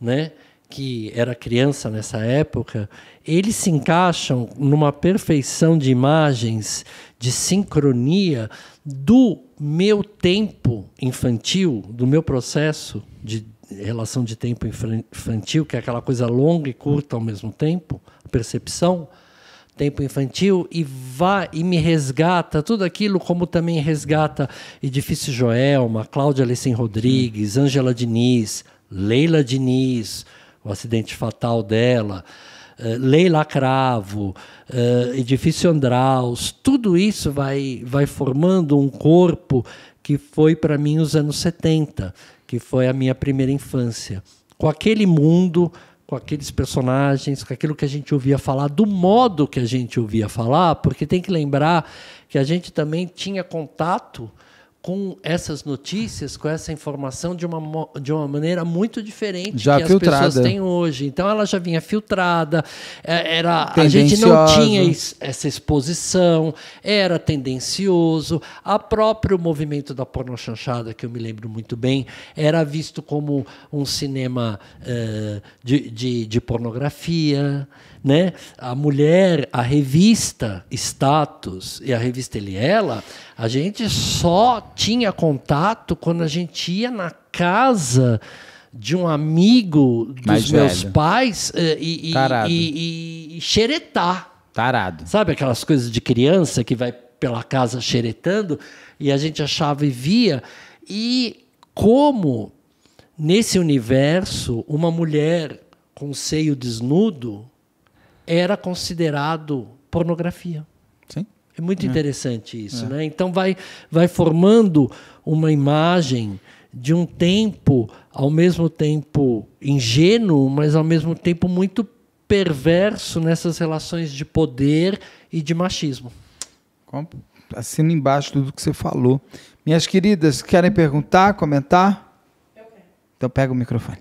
né, que era criança nessa época, eles se encaixam numa perfeição de imagens, de sincronia do meu tempo infantil, do meu processo de relação de tempo infantil, que é aquela coisa longa e curta ao mesmo tempo, percepção, tempo infantil, e vá e me resgata tudo aquilo, como também resgata Edifício Joelma, Cláudia Alessim Rodrigues, Ângela Diniz, Leila Diniz, o acidente fatal dela. Eh, Leila Cravo, eh, Edifício Andraus, tudo isso vai, vai formando um corpo que foi para mim os anos 70, que foi a minha primeira infância. Com aquele mundo, com aqueles personagens, com aquilo que a gente ouvia falar, do modo que a gente ouvia falar, porque tem que lembrar que a gente também tinha contato com essas notícias, com essa informação de uma, de uma maneira muito diferente já que filtrada. as pessoas têm hoje. Então ela já vinha filtrada, é, era a gente não tinha essa exposição, era tendencioso. A próprio movimento da chanchada que eu me lembro muito bem, era visto como um cinema uh, de, de, de pornografia né? A mulher, a revista Status e a revista Ele Ela, a gente só tinha contato quando a gente ia na casa de um amigo dos Mais meus velho. pais eh, e, e, e, e, xeretar. Tarado. Sabe aquelas coisas de criança que vai pela casa xeretando e a gente achava e via. E como nesse universo uma mulher com seio desnudo era considerado pornografia. Sim. É muito é. interessante isso, é. né? Então vai, vai formando uma imagem de um tempo, ao mesmo tempo ingênuo, mas ao mesmo tempo muito perverso nessas relações de poder e de machismo. Como? Assina embaixo tudo que você falou. Minhas queridas, querem perguntar, comentar? Eu quero. Então pega o microfone.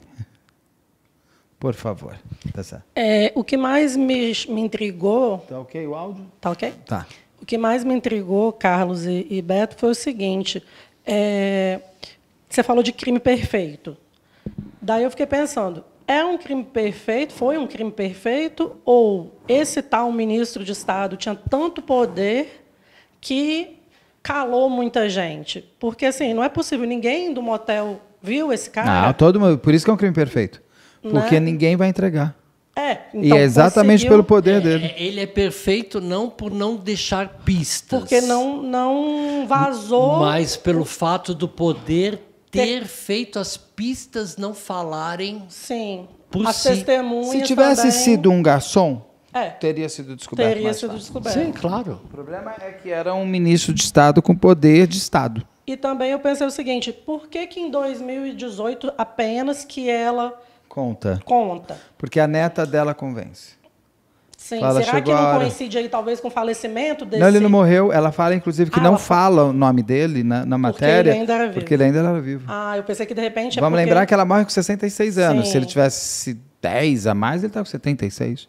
Por favor. Tá certo. É, o que mais me, me intrigou. Tá ok o áudio? Tá ok? Tá. O que mais me intrigou, Carlos e, e Beto, foi o seguinte: é, você falou de crime perfeito. Daí eu fiquei pensando: é um crime perfeito? Foi um crime perfeito? Ou esse tal ministro de Estado tinha tanto poder que calou muita gente? Porque assim, não é possível ninguém do motel viu esse cara. Ah, todo mundo. Por isso que é um crime perfeito. Porque né? ninguém vai entregar. É, então e é então, exatamente pelo poder é, dele. É, ele é perfeito não por não deixar pistas. Porque não, não vazou. Mas pelo fato do poder ter, feito as pistas não falarem. Sim. Por as si. testemunhas. Se tivesse também... sido um garçom, é. teria sido descoberto. Teria sido fácil. descoberto. Sim, claro. O problema é que era um ministro de Estado com poder de Estado. E também eu pensei o seguinte: por que, que em 2018 apenas que ela Conta. Conta. Porque a neta dela convence. Sim, fala, será que não coincide aí talvez com o falecimento desse? Não, ele não morreu. Ela fala, inclusive, que ah, não fala o nome dele na, na matéria. Porque ele ainda era vivo. Porque ele ainda era vivo. Ah, eu pensei que de repente. É Vamos é porque... lembrar que ela morre com 66 anos. Sim. Se ele tivesse 10 a mais, ele está com 76.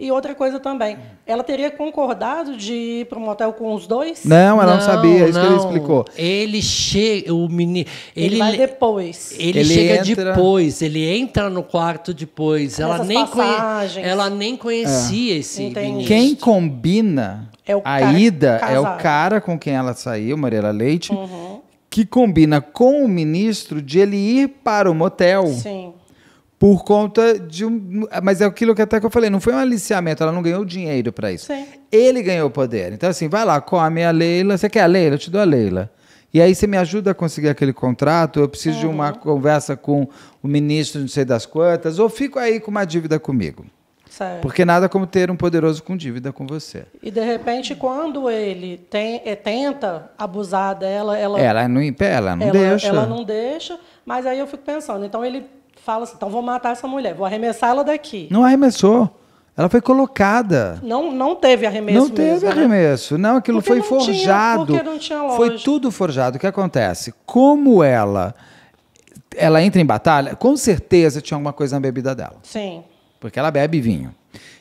E outra coisa também, ela teria concordado de ir para um motel com os dois? Não, ela não, não sabia, é isso não. que ele explicou. Ele chega, o menino, ele, ele vai depois. Ele, ele chega entra... depois, ele entra no quarto depois. ela nem, conhe... ela nem conhecia é. esse menino. Quem combina é a ida casado. é o cara com quem ela saiu, Mariela Leite, uhum. que combina com o ministro de ele ir para o motel. Sim por conta de um. Mas é aquilo que até que eu falei, não foi um aliciamento, ela não ganhou dinheiro para isso. Sim. Ele ganhou poder. Então, assim, vai lá, come a Leila. Você quer a Leila? Eu te dou a Leila. E aí você me ajuda a conseguir aquele contrato, eu preciso de uma uhum. conversa com o ministro, não sei das quantas, ou fico aí com uma dívida comigo. Certo. Porque nada como ter um poderoso com dívida com você. E de repente, quando ele tem, é, tenta abusar dela, ela. Ela não impela, não ela, deixa. Ela não deixa, mas aí eu fico pensando, então ele fala assim: então vou matar essa mulher, vou arremessá-la daqui. Não arremessou. Ela foi colocada. Não, não teve arremesso. Não teve mesmo, né? arremesso. Né? Não, aquilo porque foi não forjado. Tinha, porque não tinha Foi tudo forjado. O que acontece? Como ela ela entra em batalha, com certeza tinha alguma coisa na bebida dela. Sim. Porque ela bebe vinho.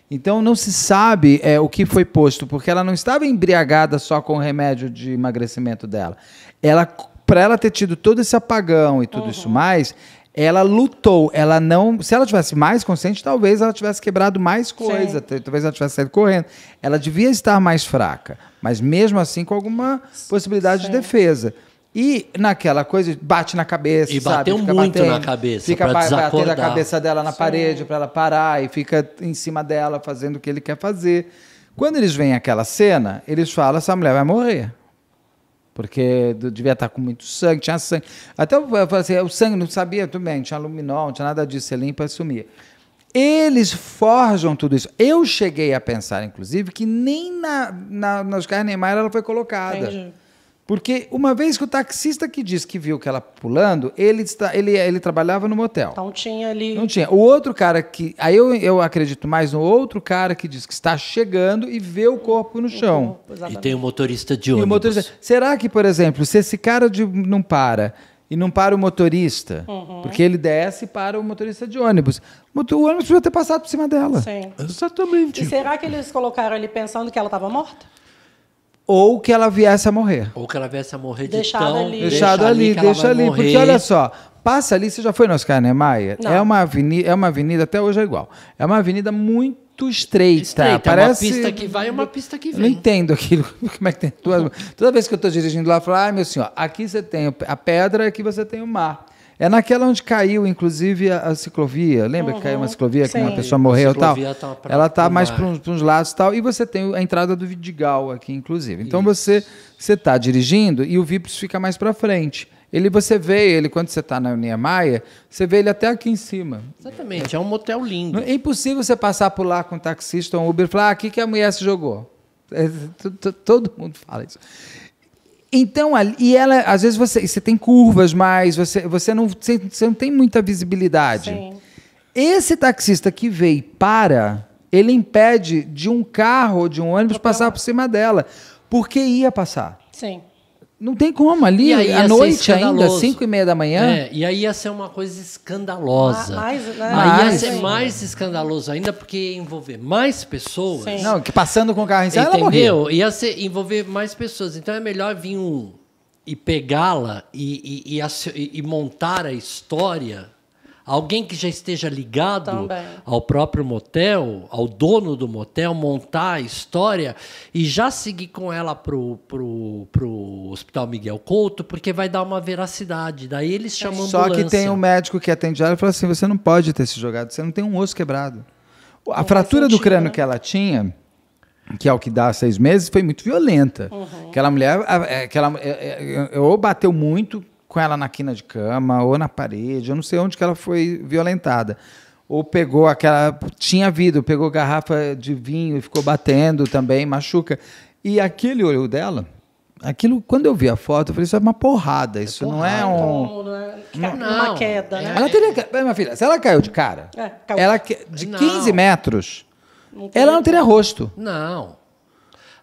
Então não se sabe é, o que foi posto, porque ela não estava embriagada só com o remédio de emagrecimento dela. Ela, para ela ter tido todo esse apagão e tudo uhum. isso mais, ela lutou. Ela não. Se ela tivesse mais consciente, talvez ela tivesse quebrado mais coisa. Sim. Talvez ela tivesse saído correndo. Ela devia estar mais fraca, mas mesmo assim com alguma possibilidade Sim. de defesa. E naquela coisa, bate na cabeça. E bateu muito batendo, na cabeça. Fica ba batendo a cabeça dela na Sim. parede para ela parar e fica em cima dela fazendo o que ele quer fazer. Quando eles veem aquela cena, eles falam: essa mulher vai morrer. Porque devia estar com muito sangue, tinha sangue. Até eu falei assim, é, o sangue não sabia, tudo bem, tinha luminol, não tinha nada disso, você limpa e sumia. Eles forjam tudo isso. Eu cheguei a pensar, inclusive, que nem na, na, nas Carnemar ela foi colocada. Entendi. Porque uma vez que o taxista que diz que viu que ela pulando, ele, está, ele, ele trabalhava no motel. Então tinha ali. Não tinha. O outro cara que. Aí eu, eu acredito mais no outro cara que diz que está chegando e vê o corpo no chão. Corpo, e tem o um motorista de ônibus. Motorista, será que, por exemplo, se esse cara de, não para e não para o motorista, uhum. porque ele desce para o motorista de ônibus. O ônibus podia ter passado por cima dela. Sim. Exatamente. E será que eles colocaram ali pensando que ela estava morta? ou que ela viesse a morrer. Ou que ela viesse a morrer de deixado tão... Ali. Deixado, ali, deixa ali. Morrer. Porque olha só, passa ali, você já foi no Oscar Niemeyer? É uma avenida, é uma avenida até hoje é igual. É uma avenida muito estreita. estreita é Parece... É uma pista que vai e uma pista que vem. Não entendo aquilo. [laughs] Como é que tem duas... Toda vez que eu estou dirigindo lá, eu falo, ai, ah, meu senhor, aqui você tem a pedra, aqui você tem o mar. É naquela onde caiu, inclusive, a, a ciclovia. Lembra uhum, que caiu uma uhum. ciclovia sim. que uma pessoa morreu e tal? Tá Ela está mais para uns, uns, lados e tal. E você tem a entrada do Vidigal aqui, inclusive. Então Isso. você você está dirigindo e o Vips fica mais para frente. Ele, você vê ele, quando você está na Niemeyer, você vê ele até aqui em cima. Exatamente, é um motel lindo. É impossível você passar por lá com um taxista ou um Uber e falar, ah, aqui que a mulher se jogou. É, todo mundo fala isso. Então, e ela, às vezes você, você tem curvas mais, você, você, não, você, não tem muita visibilidade. Sim. Esse taxista que veio e para, ele impede de um carro ou de um ônibus passar por cima dela, porque ia passar. Sim. Não tem como ali, à noite ainda, 5 e meia da manhã. É, e aí ia ser uma coisa escandalosa. Ah, mais, né? Aí ia ser mais escandaloso ainda, porque ia envolver mais pessoas. Sim. Não, que passando com o carro em cima, Entendeu? ela morreu. Ia ser, envolver mais pessoas. Então é melhor vir um e pegá-la e, e, e, e montar a história Alguém que já esteja ligado Também. ao próprio motel, ao dono do motel, montar a história e já seguir com ela pro, pro, pro Hospital Miguel Couto, porque vai dar uma veracidade. Daí eles é. chamam Só ambulância. que tem um médico que atende ela e fala assim: você não pode ter se jogado, você não tem um osso quebrado. A não fratura do crânio né? que ela tinha que é o que dá seis meses, foi muito violenta. Uhum. Aquela mulher, é, aquela, é, ou bateu muito, com ela na quina de cama ou na parede, eu não sei onde que ela foi violentada. Ou pegou aquela. Tinha vidro, pegou garrafa de vinho e ficou batendo também, machuca. E aquele olho dela, aquilo, quando eu vi a foto, eu falei, isso é uma porrada, é isso é porrada, não é um. Não, não, é tá uma queda, é. né? Ela teria. Minha filha, se ela caiu de cara, é, caiu. ela de 15 não. metros, não ela não teria rosto. Não.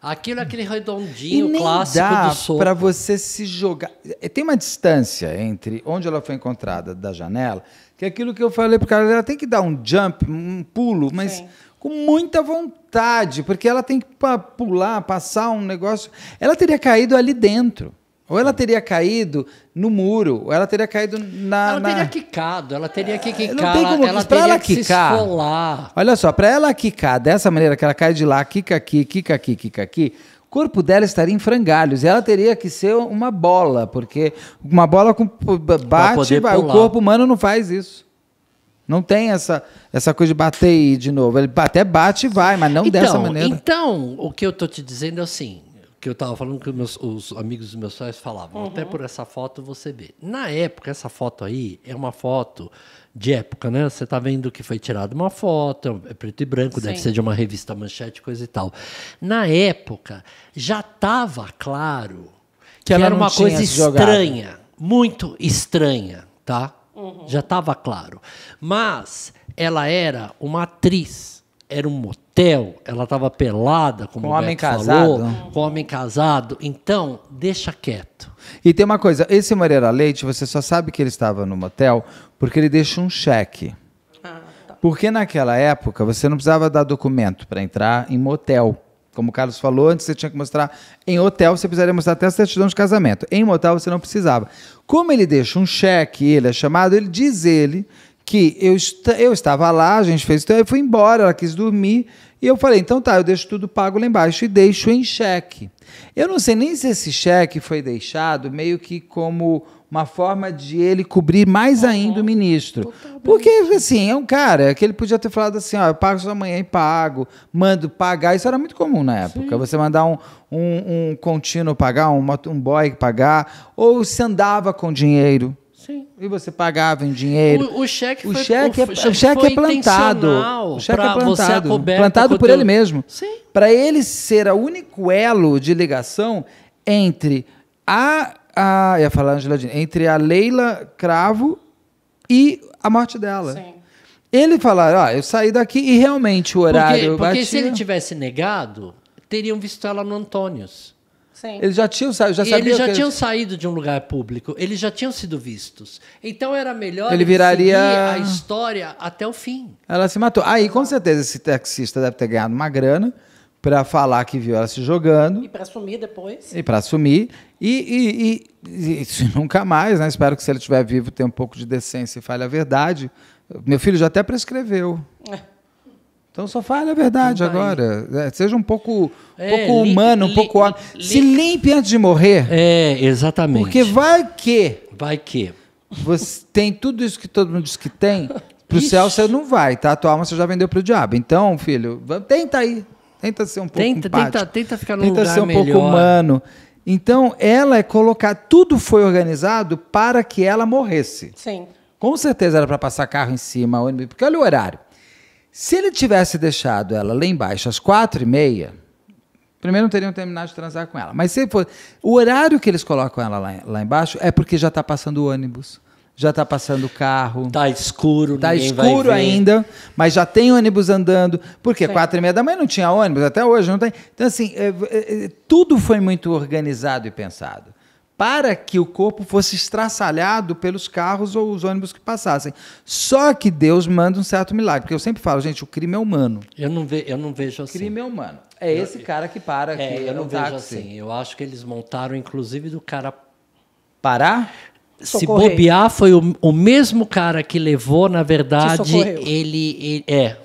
Aquilo é aquele redondinho clássico dá do soco. para você se jogar. É, tem uma distância entre onde ela foi encontrada da janela, que é aquilo que eu falei para o cara, ela tem que dar um jump, um pulo, mas Sim. com muita vontade, porque ela tem que pular, passar um negócio. Ela teria caído ali dentro. Ou ela teria caído no muro, ou ela teria caído na. Ela na... teria quicado, ela teria que é, quicar. Não tem como ela, teria ela que quicar, se esfolar. Olha só, para ela quicar dessa maneira que ela cai de lá, quica aqui, quica aqui, quica aqui, o corpo dela estaria em frangalhos. Ela teria que ser uma bola, porque uma bola com, bate, vai, o corpo humano não faz isso. Não tem essa, essa coisa de bater e ir de novo. Ele até bate e vai, mas não então, dessa maneira. Então, o que eu tô te dizendo é assim que eu estava falando que meus, os amigos dos meus pais falavam, uhum. até por essa foto você vê. Na época, essa foto aí é uma foto de época, né? Você está vendo que foi tirada uma foto, é, é preto e branco, Sim. deve ser de uma revista manchete, coisa e tal. Na época, já estava claro que, que era uma coisa estranha, muito estranha, tá? Uhum. Já estava claro. Mas ela era uma atriz era um motel, ela estava pelada, como com o homem casado. falou, com homem casado. Então, deixa quieto. E tem uma coisa, esse Moreira Leite, você só sabe que ele estava no motel porque ele deixa um cheque. Ah, tá. Porque naquela época você não precisava dar documento para entrar em motel. Como o Carlos falou, antes você tinha que mostrar. Em hotel você precisaria mostrar até a certidão de casamento. Em motel você não precisava. Como ele deixa um cheque, ele é chamado, ele diz ele que eu, est eu estava lá, a gente fez, então eu fui embora, ela quis dormir, e eu falei, então tá, eu deixo tudo pago lá embaixo e deixo em cheque. Eu não sei nem se esse cheque foi deixado meio que como uma forma de ele cobrir mais uhum. ainda o ministro. Porque, assim, é um cara que ele podia ter falado assim: ó, eu pago sua amanhã e pago, mando pagar. Isso era muito comum na época. Sim. Você mandar um, um, um contínuo pagar, um, um boy pagar, ou se andava com dinheiro. Sim. E você pagava em dinheiro. O, o cheque o foi, cheque, é o, é, cheque, o cheque é plantado. O cheque é plantado. Plantado por teu... ele mesmo. Sim. Para ele ser o único elo de ligação entre a. a ia falar Angela entre a Leila Cravo e a morte dela. Sim. Ele falar, ó, ah, eu saí daqui e realmente o horário. Porque, porque batia. se ele tivesse negado, teriam visto ela no Antônios. Sim. Eles já tinham saído, já Eles já tinham eles... saído de um lugar público, eles já tinham sido vistos. Então era melhor ele viraria a história até o fim. Ela se matou. Aí com certeza esse taxista deve ter ganhado uma grana para falar que viu ela se jogando. E para sumir depois. E para sumir. E, e, e, e, [laughs] nunca mais, né? Espero que se ele estiver vivo tenha um pouco de decência e fale a verdade. Meu filho já até prescreveu. É. Então só fale a verdade Vai. agora. É, seja um pouco, é, pouco limpe, humano, um pouco homem. Se limpe antes de morrer. É, exatamente. Porque vai que. Vai que. Você tem tudo isso que todo mundo diz que tem. Pro Ixi. céu você não vai, tá? A tua alma você já vendeu pro diabo. Então, filho, tenta aí. Tenta ser um pouco tenta, empático. Tenta, tenta ficar no tenta lugar Tenta ser um melhor. pouco humano. Então, ela é colocar... Tudo foi organizado para que ela morresse. Sim. Com certeza era para passar carro em cima, ônibus. Porque olha o horário. Se ele tivesse deixado ela lá embaixo às quatro e meia, primeiro não teriam terminado de transar com ela. Mas se for, o horário que eles colocam ela lá, lá embaixo é porque já está passando o ônibus, já está passando o carro. Tá escuro, tá escuro ainda, mas já tem ônibus andando. Porque quatro e meia da manhã não tinha ônibus até hoje, não tem. Então assim, é, é, é tudo foi muito organizado e pensado para que o corpo fosse estraçalhado pelos carros ou os ônibus que passassem. Só que Deus manda um certo milagre, porque eu sempre falo, gente, o crime é humano. Eu não, ve eu não vejo assim. Crime é humano. É eu, esse cara que para é, aqui, eu não tá vejo assim. Eu acho que eles montaram, inclusive, do cara parar. Se Socorrei. bobear, foi o, o mesmo cara que levou, na verdade, ele, ele é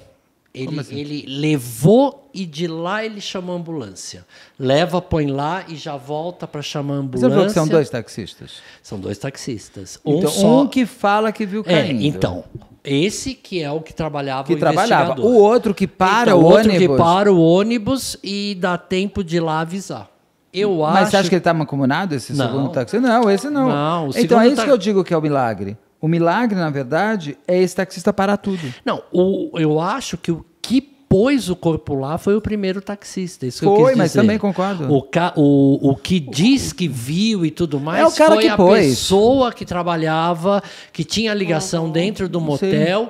ele, assim? ele levou e de lá ele chamou a ambulância. Leva, põe lá e já volta para chamar a ambulância. Você falou que são dois taxistas? São dois taxistas. Um, então, só... um que fala que viu é, caindo. É, então, esse que é o que trabalhava que o trabalhava. O outro que para então, o, o outro ônibus. que para o ônibus e dá tempo de ir lá avisar. Eu Mas acho... você acha que ele estava tá mancomunado, esse não. segundo taxista? Não, esse não. não então é isso tá... que eu digo que é o milagre. O milagre, na verdade, é esse taxista parar tudo. Não, o, eu acho que o que pôs o corpo lá foi o primeiro taxista. Isso foi, mas também concordo. O, ca, o, o que diz que viu e tudo é mais é o cara foi que a pôs. pessoa que trabalhava, que tinha ligação uhum. dentro do motel,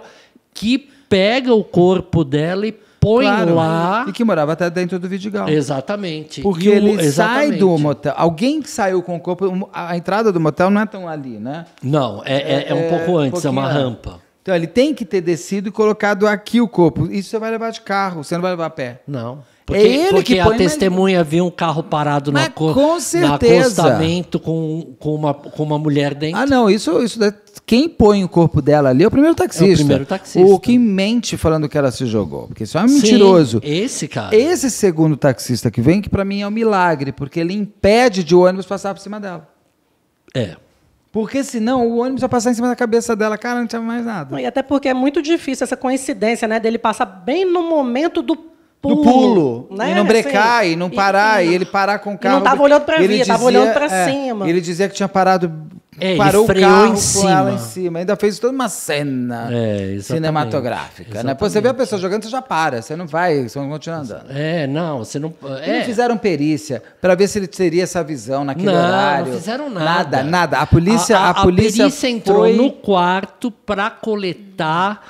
que pega o corpo dela e põe claro, lá. E que morava até dentro do Vidigal. Exatamente. Porque ele sai do motel. Alguém que saiu com o corpo. A entrada do motel não é tão ali, né? Não, é, é, é um é, pouco antes, um é uma rampa. Então ele tem que ter descido e colocado aqui o corpo. Isso você vai levar de carro, você não vai levar a pé. Não. Porque, é ele porque que a testemunha viu um carro parado na co com na acostamento com, com, uma, com uma mulher dentro. Ah, não, isso, isso quem põe o corpo dela ali é o primeiro taxista. É o primeiro taxista. O que mente falando que ela se jogou, porque isso é um Sim, mentiroso. Esse cara. Esse segundo taxista que vem, que para mim é um milagre, porque ele impede de o ônibus passar por cima dela. É. Porque senão o ônibus vai passar em cima da cabeça dela, cara, não tinha mais nada. E até porque é muito difícil essa coincidência, né? Dele passar bem no momento do pulo. No pulo. Né? E não brecar, e não parar, e, e, ele parar com o carro. não tava olhando pra ele via, dizia, tava olhando pra é, cima. Ele dizia que tinha parado. É, parou o carro em cima. ela em cima. Ainda fez toda uma cena é, cinematográfica. Né? Pô, você vê a pessoa jogando, você já para. Você não vai, você não continua andando. É, não, você não. É. Não fizeram perícia para ver se ele teria essa visão naquele não, horário. Não fizeram nada. Nada, nada. A polícia. A, a, a polícia, a polícia entrou foi... no quarto para coletar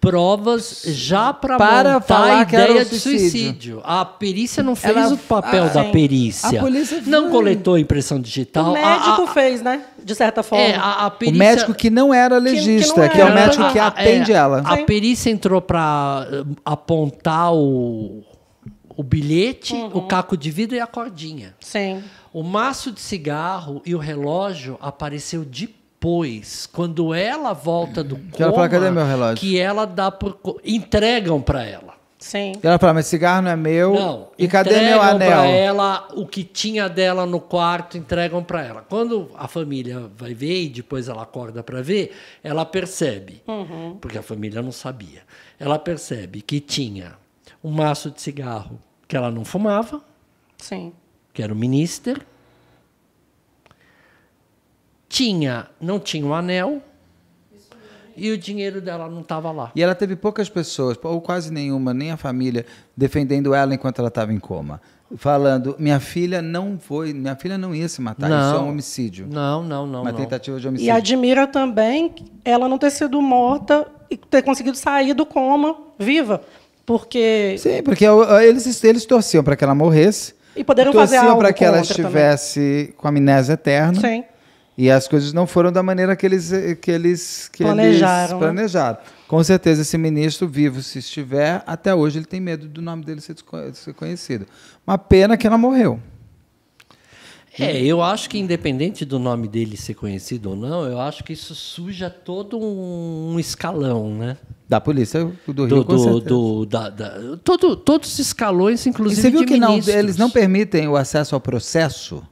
provas já pra para montar a ideia de suicídio. suicídio. A perícia não fez Ela, o papel ah, da perícia. A polícia não coletou impressão digital. O médico a, a, fez, né? De certa forma. É, a, perícia, o médico que não era legista, que, que, que é o médico que é, atende é, ela. A perícia entrou para eh, apontar o, o bilhete, uhum. o caco de vidro e a cordinha. Sim. O maço de cigarro e o relógio apareceu de depois, quando ela volta do coma, que ela fala, cadê meu relógio? Que ela dá por entregam para ela. Sim. E ela fala, mas cigarro não é meu. Não. E cadê meu anel? Entregam para ela o que tinha dela no quarto, entregam para ela. Quando a família vai ver e depois ela acorda para ver, ela percebe, uhum. porque a família não sabia. Ela percebe que tinha um maço de cigarro que ela não fumava. Sim. Que era o minister tinha, não tinha o um anel e o dinheiro dela não estava lá. E ela teve poucas pessoas, ou quase nenhuma, nem a família, defendendo ela enquanto ela estava em coma. Falando, minha filha não foi, minha filha não ia se matar, não, isso é um homicídio. Não, não, não. Uma não. tentativa de homicídio. E admira também ela não ter sido morta e ter conseguido sair do coma viva. Porque. Sim, porque é é, eles, eles torciam para que ela morresse. E poderiam fazer algo. Torciam para que ela estivesse também. com a amnésia eterna. Sim. E as coisas não foram da maneira que eles, eh, que eles, que planejaram. Eles né? planejaram. Com certeza, esse ministro, vivo se estiver, até hoje ele tem medo do nome dele ser conhecido. Uma pena que ela morreu. É, eu acho que independente do nome dele ser conhecido ou não, eu acho que isso suja todo um escalão, né? Da polícia do Rio, do, com Do, da, da, todo, todos os escalões, inclusive e você viu que ministros. não, eles não permitem o acesso ao processo?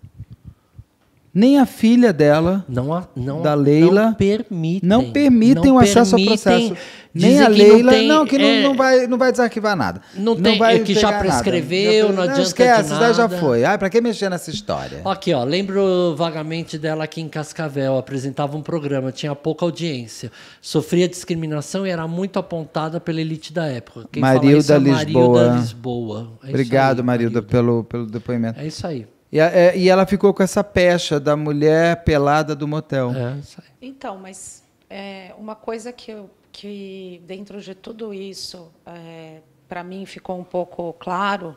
nem a filha dela, não a, não, da Leila, não permitem, não permitem não o acesso permitem, ao processo. Nem a Leila, não, tem, não que é, não, vai, não vai desarquivar nada. Não, tem, vai é que já prescreveu, nada. não adianta não esquece, nada. já foi. Ah, para que mexer nessa história? Aqui, ó, lembro vagamente dela aqui em Cascavel, apresentava um programa, tinha pouca audiência, sofria discriminação e era muito apontada pela elite da época. Quem Marilda fala isso é Lisboa. Marilda Lisboa. É Obrigado, aí, Marilda, Marilda, pelo pelo depoimento. É isso aí. E, é, e ela ficou com essa pecha da mulher pelada do motel. É, então, mas é, uma coisa que, eu, que, dentro de tudo isso, é, para mim ficou um pouco claro.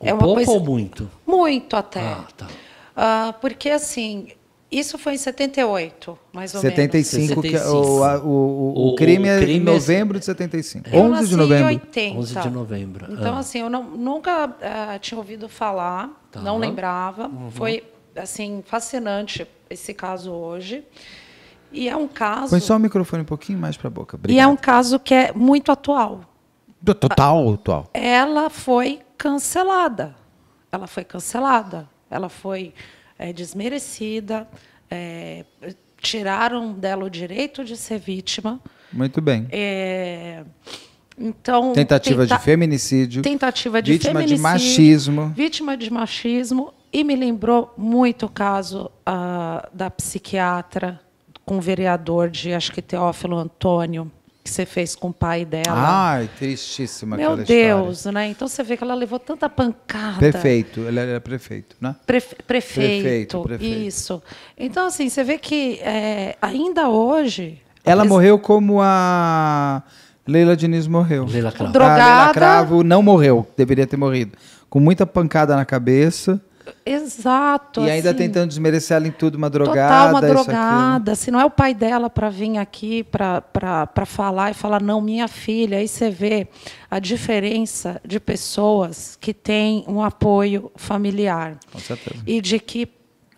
Um é uma pouco coisa, ou muito? Muito até. Ah, tá. Uh, porque, assim, isso foi em 78, mais ou 75, menos. 75. É o, a, o, o, crime o, crime é em é novembro é... de 75. Eu 11 de novembro. Em 80. 11 de novembro. Então, ah. assim, eu não, nunca uh, tinha ouvido falar, tá. não lembrava. Uhum. Foi, assim, fascinante esse caso hoje. E é um caso. Põe só o microfone um pouquinho mais para a boca. Obrigado. E é um caso que é muito atual. Total atual. Ela foi cancelada. Ela foi cancelada. Ela foi é, desmerecida, é, tiraram dela o direito de ser vítima. Muito bem. É, então, tentativa tenta de feminicídio. Tentativa de vítima de machismo. Vítima de machismo. E me lembrou muito o caso ah, da psiquiatra com o vereador de, acho que Teófilo Antônio, que você fez com o pai dela. Ai, tristíssima Meu aquela Deus, história. né? Então você vê que ela levou tanta pancada. Prefeito, ele era prefeito, né? Prefe prefeito, prefeito, prefeito, Isso. Então, assim, você vê que é, ainda hoje. Ela pres... morreu como a. Leila Diniz morreu. Leila Cravo. Drogada. A Leila Cravo não morreu, deveria ter morrido. Com muita pancada na cabeça. Exato. E assim, ainda tentando desmerecer ela em tudo, uma drogada. Total, uma drogada. Se não é o pai dela para vir aqui para falar e falar, não, minha filha, aí você vê a diferença de pessoas que têm um apoio familiar. Com certeza. E de que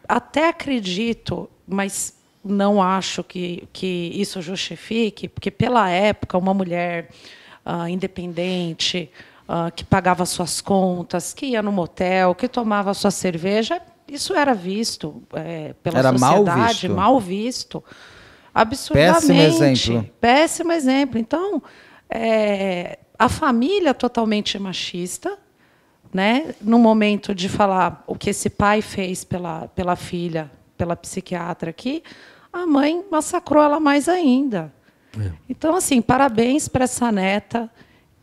até acredito, mas não acho que, que isso justifique, porque pela época, uma mulher uh, independente ah, que pagava suas contas, que ia no motel, que tomava sua cerveja. Isso era visto é, pela era sociedade, mal visto. mal visto. Absurdamente. Péssimo exemplo. Péssimo exemplo. Então, é, a família totalmente machista, né? no momento de falar o que esse pai fez pela, pela filha, pela psiquiatra aqui, a mãe massacrou ela mais ainda. É. Então, assim, parabéns para essa neta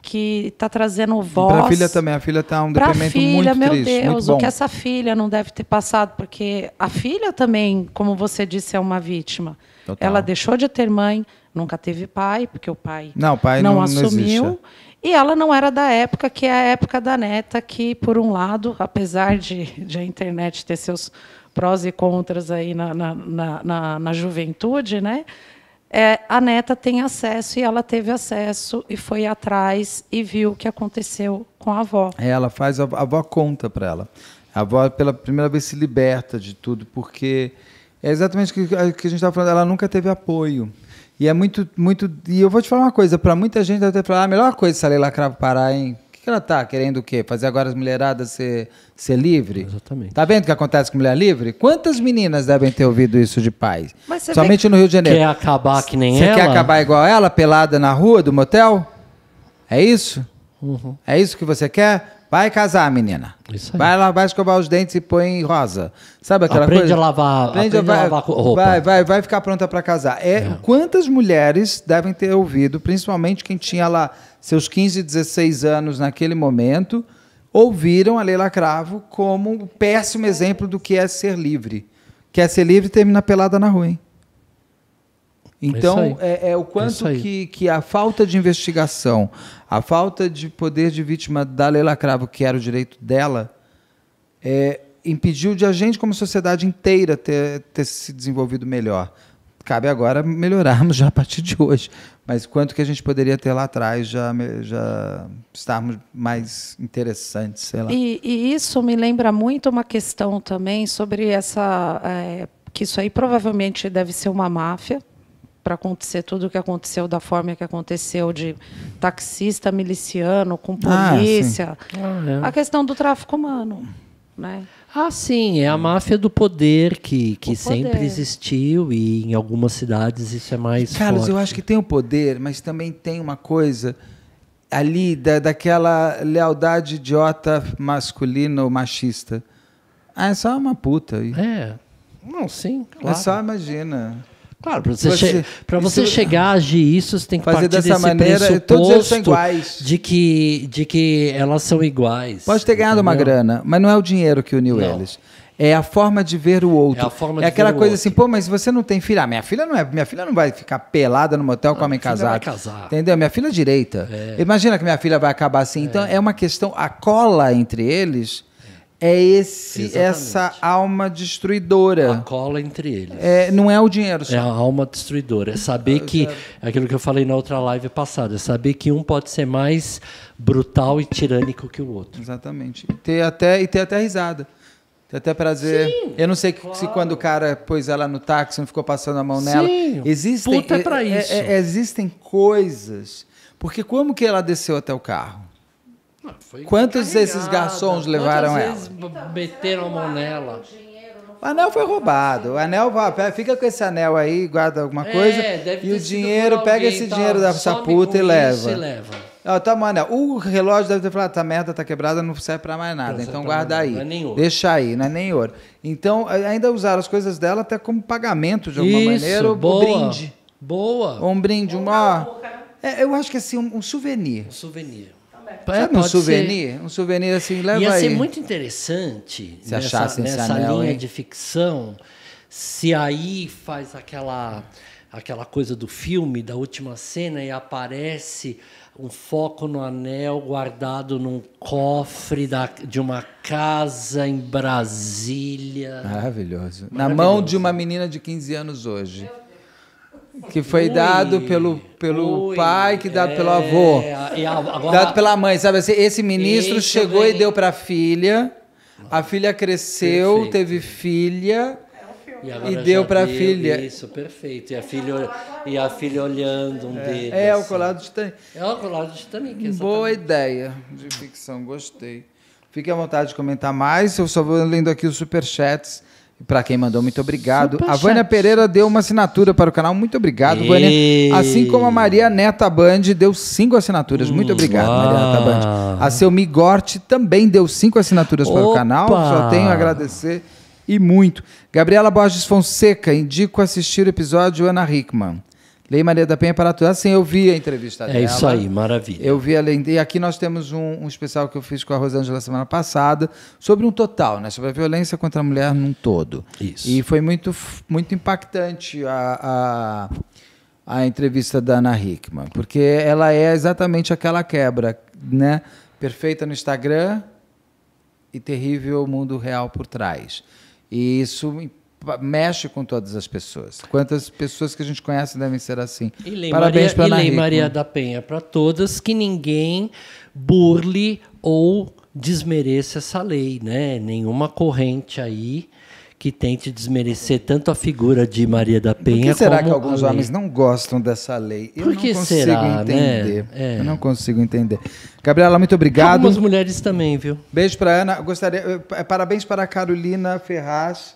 que está trazendo voz. Para a filha também, a filha está um depoimento filha, muito meu triste, Deus, muito bom. o que essa filha não deve ter passado, porque a filha também, como você disse, é uma vítima. Total. Ela deixou de ter mãe, nunca teve pai, porque o pai não, pai não, não assumiu. Não é. e ela não era da época que é a época da neta, que, por um lado, apesar de, de a internet ter seus prós e contras aí na, na, na, na, na juventude, né? é, a neta tem acesso e ela teve acesso e foi atrás e viu o que aconteceu com a avó. É, ela faz a, a avó conta para ela. A avó pela primeira vez se liberta de tudo porque é exatamente o que, que a gente estava falando. Ela nunca teve apoio. E é muito, muito. E eu vou te falar uma coisa, para muita gente até falar, ah, a melhor coisa se a Leila Cravo parar em que, que ela tá querendo o quê? Fazer agora as mulheradas ser, ser livre? Exatamente. Tá vendo o que acontece com mulher livre? Quantas meninas devem ter ouvido isso de pais? Somente no Rio de Janeiro. Quer acabar que nem cê ela? Você quer acabar igual ela, pelada na rua do motel? É isso? Uhum. É isso que você quer? Vai casar, menina. Isso aí. Vai lá, vai escovar os dentes e põe rosa. Sabe aquela aprende coisa? A lavar, aprende, aprende vai, a lavar roupa. Vai, vai, vai ficar pronta para casar. É, é, Quantas mulheres devem ter ouvido, principalmente quem tinha lá seus 15, 16 anos naquele momento, ouviram a Leila Cravo como um péssimo exemplo do que é ser livre. Quer ser livre, termina pelada na rua, hein? Então, é, é, é, o quanto é que, que a falta de investigação, a falta de poder de vítima da Leila Cravo, que era o direito dela, é, impediu de a gente, como sociedade inteira, ter, ter se desenvolvido melhor. Cabe agora melhorarmos já a partir de hoje. Mas quanto que a gente poderia ter lá atrás já, já estarmos mais interessantes, sei lá. E, e isso me lembra muito uma questão também sobre essa. É, que isso aí provavelmente deve ser uma máfia para acontecer tudo o que aconteceu da forma que aconteceu de taxista miliciano com ah, polícia ah, ah, é. a questão do tráfico humano né ah, sim, é a é. máfia do poder que, que sempre existiu e em algumas cidades isso é mais. Carlos, forte. eu acho que tem o poder, mas também tem uma coisa ali da, daquela lealdade idiota masculina ou machista. Ah, é só uma puta. É. Não, sim. Claro. É só imagina. Claro, para você, che você isso, chegar a agir isso, você tem que fazer partir dessa desse maneira. Todos eles são iguais. De que, de que elas são iguais. Pode ter ganhado entendeu? uma grana, mas não é o dinheiro que uniu não. eles. É a forma de ver o outro. É, a forma é aquela coisa assim, pô, mas você não tem filha. Ah, minha filha não é, minha filha não vai ficar pelada no motel com homem casado. Vai casar. Entendeu? Minha filha é direita. É. Imagina que minha filha vai acabar assim. Então é, é uma questão a cola entre eles é esse essa alma destruidora. A cola entre eles. É, não é o dinheiro só. É a alma destruidora. É saber que, é aquilo que eu falei na outra live passada, é saber que um pode ser mais brutal e tirânico que o outro. Exatamente. E ter até, e ter até risada. ter até prazer. Sim, eu não sei claro. se quando o cara pôs ela no táxi, não ficou passando a mão Sim, nela. Existem, puta é pra isso. É, é, é existem coisas. Porque como que ela desceu até o carro? Foi Quantos desses garçons levaram vezes ela? Então, meteram a mão então, nela. O anel foi roubado. O anel fica com esse anel aí, guarda alguma é, coisa. deve e o dinheiro, pega esse tá, dinheiro dessa puta e leva. leva. Ah, tá, mano, o relógio deve ter falado, tá merda, tá quebrada, não serve pra mais nada. Não então guarda aí. Não é nem ouro. Deixa aí, não é nem ouro. Então, ainda usaram as coisas dela até como pagamento, de alguma Isso, maneira. Boa. Um brinde. Boa. Um brinde, uma. Né? É, eu acho que é, assim, um, um souvenir. Um souvenir é, um souvenir? Ser. Um souvenir assim, leva Ia aí. Ia ser muito interessante se nessa, anel, linha hein? de ficção, se aí faz aquela, aquela coisa do filme, da última cena, e aparece um foco no anel guardado num cofre da, de uma casa em Brasília. Maravilhoso. Maravilhoso. Na mão de uma menina de 15 anos hoje. Eu que foi Ui, dado pelo, pelo pai, que dado é, pelo avô, e agora, dado pela mãe, sabe? Assim, esse ministro chegou vem. e deu para a filha, a filha cresceu, perfeito. teve filha e, e deu para a filha. Isso, perfeito. E a filha, e a filha olhando um é, É, o assim. colado de Titanic. É o colado de Titanic. Boa ideia de ficção, gostei. Fique à vontade de comentar mais. Eu só vou lendo aqui os superchats. Para quem mandou, muito obrigado. a Vânia Pereira deu uma assinatura para o canal. Muito obrigado, Vânia. Assim como a Maria Neta Band deu cinco assinaturas. Muito obrigado, Uau. Maria Neta Band. A seu Migorte também deu cinco assinaturas Opa. para o canal. Só tenho a agradecer e muito. Gabriela Borges Fonseca, indico assistir o episódio Ana Hickman. Lei Maria da Penha é para tudo. Assim, eu vi a entrevista é dela. É isso aí, maravilha. Eu vi a lei. E aqui nós temos um, um, especial que eu fiz com a Rosângela semana passada sobre um total, né? Sobre a violência contra a mulher num todo. Isso. E foi muito, muito impactante a, a, a entrevista da Ana Hickman, porque ela é exatamente aquela quebra, né? Perfeita no Instagram e terrível o mundo real por trás. E isso mexe com todas as pessoas. Quantas pessoas que a gente conhece devem ser assim. E lei Parabéns para Maria, e lei Maria da Penha para todas que ninguém burle ou desmereça essa lei, né? Nenhuma corrente aí que tente desmerecer tanto a figura de Maria da Penha. Por que será que alguns homens não gostam dessa lei? Eu Por que não consigo será, né? entender. Né? É. Eu não consigo entender. Gabriela, muito obrigado. Algumas mulheres também, viu? Beijo para Ana. Gostaria. Eh, parabéns para a Carolina Ferraz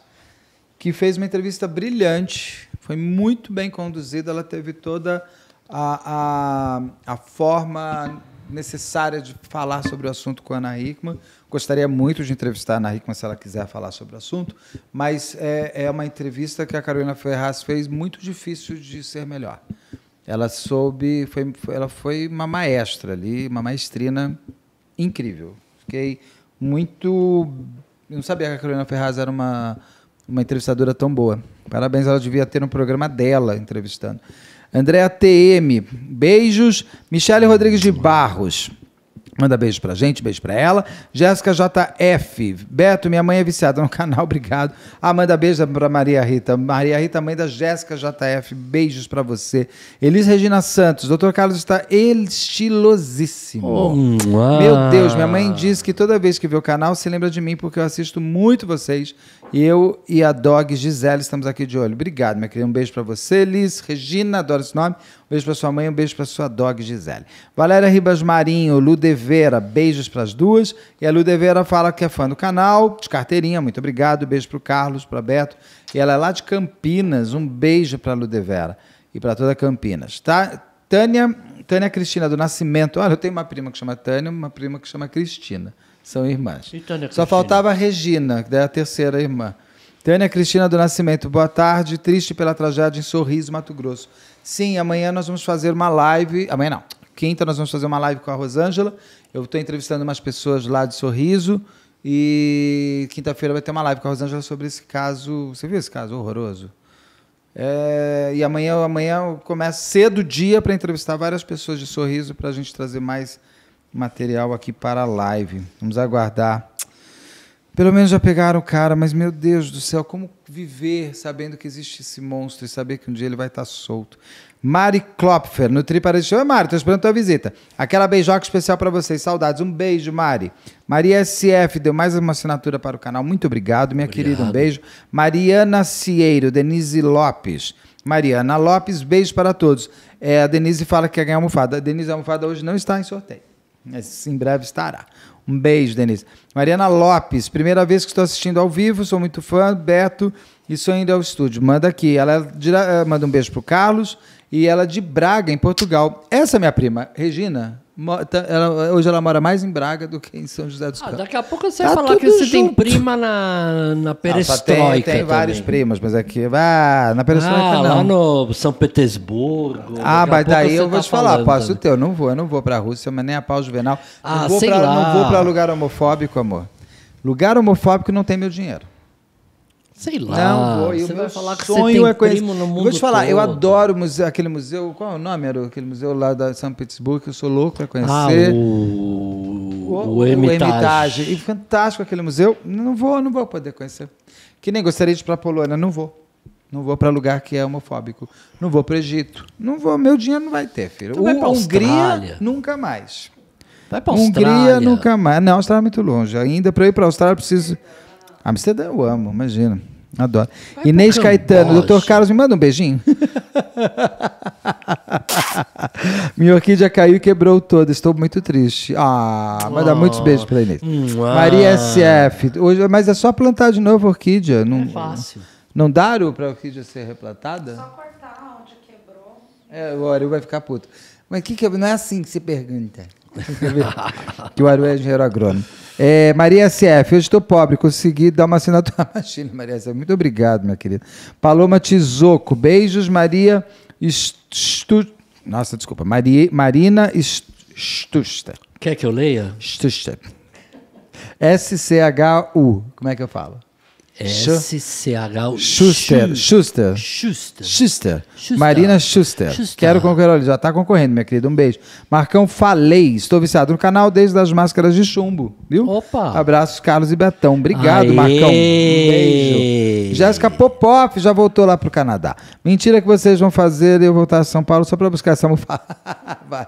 que fez uma entrevista brilhante, foi muito bem conduzida, ela teve toda a, a, a forma necessária de falar sobre o assunto com a Ana Hickman. Gostaria muito de entrevistar a Ana Hickman se ela quiser falar sobre o assunto, mas é, é uma entrevista que a Carolina Ferraz fez muito difícil de ser melhor. Ela soube, foi, ela foi uma maestra ali, uma maestrina incrível. Fiquei muito. Eu não sabia que a Carolina Ferraz era uma uma entrevistadora tão boa. Parabéns, ela devia ter um programa dela entrevistando. Andréa TM, beijos. Michele Rodrigues de Barros. Manda beijo pra gente, beijo pra ela. Jéssica JF. Beto, minha mãe é viciada no [laughs] canal, obrigado. Ah, manda beijo pra Maria Rita. Maria Rita, mãe da Jéssica JF. Beijos pra você. Elis Regina Santos. Doutor Carlos está estilosíssimo. Oh. Meu Deus, minha mãe diz que toda vez que vê o canal se lembra de mim, porque eu assisto muito vocês eu e a dog Gisele estamos aqui de olho. Obrigado, minha querida. Um beijo para você, Liz. Regina, adoro esse nome. Um beijo para sua mãe, um beijo para sua dog Gisele. Valéria Ribas Marinho, Ludeveira, beijos para as duas. E a Ludeveira fala que é fã do canal, de carteirinha. Muito obrigado. Beijo para o Carlos, para Beto. E ela é lá de Campinas. Um beijo para a Devera e para toda Campinas. Tá? Tânia, Tânia Cristina do Nascimento. Olha, eu tenho uma prima que chama Tânia, uma prima que chama Cristina. São irmãs. Só faltava a Regina, que é a terceira irmã. Tânia Cristina do Nascimento, boa tarde. Triste pela tragédia em Sorriso, Mato Grosso. Sim, amanhã nós vamos fazer uma live. Amanhã não. Quinta nós vamos fazer uma live com a Rosângela. Eu estou entrevistando umas pessoas lá de Sorriso. E quinta-feira vai ter uma live com a Rosângela sobre esse caso. Você viu esse caso horroroso? É, e amanhã, amanhã começa cedo o dia para entrevistar várias pessoas de sorriso para a gente trazer mais material aqui para a live. Vamos aguardar. Pelo menos já pegaram o cara, mas meu Deus do céu, como viver sabendo que existe esse monstro e saber que um dia ele vai estar solto? Mari Klopfer, no Triparis Oi, Mari, Estou esperando tua visita. Aquela beijoca especial para vocês, saudades. Um beijo, Mari. Maria SF, deu mais uma assinatura para o canal. Muito obrigado, minha obrigado. querida. Um beijo. Mariana Cieiro, Denise Lopes. Mariana Lopes, beijo para todos. É, a Denise fala que quer ganhar almofada. A Denise, a almofada hoje não está em sorteio. Mas em breve estará. Um beijo, Denise. Mariana Lopes, primeira vez que estou assistindo ao vivo, sou muito fã, Beto, e sou indo ao estúdio. Manda aqui. Ela é eh, manda um beijo para o Carlos e ela é de Braga, em Portugal. Essa é minha prima, Regina, Tá, ela, hoje ela mora mais em Braga do que em São José dos ah, Campos. Ah, daqui a pouco você tá vai tá falar que você junto. tem prima na, na ah, perestroika. Ah, tem, tem vários primos, mas aqui. É ah, na perestroika ah, não. lá no São Petersburgo. Ah, mas daí eu vou tá te falar, posso o teu. Não vou, eu não vou pra Rússia, mas nem a pau juvenal. Ah, não vou sei lá. Não vou pra lugar homofóbico, amor. Lugar homofóbico não tem meu dinheiro. Sei lá. Não você vai falar que sonho você tem é conhecer. primo no mundo eu Vou te falar, todo. eu adoro museu, aquele museu. Qual é o nome? Era aquele museu lá da São Petersburgo, que eu sou louco para ah, conhecer. Ah, o... O, o, o Hermitage. E fantástico aquele museu. Não vou, não vou poder conhecer. Que nem gostaria de ir para a Polônia, não vou. Não vou para lugar que é homofóbico. Não vou para o Egito. Não vou, meu dinheiro não vai ter, filho. Então o, Hungria, nunca mais. Vai para Hungria, nunca mais. Não, a Austrália é muito longe. Ainda para ir para a Austrália, preciso. Amsterdã eu amo, imagina. Adoro. Vai Inês Caetano, doutor Carlos, me manda um beijinho. [laughs] Minha orquídea caiu e quebrou toda. Estou muito triste. Ah, manda oh. muitos beijos para Inês. Maria SF. Hoje, mas é só plantar de novo a orquídea. Não, é fácil. Não daram para a orquídea ser replantada? Só cortar onde quebrou. É, o Ariu vai ficar puto. Mas que quebrou? É? Não é assim que se pergunta. que o Ariu é engenheiro agrônomo. É, Maria SF, hoje estou pobre, consegui dar uma assinatura. [laughs] Imagina, Maria SF, muito obrigado, minha querida. Paloma Tizoco, beijos, Maria Stu... Nossa, desculpa, Maria... Marina Stusta. Quer que eu leia? Stusta. S-C-H-U, como é que eu falo? S-C-H. Schuster. Schuster. Schuster. Schuster. Marina Schuster. Schuster. Quero concorrer. Olha, já está concorrendo, minha querida. Um beijo. Marcão, falei. Estou viciado no canal desde as máscaras de chumbo, viu? Opa. Abraços, Carlos e Betão. Obrigado, Aê. Marcão. Um beijo. Jéssica Popoff já voltou lá pro Canadá. Mentira que vocês vão fazer eu voltar a São Paulo só para buscar essa mufada. [laughs] Vai.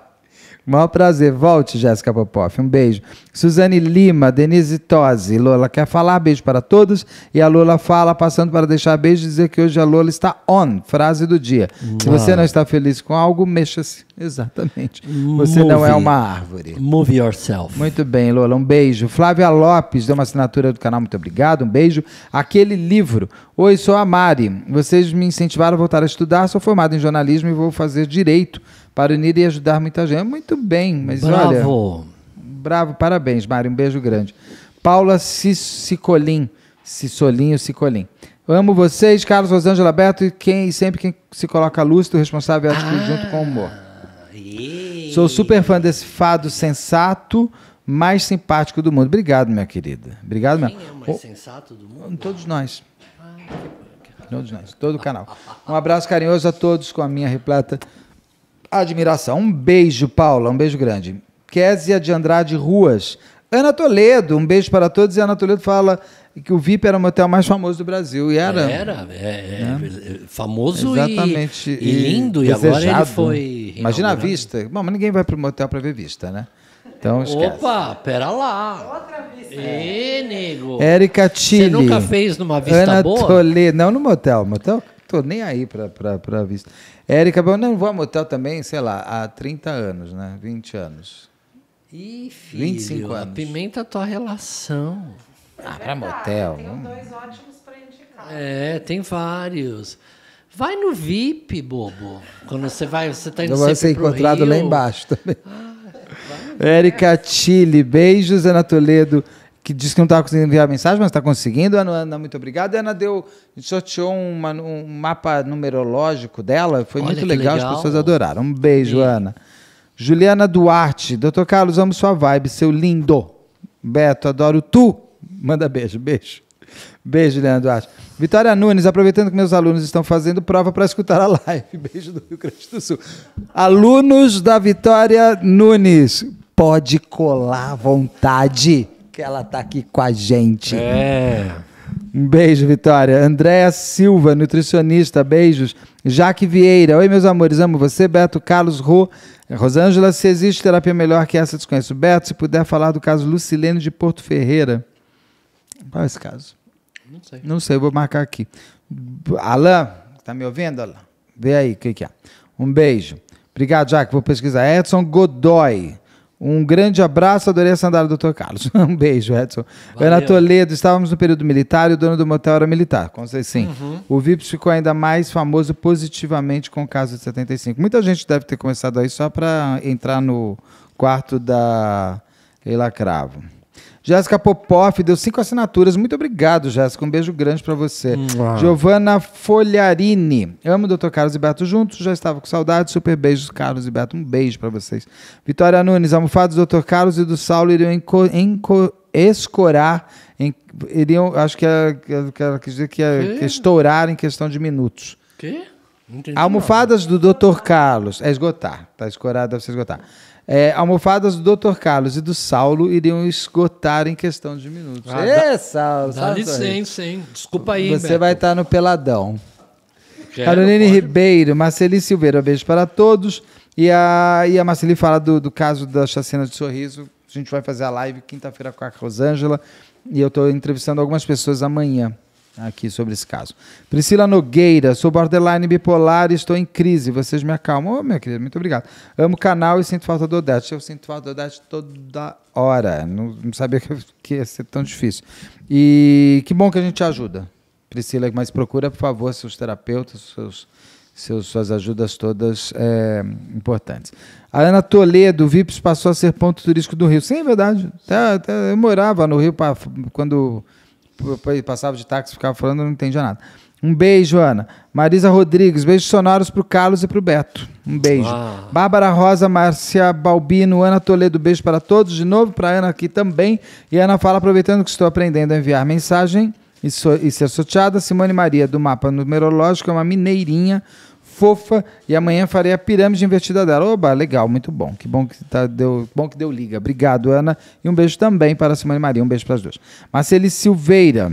Maior prazer. Volte, Jéssica Popoff. Um beijo. Suzane Lima, Denise Tosi. Lola quer falar? Beijo para todos. E a Lola fala, passando para deixar beijo e dizer que hoje a Lola está on. Frase do dia. Uau. Se você não está feliz com algo, mexa-se. [laughs] Exatamente. Você Move. não é uma árvore. Move yourself. Muito bem, Lola. Um beijo. Flávia Lopes, deu uma assinatura do canal. Muito obrigado. Um beijo. Aquele livro. Oi, sou a Mari. Vocês me incentivaram a voltar a estudar. Sou formada em jornalismo e vou fazer direito para unir e ajudar muita gente. É muito bem, mas bravo. olha... Bravo! Parabéns, Mário. Um beijo grande. Paula Cicolim. Cicolinho, Cicolim. Amo vocês, Carlos Rosângela Aberto e quem sempre quem se coloca lúcido, responsável, acho que ah, junto com o humor. Ah, Sou super fã desse fado sensato, mais simpático do mundo. Obrigado, minha querida. Obrigado, quem minha. Quem é o mais oh, sensato do mundo? Todos nós. Ah, todos nós, todo o canal. Um abraço carinhoso a todos com a minha repleta admiração. Um beijo, Paula, um beijo grande. Késia de Andrade Ruas. Ana Toledo, um beijo para todos. E Ana Toledo fala que o VIP era o motel mais famoso do Brasil. E era. Era, é, é, né? é famoso Exatamente. E, e lindo. E, e agora ele foi. Imagina a vista. Bom, mas ninguém vai para o motel para ver vista, né? Então esquece. Opa, pera lá. Outra vista. Ê, nego. Érica Tilly. Você nunca fez numa vista Ana boa? Toledo. Não no motel. Motel? tô nem aí para pra, vista. Érica, eu não vou a motel tá também, sei lá, há 30 anos, né? 20 anos. Ih, filho, 25 anos. apimenta é a tua relação. É ah, para motel. Tem hum. dois ótimos para indicar. É, tem vários. Vai no VIP, bobo. Quando você vai, você tá indo Eu vou ser encontrado lá embaixo também. Ah, Érica Chile, beijos, Ana Toledo que disse que não estava tá conseguindo enviar mensagem, mas está conseguindo. Ana, Ana, muito obrigado. A Ana deu, sorteou uma, um mapa numerológico dela, foi Olha muito legal, legal, as pessoas adoraram. Um beijo, e... Ana. Juliana Duarte, doutor Carlos, amo sua vibe, seu lindo. Beto, adoro tu. Manda beijo, beijo. Beijo, Juliana Duarte. Vitória Nunes, aproveitando que meus alunos estão fazendo prova para escutar a live. [laughs] Beijo do Rio Grande do Sul. Alunos da Vitória Nunes, pode colar à vontade que ela tá aqui com a gente. É. Um beijo, Vitória. Andréa Silva, nutricionista, beijos. Jaque Vieira, oi, meus amores, amo você. Beto Carlos Rô, Rosângela, se existe terapia melhor que essa, desconheço. Beto, se puder falar do caso Lucilene de Porto Ferreira. Qual é esse caso? Não sei. Não sei, vou marcar aqui. Alain, tá me ouvindo, Alain? Vê aí o que, que é. Um beijo. Obrigado, Jaque, vou pesquisar. Edson Godoy. Um grande abraço, adorei a sandália, doutor Carlos. [laughs] Um beijo, Edson. Valeu. Ana Toledo, estávamos no período militar e o dono do motel era militar. Com certeza, sim. Uhum. O Vips ficou ainda mais famoso positivamente com o caso de 75. Muita gente deve ter começado aí só para entrar no quarto da Leila Cravo. Jéssica Popoff deu cinco assinaturas. Muito obrigado, Jéssica. Um beijo grande para você. Hum, Giovanna Giovana Fogliarini. Amo doutor Carlos e Beto juntos. Já estava com saudade. Super beijos, Carlos e Beto. Um beijo para vocês. Vitória Nunes. Almofados do doutor Carlos e do Saulo iriam enco, enco escorar. Em, iriam, acho que ela, é, quis é, dizer que, ia, é, que estourar em questão de minutos. Quê? Almofadas não. do doutor Carlos. É esgotar. Está escorado, deve ser esgotar. É, almofadas do Dr. Carlos e do Saulo iriam esgotar em questão de minutos. Ah, Ê, dá, Saulo, dá Saulo, licença, hein? Desculpa aí, Você Beto. vai estar tá no peladão. Quero, Caroline pode. Ribeiro, Marceli Silveira, beijo para todos. E a, e a Marceli fala do, do caso da chacina de sorriso. A gente vai fazer a live quinta-feira com a Rosângela. E eu estou entrevistando algumas pessoas amanhã aqui sobre esse caso. Priscila Nogueira, sou borderline bipolar e estou em crise. Vocês me acalmam. Ô, oh, minha querida, muito obrigado. Amo o canal e sinto falta do Odete. Eu sinto falta do Odete toda hora. Não, não sabia que, que ia ser tão difícil. E que bom que a gente ajuda. Priscila, mas procura, por favor, seus terapeutas, seus, seus suas ajudas todas é, importantes. A Ana Toledo, VIPs passou a ser ponto turístico do Rio. Sim, é verdade. Até, até eu morava no Rio pra, quando passava de táxi, ficava falando, não entendia nada. Um beijo, Ana. Marisa Rodrigues, beijos sonoros pro Carlos e pro Beto. Um beijo. Ah. Bárbara Rosa, Márcia Balbino, Ana Toledo, beijo para todos. De novo, para Ana aqui também. E Ana fala, aproveitando que estou aprendendo a enviar mensagem e, so e ser sorteada, Simone Maria, do Mapa Numerológico, é uma mineirinha fofa e amanhã farei a pirâmide invertida dela. Oba, legal, muito bom. Que bom que tá, deu, bom que deu liga. Obrigado, Ana. E um beijo também para a Simone Maria. Um beijo para as duas. Marcele Silveira.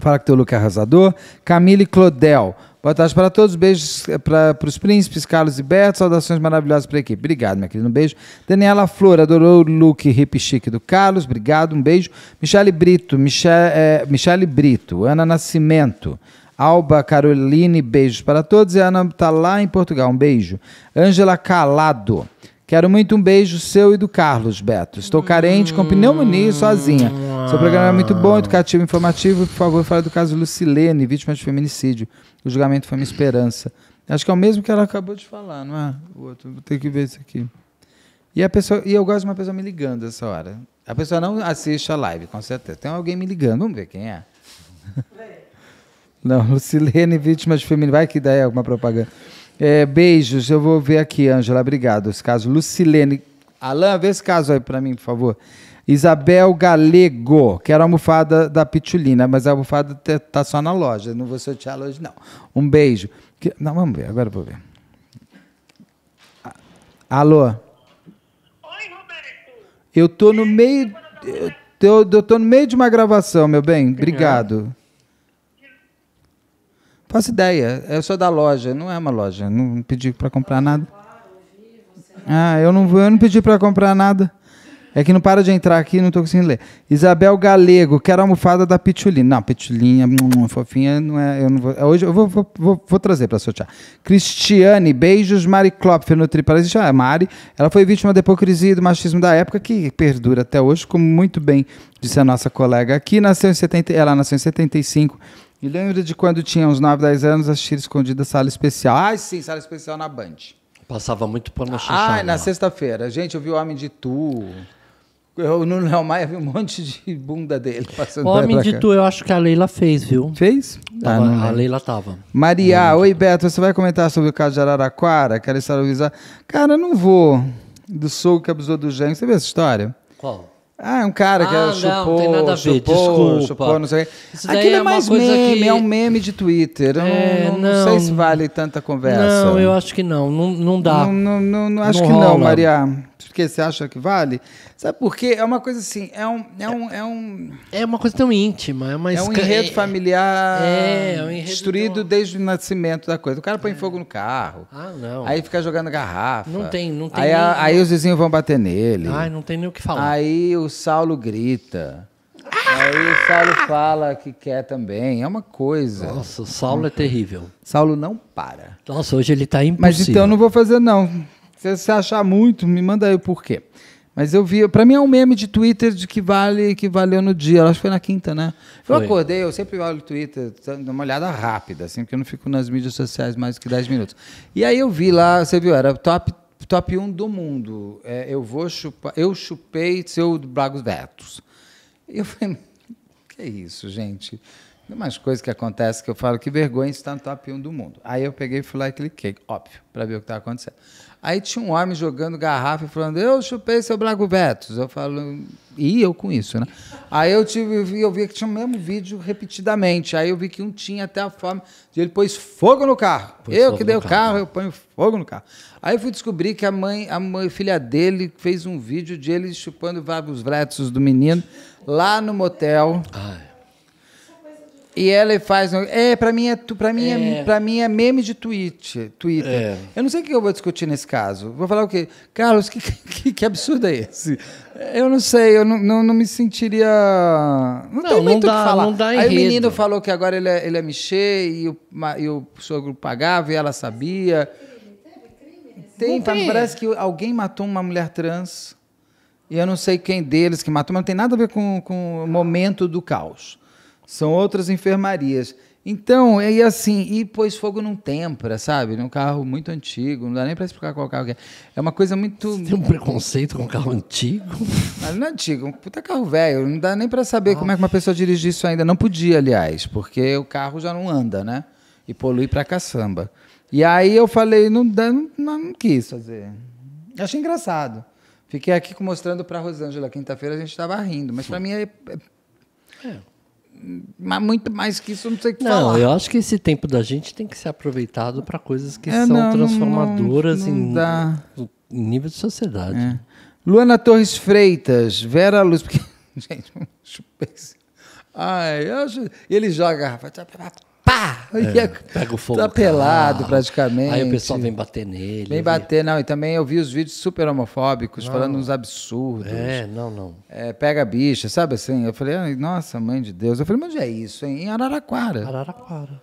Fala que teu look é arrasador. Camille Clodel. Boa tarde para todos. Beijos eh, para os príncipes, Carlos e Beto. Saudações maravilhosas para a equipe. Obrigado, minha querida. Um beijo. Daniela Flor, adorou o look hip chique do Carlos. Obrigado, um beijo. Michele Brito, Michele, é, Michele Brito, Ana Nascimento. Alba Caroline, beijos para todos. E a Ana está lá em Portugal, um beijo. Ângela Calado. Quero muito um beijo seu e do Carlos, Beto. Estou carente com pneumonia e sozinha. Seu programa é muito bom, educativo e informativo. Por favor, fale do caso Lucilene, vítima de feminicídio. O julgamento foi uma esperança. Acho que é o mesmo que ela acabou de falar, não é? O outro, vou ter que ver isso aqui. E, a pessoa, e eu gosto de uma pessoa me ligando essa hora. A pessoa não assiste a live, com certeza. Tem alguém me ligando, vamos ver quem é. Não, [laughs] Lucilene, vítimas de feminicídio. Vai que daí é alguma propaganda. É, beijos, eu vou ver aqui, Ângela, obrigado. Esse caso, Lucilene. Alain, vê esse caso aí para mim, por favor. Isabel Galego, era a almofada da Pitulina, mas a almofada tá só na loja, não vou sortear hoje, não. Um beijo. Não, vamos ver, agora eu vou ver. Alô? Oi, Roberto. Eu tô no meio. Eu tô, eu tô no meio de uma gravação, meu bem. É? Obrigado. Faço ideia. Eu sou da loja, não é uma loja. Não pedi para comprar nada. Ah, eu não, eu não pedi para comprar nada. É que não para de entrar aqui, não estou conseguindo ler. Isabel Galego, quero a almofada da Pitulina. Não, Pitulinha, é fofinha, não é. Eu não vou, é, hoje eu vou, vou, vou, vou trazer para sortear. Cristiane, beijos, Mari Klopfer no Triparasite. Ah, Mari, ela foi vítima da hipocrisia e do machismo da época, que perdura até hoje, como muito bem disse a nossa colega aqui. Nasceu em 70, ela nasceu em 75 me lembro de quando tinha uns 9, 10 anos, assistir escondida sala especial. Ai, sim, sala especial na Band. Passava muito por na xixá. Ai, na né? sexta-feira. Gente, eu vi o Homem de Tu. Eu no Léo Maia vi um monte de bunda dele passando O Homem de Tu, eu acho que a Leila fez, viu? Fez? ah, a Leila tava. Maria, é. oi Beto, você vai comentar sobre o caso de Araraquara? Quero estar avisar. Cara, eu não vou. Do sul que abusou do gêmeo. Você viu essa história? Qual? Ah, é um cara que é ah, não, chupou, tem nada a ver, chupou, desculpa. chupou, não sei. Isso Aquilo é, é mais meme, que... é um meme de Twitter. É, não, não, sei se vale tanta conversa. Não, eu acho que não, não, não dá. Não, não, acho que rola. não, Maria porque você acha que vale? Sabe por quê? É uma coisa assim, é um. É, um, é, um, é uma coisa tão íntima, é uma É um enredo é- familiar é, é um enredo destruído tão... desde o nascimento da coisa. O cara põe é. fogo no carro. Ah, não. Aí fica jogando garrafa. Não tem, não tem. Aí, nem... aí os vizinhos vão bater nele. Ai, não tem nem o que falar. Aí o Saulo grita. Aí o Saulo fala que quer também. É uma coisa. Nossa, o Saulo é terrível. Saulo não para. Nossa, hoje ele está impossível. Mas então eu não vou fazer, não. Se você achar muito, me manda aí o porquê. Mas eu vi, para mim é um meme de Twitter de que vale, que valeu no dia. Acho que foi na quinta, né? Foi. Eu acordei, eu sempre olho o Twitter, dando uma olhada rápida, assim, porque eu não fico nas mídias sociais mais que 10 minutos. E aí eu vi lá, você viu, era top top 1 do mundo. É, eu vou chupar, eu chupei seu Bragos E Eu falei, hum, que é isso, gente? Tem umas coisas que acontecem que eu falo, que vergonha estar no top 1 do mundo. Aí eu peguei e fui lá e cliquei, óbvio, para ver o que estava acontecendo. Aí tinha um homem jogando garrafa e falando, eu chupei seu Blago Betos. Eu falo, e eu com isso, né? Aí eu tive, eu vi que tinha o mesmo vídeo repetidamente. Aí eu vi que um tinha até a forma de ele pôs fogo no carro. Pôs eu que dei o carro, carro, eu ponho fogo no carro. Aí eu fui descobrir que a mãe, a mãe, filha dele fez um vídeo de ele chupando vários vretos do menino lá no motel. Ai e ela faz. É, pra mim é, pra mim é. é pra mim é meme de tweet, Twitter. É. Eu não sei o que eu vou discutir nesse caso. Vou falar o quê? Carlos, que, [laughs] que, que absurdo é esse? Eu não sei, eu não, não, não me sentiria. Não, não tem muito dá, que falar. Não dá Aí o menino falou que agora ele é, ele é Michê e o, e o sogro pagava e ela sabia. Tem, tá, tem. parece que alguém matou uma mulher trans. E eu não sei quem deles que matou, mas não tem nada a ver com, com o momento do caos. São outras enfermarias. Então, é assim, e pôs fogo num Tempra, sabe? Num carro muito antigo, não dá nem para explicar qual carro é. É uma coisa muito. Você tem um preconceito com carro antigo? Mas ah, não é antigo, um puta carro velho, não dá nem para saber como é que uma pessoa dirige isso ainda. Não podia, aliás, porque o carro já não anda, né? E polui pra caçamba. E aí eu falei, não, dá, não, não quis fazer. achei engraçado. Fiquei aqui mostrando para Rosângela quinta-feira, a gente estava rindo, mas para mim é, é... É mas muito mais que isso, não sei o que não, falar. Não, eu acho que esse tempo da gente tem que ser aproveitado para coisas que é, são não, transformadoras não, em, em, nível de sociedade. É. Luana Torres Freitas, Vera Luz. Porque, [laughs] gente, Ai, eu acho... ele joga a garrafa pá! É. é, pega o fogo. Tá pelado praticamente. Aí o pessoal vem bater nele. Vem bater, não. E também eu vi os vídeos super homofóbicos, não. falando uns absurdos. É, não, não. É, pega bicha, sabe assim? Eu falei, nossa, mãe de Deus. Eu falei, onde é isso, hein? Em Araraquara. Araraquara.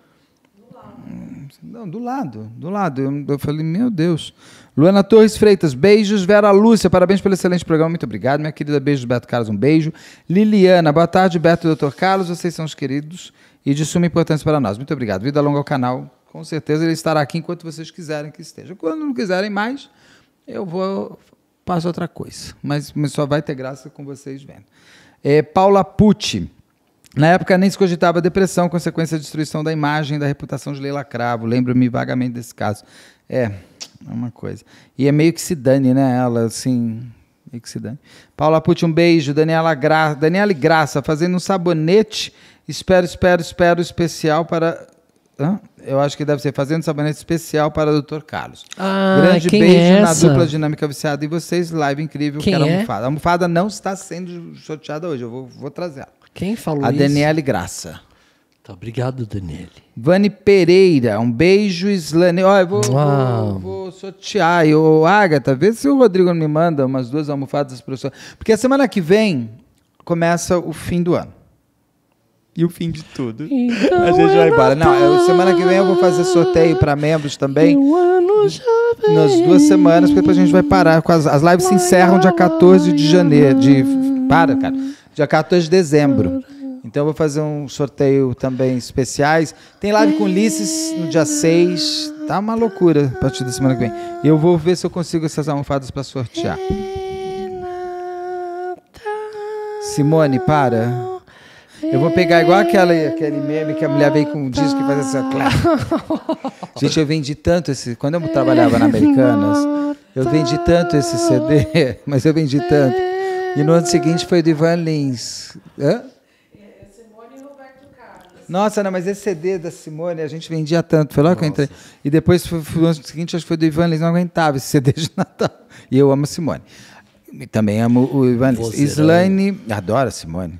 Hum, não, do lado, do lado. Eu, eu, falei, meu Deus. Luana Torres Freitas, beijos. Vera Lúcia, parabéns pelo excelente programa. Muito obrigado, minha querida. Beijos, Beto Carlos, um beijo. Liliana, boa tarde, Beto e Dr. Carlos, vocês são os queridos e de suma importância para nós. Muito obrigado. Vida longa ao canal. Com certeza ele estará aqui enquanto vocês quiserem que esteja. Quando não quiserem mais, eu vou faço outra coisa. Mas só vai ter graça com vocês vendo. É, Paula Pucci. Na época nem se cogitava depressão, consequência da destruição da imagem da reputação de Leila Cravo. Lembro-me vagamente desse caso. É, é uma coisa. E é meio que se dane, né? Ela, assim, meio que se dane. Paula Pucci, um beijo. Daniela, Gra... Daniela Graça, fazendo um sabonete Espero, espero, espero especial para. Hã? Eu acho que deve ser fazendo sabonete especial para o Dr. Carlos. Ah, Grande beijo é na dupla dinâmica viciada e vocês, live incrível, quem quero é? almofada. A almofada não está sendo sorteada hoje, eu vou, vou trazer ela. Quem falou isso? A isso? Graça. Tá, obrigado, Daniele. Vani Pereira, um beijo, Slane. eu vou, vou, vou, sortear. E, ô, Agatha, vê se o Rodrigo me manda umas duas almofadas para o professor. Porque a semana que vem começa o fim do ano e o fim de tudo. Então a gente vai embora. Não, semana que vem eu vou fazer sorteio para tá, membros também. Um ano já vem. Nas duas semanas, porque depois a gente vai parar. As, as lives se encerram dia 14 de janeiro. De, para, cara. Dia 14 de dezembro. Então eu vou fazer um sorteio também especiais. Tem live com Ulisses no dia 6. Tá uma loucura a partir da semana que vem. E eu vou ver se eu consigo essas almofadas para sortear. Simone, para. Eu vou pegar igual aquela, aquele meme que a mulher veio com um disco e faz essa. Assim, [laughs] gente, eu vendi tanto esse. Quando eu trabalhava na Americanas, eu vendi tanto esse CD, [laughs] mas eu vendi tanto. E no ano seguinte foi do Ivan Lins. Hã? Nossa, não, mas esse CD da Simone a gente vendia tanto. Foi lá que eu entrei. E depois, no ano seguinte, acho que foi do Ivan Lins. Não aguentava esse CD de [laughs] Natal. E eu amo Simone. E também amo o Ivan Lins. Islane, adoro Simone.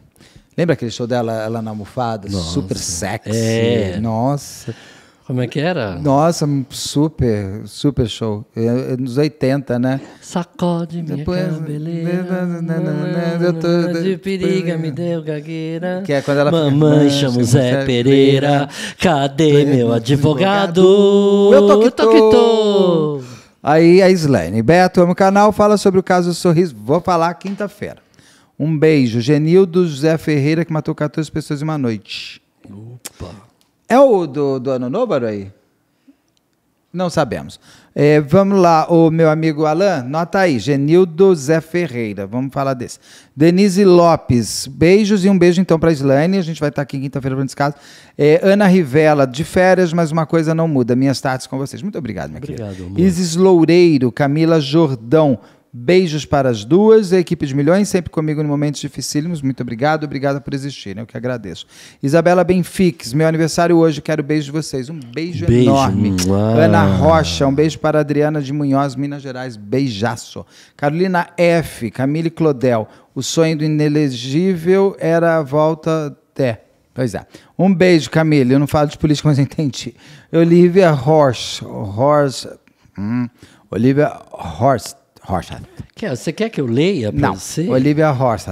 Lembra aquele show dela, ela na almofada? Nossa. Super sexy. É. Nossa. Como é que era? Nossa, super, super show. É, é nos 80, né? Sacode minha Depois, cabeleira. Tô... De periga me deu gagueira. Que é quando ela Mamãe fica, chama o Zé Pereira. Cadê Pereira, meu advogado? Eu tô que tô. tô, Aí a Slane. Beto, amo o canal. Fala sobre o caso do Sorriso. Vou falar quinta-feira. Um beijo. Genildo José Ferreira, que matou 14 pessoas em uma noite. Opa. É o do, do Ano Novo, aí? Não sabemos. É, vamos lá, o meu amigo Alain, nota aí, Genildo Zé Ferreira, vamos falar desse. Denise Lopes, beijos e um beijo então para a Islane, a gente vai estar tá aqui quinta-feira para Descanso. É, Ana Rivela, de férias, mas uma coisa não muda, minhas tardes com vocês. Muito obrigado, minha obrigado, querida. Amor. Isis Loureiro, Camila Jordão, Beijos para as duas, a equipe de milhões, sempre comigo em momentos dificílimos. Muito obrigado, obrigada por existirem, eu é que agradeço. Isabela Benfix, meu aniversário hoje, quero beijo de vocês. Um beijo, beijo. enorme. Uau. Ana Rocha, um beijo para Adriana de Munhoz, Minas Gerais, beijaço. Carolina F, Camille Clodel, o sonho do inelegível era a volta até. Pois é. Um beijo, Camille. Eu não falo de política, mas entendi. Olivia Horst. Horst. Hum. Olivia Horst. Horsath. você quer que eu leia para você? Olivia Horst.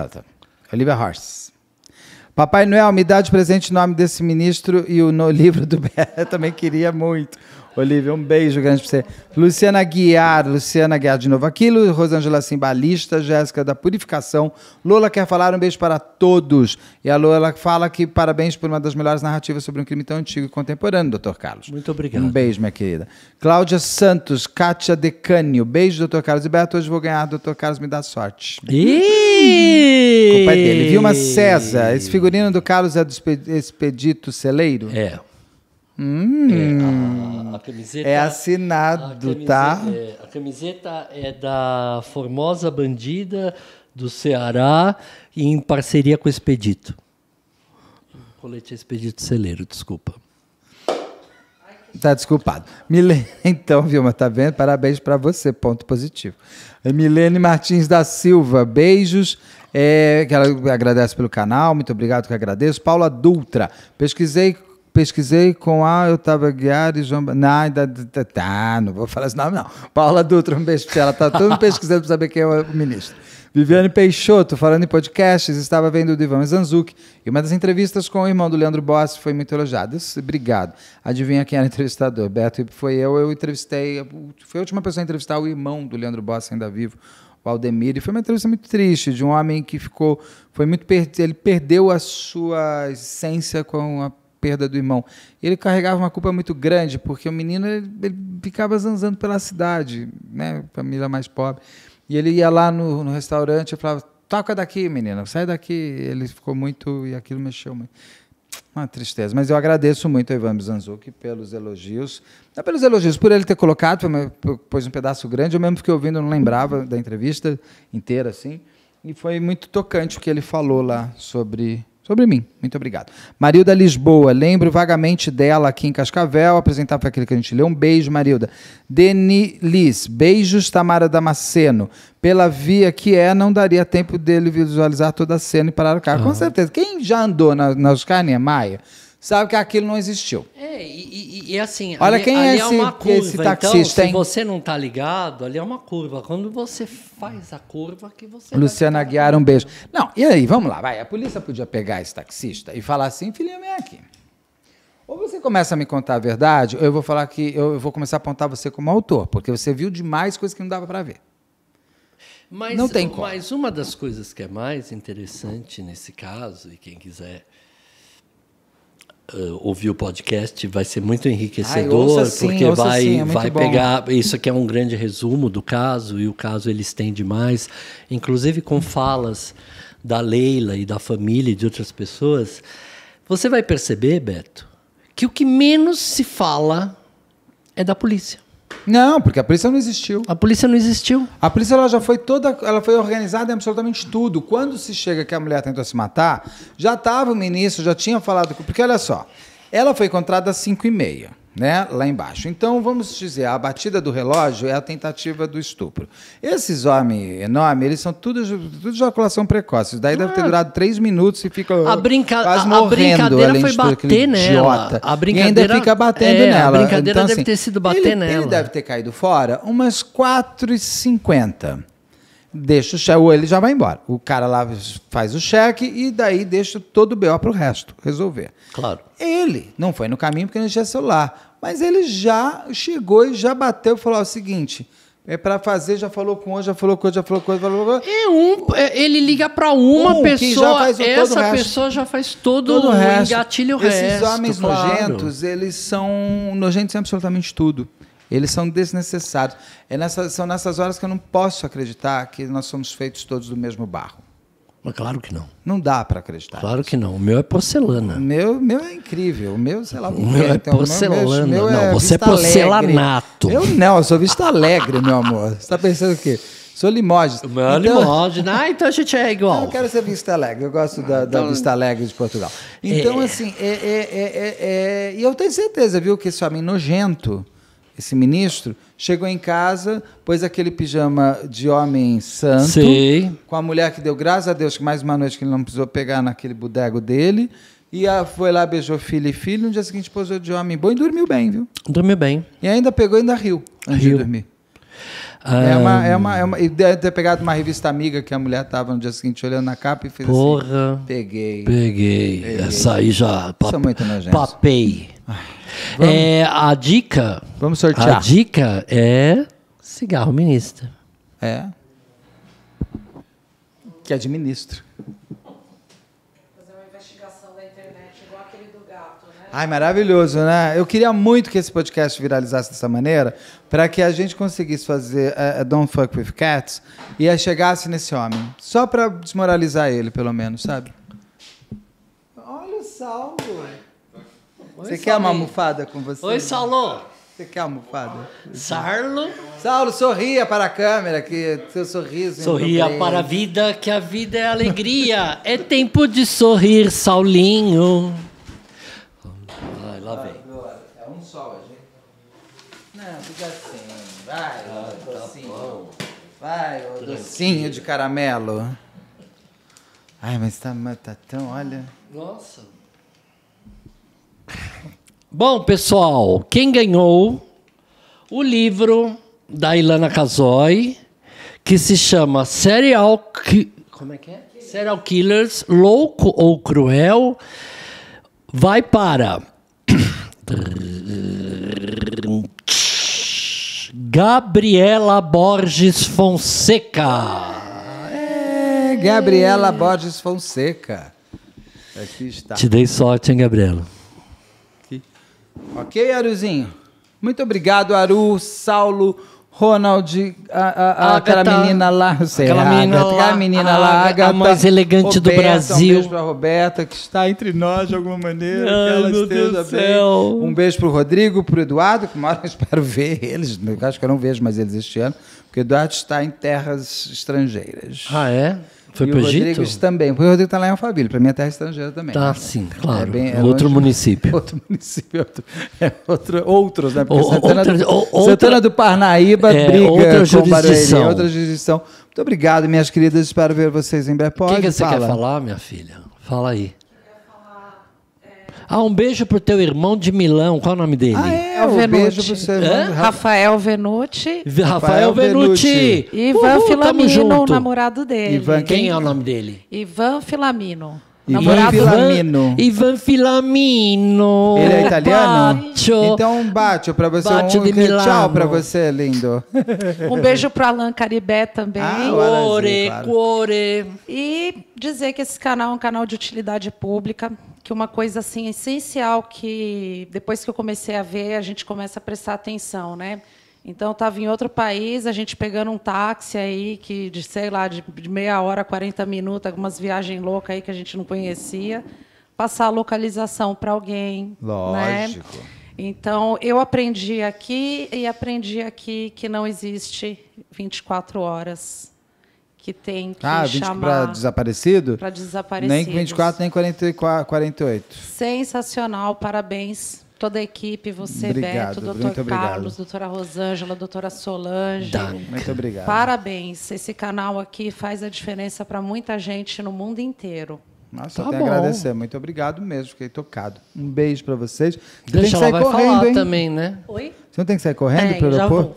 Olivia Horst. Papai Noel, me dá de presente o nome desse ministro e o [laughs] livro do Bé. também queria muito. Olivia, um beijo grande pra você. Luciana Guiar, Luciana Guiar de novo aquilo. Rosângela Simbalista, Jéssica da Purificação. Lola quer falar um beijo para todos. E a Lola fala que parabéns por uma das melhores narrativas sobre um crime tão antigo e contemporâneo, doutor Carlos. Muito obrigado. Um beijo, minha querida. Cláudia Santos, Kátia Decânio. Beijo, doutor Carlos e Beto. Hoje vou ganhar, doutor Carlos, me dá sorte. Ih! Culpa dele. Viu Vilma César, esse figurino do Carlos é do Expedito Celeiro? É. Hum, é, a, a, camiseta, é assinado, a tá? camiseta, tá? É, a camiseta é da Formosa Bandida do Ceará em parceria com o Expedito. Colete Expedito Celeiro, desculpa. Tá desculpado. Milene, [laughs] então, Vilma, tá vendo? Parabéns para você, ponto positivo. Milene Martins da Silva, beijos. É, que ela agradece pelo canal, muito obrigado que agradeço. Paula Dutra, pesquisei pesquisei com a eu tava guiar e João. Não, ainda. Tá, não vou falar esse nome, não. Paula Dutra, um beijo ela. Tá tudo pesquisando para saber quem é o ministro. Viviane Peixoto, falando em podcasts, estava vendo o Divan Zanzuki e uma das entrevistas com o irmão do Leandro Boss foi muito elogiada. Obrigado. Adivinha quem era entrevistador? Beto, foi eu, eu entrevistei, foi a última pessoa a entrevistar o irmão do Leandro Boss ainda vivo, o Aldemir. E foi uma entrevista muito triste de um homem que ficou, foi muito, per ele perdeu a sua essência com a perda do irmão. Ele carregava uma culpa muito grande, porque o menino ele, ele ficava zanzando pela cidade, né? família mais pobre. E ele ia lá no, no restaurante e falava: toca daqui, menina, sai daqui. Ele ficou muito. E aquilo mexeu muito. Uma tristeza. Mas eu agradeço muito a Ivan Bizanzuki pelos elogios. Não pelos elogios, por ele ter colocado, pôs um pedaço grande. Eu mesmo fiquei ouvindo, não lembrava da entrevista inteira, assim. E foi muito tocante o que ele falou lá sobre Sobre mim, muito obrigado. Marilda Lisboa, lembro vagamente dela aqui em Cascavel, apresentar para aquele que a gente leu. Um beijo, Marilda. Denilis Liz, beijos, Tamara Damasceno. Pela via que é, não daria tempo dele visualizar toda a cena e parar o carro. Com ah. certeza. Quem já andou na, na Oscar Niemeyer sabe que aquilo não existiu. É, e, e, e assim, Olha, ali, quem é ali é, esse, é uma curva. Esse então, taxista, então, hein? se você não está ligado, ali é uma curva. Quando você faz a curva, que você. Luciana Aguiar, um beijo. Não, e aí, vamos lá, vai. A polícia podia pegar esse taxista e falar assim, filhinho vem aqui. Ou você começa a me contar a verdade, ou eu vou falar que eu vou começar a apontar você como autor, porque você viu demais coisas que não dava para ver. Mas, não tem como. Mas uma das coisas que é mais interessante nesse caso, e quem quiser Uh, ouvir o podcast vai ser muito enriquecedor, Ai, sim, porque vai, sim, é vai bom. pegar. Isso aqui é um grande resumo do caso, e o caso ele estende mais, inclusive com falas da Leila e da família e de outras pessoas. Você vai perceber, Beto, que o que menos se fala é da polícia. Não, porque a polícia não existiu. A polícia não existiu. A polícia ela já foi toda, ela foi organizada em absolutamente tudo. Quando se chega que a mulher tentou se matar, já estava o ministro, já tinha falado, porque olha só, ela foi encontrada às 5 e meia né, lá embaixo. Então, vamos dizer, a batida do relógio é a tentativa do estupro. Esses homens enormes, eles são tudo, tudo ejaculação precoce. daí ah. deve ter ah. durado três minutos e fica a brinca quase a, morrendo. A brincadeira foi bater nela. A brincadeira, e ainda fica batendo é, nela. A então, brincadeira então, deve assim, ter sido bater ele, nela. Ele deve ter caído fora umas 4h50 deixa o cheque, ou ele já vai embora. O cara lá faz o cheque e daí deixa todo o BO para o resto resolver. Claro. Ele não foi no caminho porque não tinha celular mas ele já chegou e já bateu e falou o seguinte. É para fazer, já falou com um, já falou com outro, já falou com outro. Falou com outro. É um, é, ele liga para uma um, pessoa, essa pessoa já faz todo, todo o resto. engatilha o Esses resto. Esses homens claro. nojentos, eles são nojentos em absolutamente tudo. Eles são desnecessários. É nessa, são nessas horas que eu não posso acreditar que nós somos feitos todos do mesmo barro. Mas claro que não. Não dá para acreditar. Claro que não. O meu é porcelana. O meu, meu é incrível. O meu, sei lá, é então, o meu é, porcelana. meu, meu, meu não, é você é porcelanato. Alegre. Eu não, eu sou vista alegre, meu amor. Você está pensando o quê? Sou Limoges. Meu é então, Limoges. Ah, então a gente é igual. Eu quero ser Vista Alegre. Eu gosto da, da então- Vista Alegre de Portugal. Então, é. assim, é, é, é, é e eu tenho certeza, viu, que esse homem nojento esse ministro, chegou em casa, pôs aquele pijama de homem santo, Sim. com a mulher que deu graças a Deus que mais uma noite que ele não precisou pegar naquele bodego dele, e a, foi lá, beijou filho e filho, no dia seguinte posou de homem bom e dormiu bem, viu? Dormiu bem. E ainda pegou e ainda riu antes riu. de dormir. Ah. É uma, é uma, é uma, e deve ter pegado uma revista amiga que a mulher tava no dia seguinte olhando na capa e fez assim, Porra, assim. Peguei. Peguei. peguei. Essa aí já. Pap, Isso é muito nojento. Papei. Ai. É, a dica. Vamos sortear. A dica é cigarro ministro. É. Que administro. Fazer uma investigação da internet, igual aquele do gato, né? Ai, maravilhoso, né? Eu queria muito que esse podcast viralizasse dessa maneira, para que a gente conseguisse fazer uh, Don't Fuck With Cats e aí chegasse nesse homem. Só para desmoralizar ele, pelo menos, sabe? Olha o saldo você quer uma almofada com você? Oi, Saulo. Você quer uma almofada? Sarlo. Saulo, sorria para a câmera, que seu sorriso. Sorria para a vida, que a vida é alegria. é tempo de sorrir, Saulinho. Vai lá vem. É um sol, gente. Não, fica assim. Vai, ah, tá docinho. Tá Vai, docinho de caramelo. Ai, mas tá, mas tá tão, olha. Nossa. Bom, pessoal, quem ganhou o livro da Ilana Casoy, que se chama Serial Ki Como é que é? Serial Killers, Louco ou Cruel, vai para Gabriela Borges Fonseca. É, Gabriela Borges Fonseca. Aqui está. Te dei sorte, hein, Gabriela? Ok, Aruzinho? Muito obrigado, Aru, Saulo, Ronald, a, a, a, aquela menina lá, sei, aquela menina lá, aquela menina a, lá, a, Agatha, a mais elegante Roberta, do Brasil. Um beijo para Roberta que está entre nós de alguma maneira. Ai, que ela esteja bem. Céu. Um beijo para o Rodrigo, para o Eduardo, que mora eu [laughs] espero ver eles. acho que eu não vejo mais eles este ano, porque o Eduardo está em terras estrangeiras. Ah é? Foi para o Rodrigues também. o Rodrigo está lá em Alphaville, para mim é terra estrangeira também. Tá, né? sim, claro. É bem, é outro município. [laughs] Outro município. É, é outro, outros, né? Porque o, Santana, outra, do, outra, Santana do Parnaíba é, briga outra com Barueri, outra jurisdição. Muito obrigado, minhas queridas. Espero ver vocês em breve. o que, que você fala. quer falar, minha filha? Fala aí. Ah, um beijo pro teu irmão de Milão. Qual é o nome dele? Ah, é, é um Venucci. beijo pro seu irmão. Rafael Venuti. Rafael Venuti. Ivan Uhul, Filamino, o namorado dele. Ivan, quem? quem é, é o nome dele? Ivan Filamino. Ivan Filamino. Ivan Filamino. Ele é italiano? Bacio. Então, bacio pra você. Bacio um de Milano. Tchau pra você, lindo. [laughs] Um beijo pro Alan Caribé também. Ah, cuore, claro. cuore. E dizer que esse canal é um canal de utilidade pública, que uma coisa assim essencial que depois que eu comecei a ver, a gente começa a prestar atenção, né? Então, estava em outro país, a gente pegando um táxi aí, que de, sei lá, de, meia hora, 40 minutos, algumas viagens loucas aí que a gente não conhecia, passar a localização para alguém. Né? Lógico. Né? Então, eu aprendi aqui e aprendi aqui que não existe 24 horas que tem que ah, 20 chamar... para desaparecido? Para desaparecido. Nem 24, nem 44, 48. Sensacional, parabéns toda a equipe, você, obrigado, Beto, doutor Carlos, doutora Rosângela, doutora Solange. Muito obrigado. Parabéns. Esse canal aqui faz a diferença para muita gente no mundo inteiro. Nossa, até tá bom. agradecer. Muito obrigado mesmo, fiquei tocado. Um beijo para vocês. Deixa tem que sair ela vai correndo, falar hein? também, né? Oi? Você não tem que sair correndo para o aeroporto?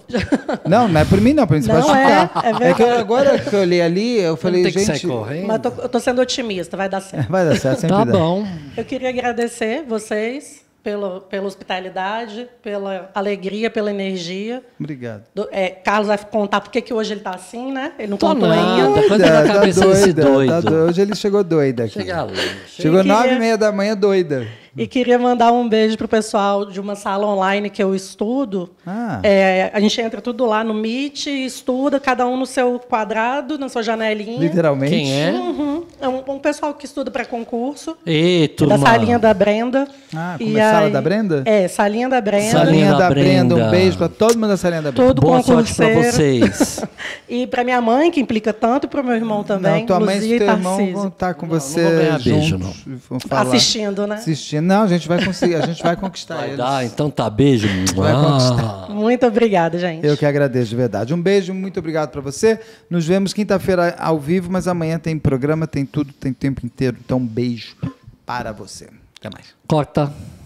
Não, não é por mim, não, para mim você não pode é, É, verdade. é que agora que eu olhei ali, eu falei, gente. Sair correndo. Mas tô, eu tô sendo otimista, vai dar certo. Vai dar certo, sempre Tá dá. bom. Eu queria agradecer vocês pela, pela hospitalidade, pela alegria, pela energia. Obrigado. Do, é, Carlos vai contar por que hoje ele está assim, né? Ele não Tô contou ainda. Tá doida, tá doida, doido. Tá doido. Hoje ele chegou doido aqui. Chega lá. Chegou nove e meia da manhã doida. E queria mandar um beijo para o pessoal de uma sala online que eu estudo. Ah. É, a gente entra tudo lá no Meet, estuda, cada um no seu quadrado, na sua janelinha. Literalmente. Quem é? Uhum. É um, um, pessoal que estuda para concurso. E, turma. da salinha da Brenda. Ah, como é sala aí, da Brenda? É, salinha da Brenda. Salinha da, da Brenda. Um beijo para todo mundo da salinha da Brenda. Todo Boa sorte para vocês. [laughs] e para minha mãe, que implica tanto, para o meu irmão também. Não, tua mãe e teu irmão vão estar tá com não, você não juntos. Beijo, não. Assistindo, né? Assistindo não, a gente vai conseguir, a gente vai conquistar vai eles. Dar, então tá, beijo. Vai ah. conquistar. Muito obrigada, gente. Eu que agradeço, de verdade. Um beijo, muito obrigado para você. Nos vemos quinta-feira ao vivo, mas amanhã tem programa, tem tudo, tem tempo inteiro. Então, um beijo para você. Até mais. Corta.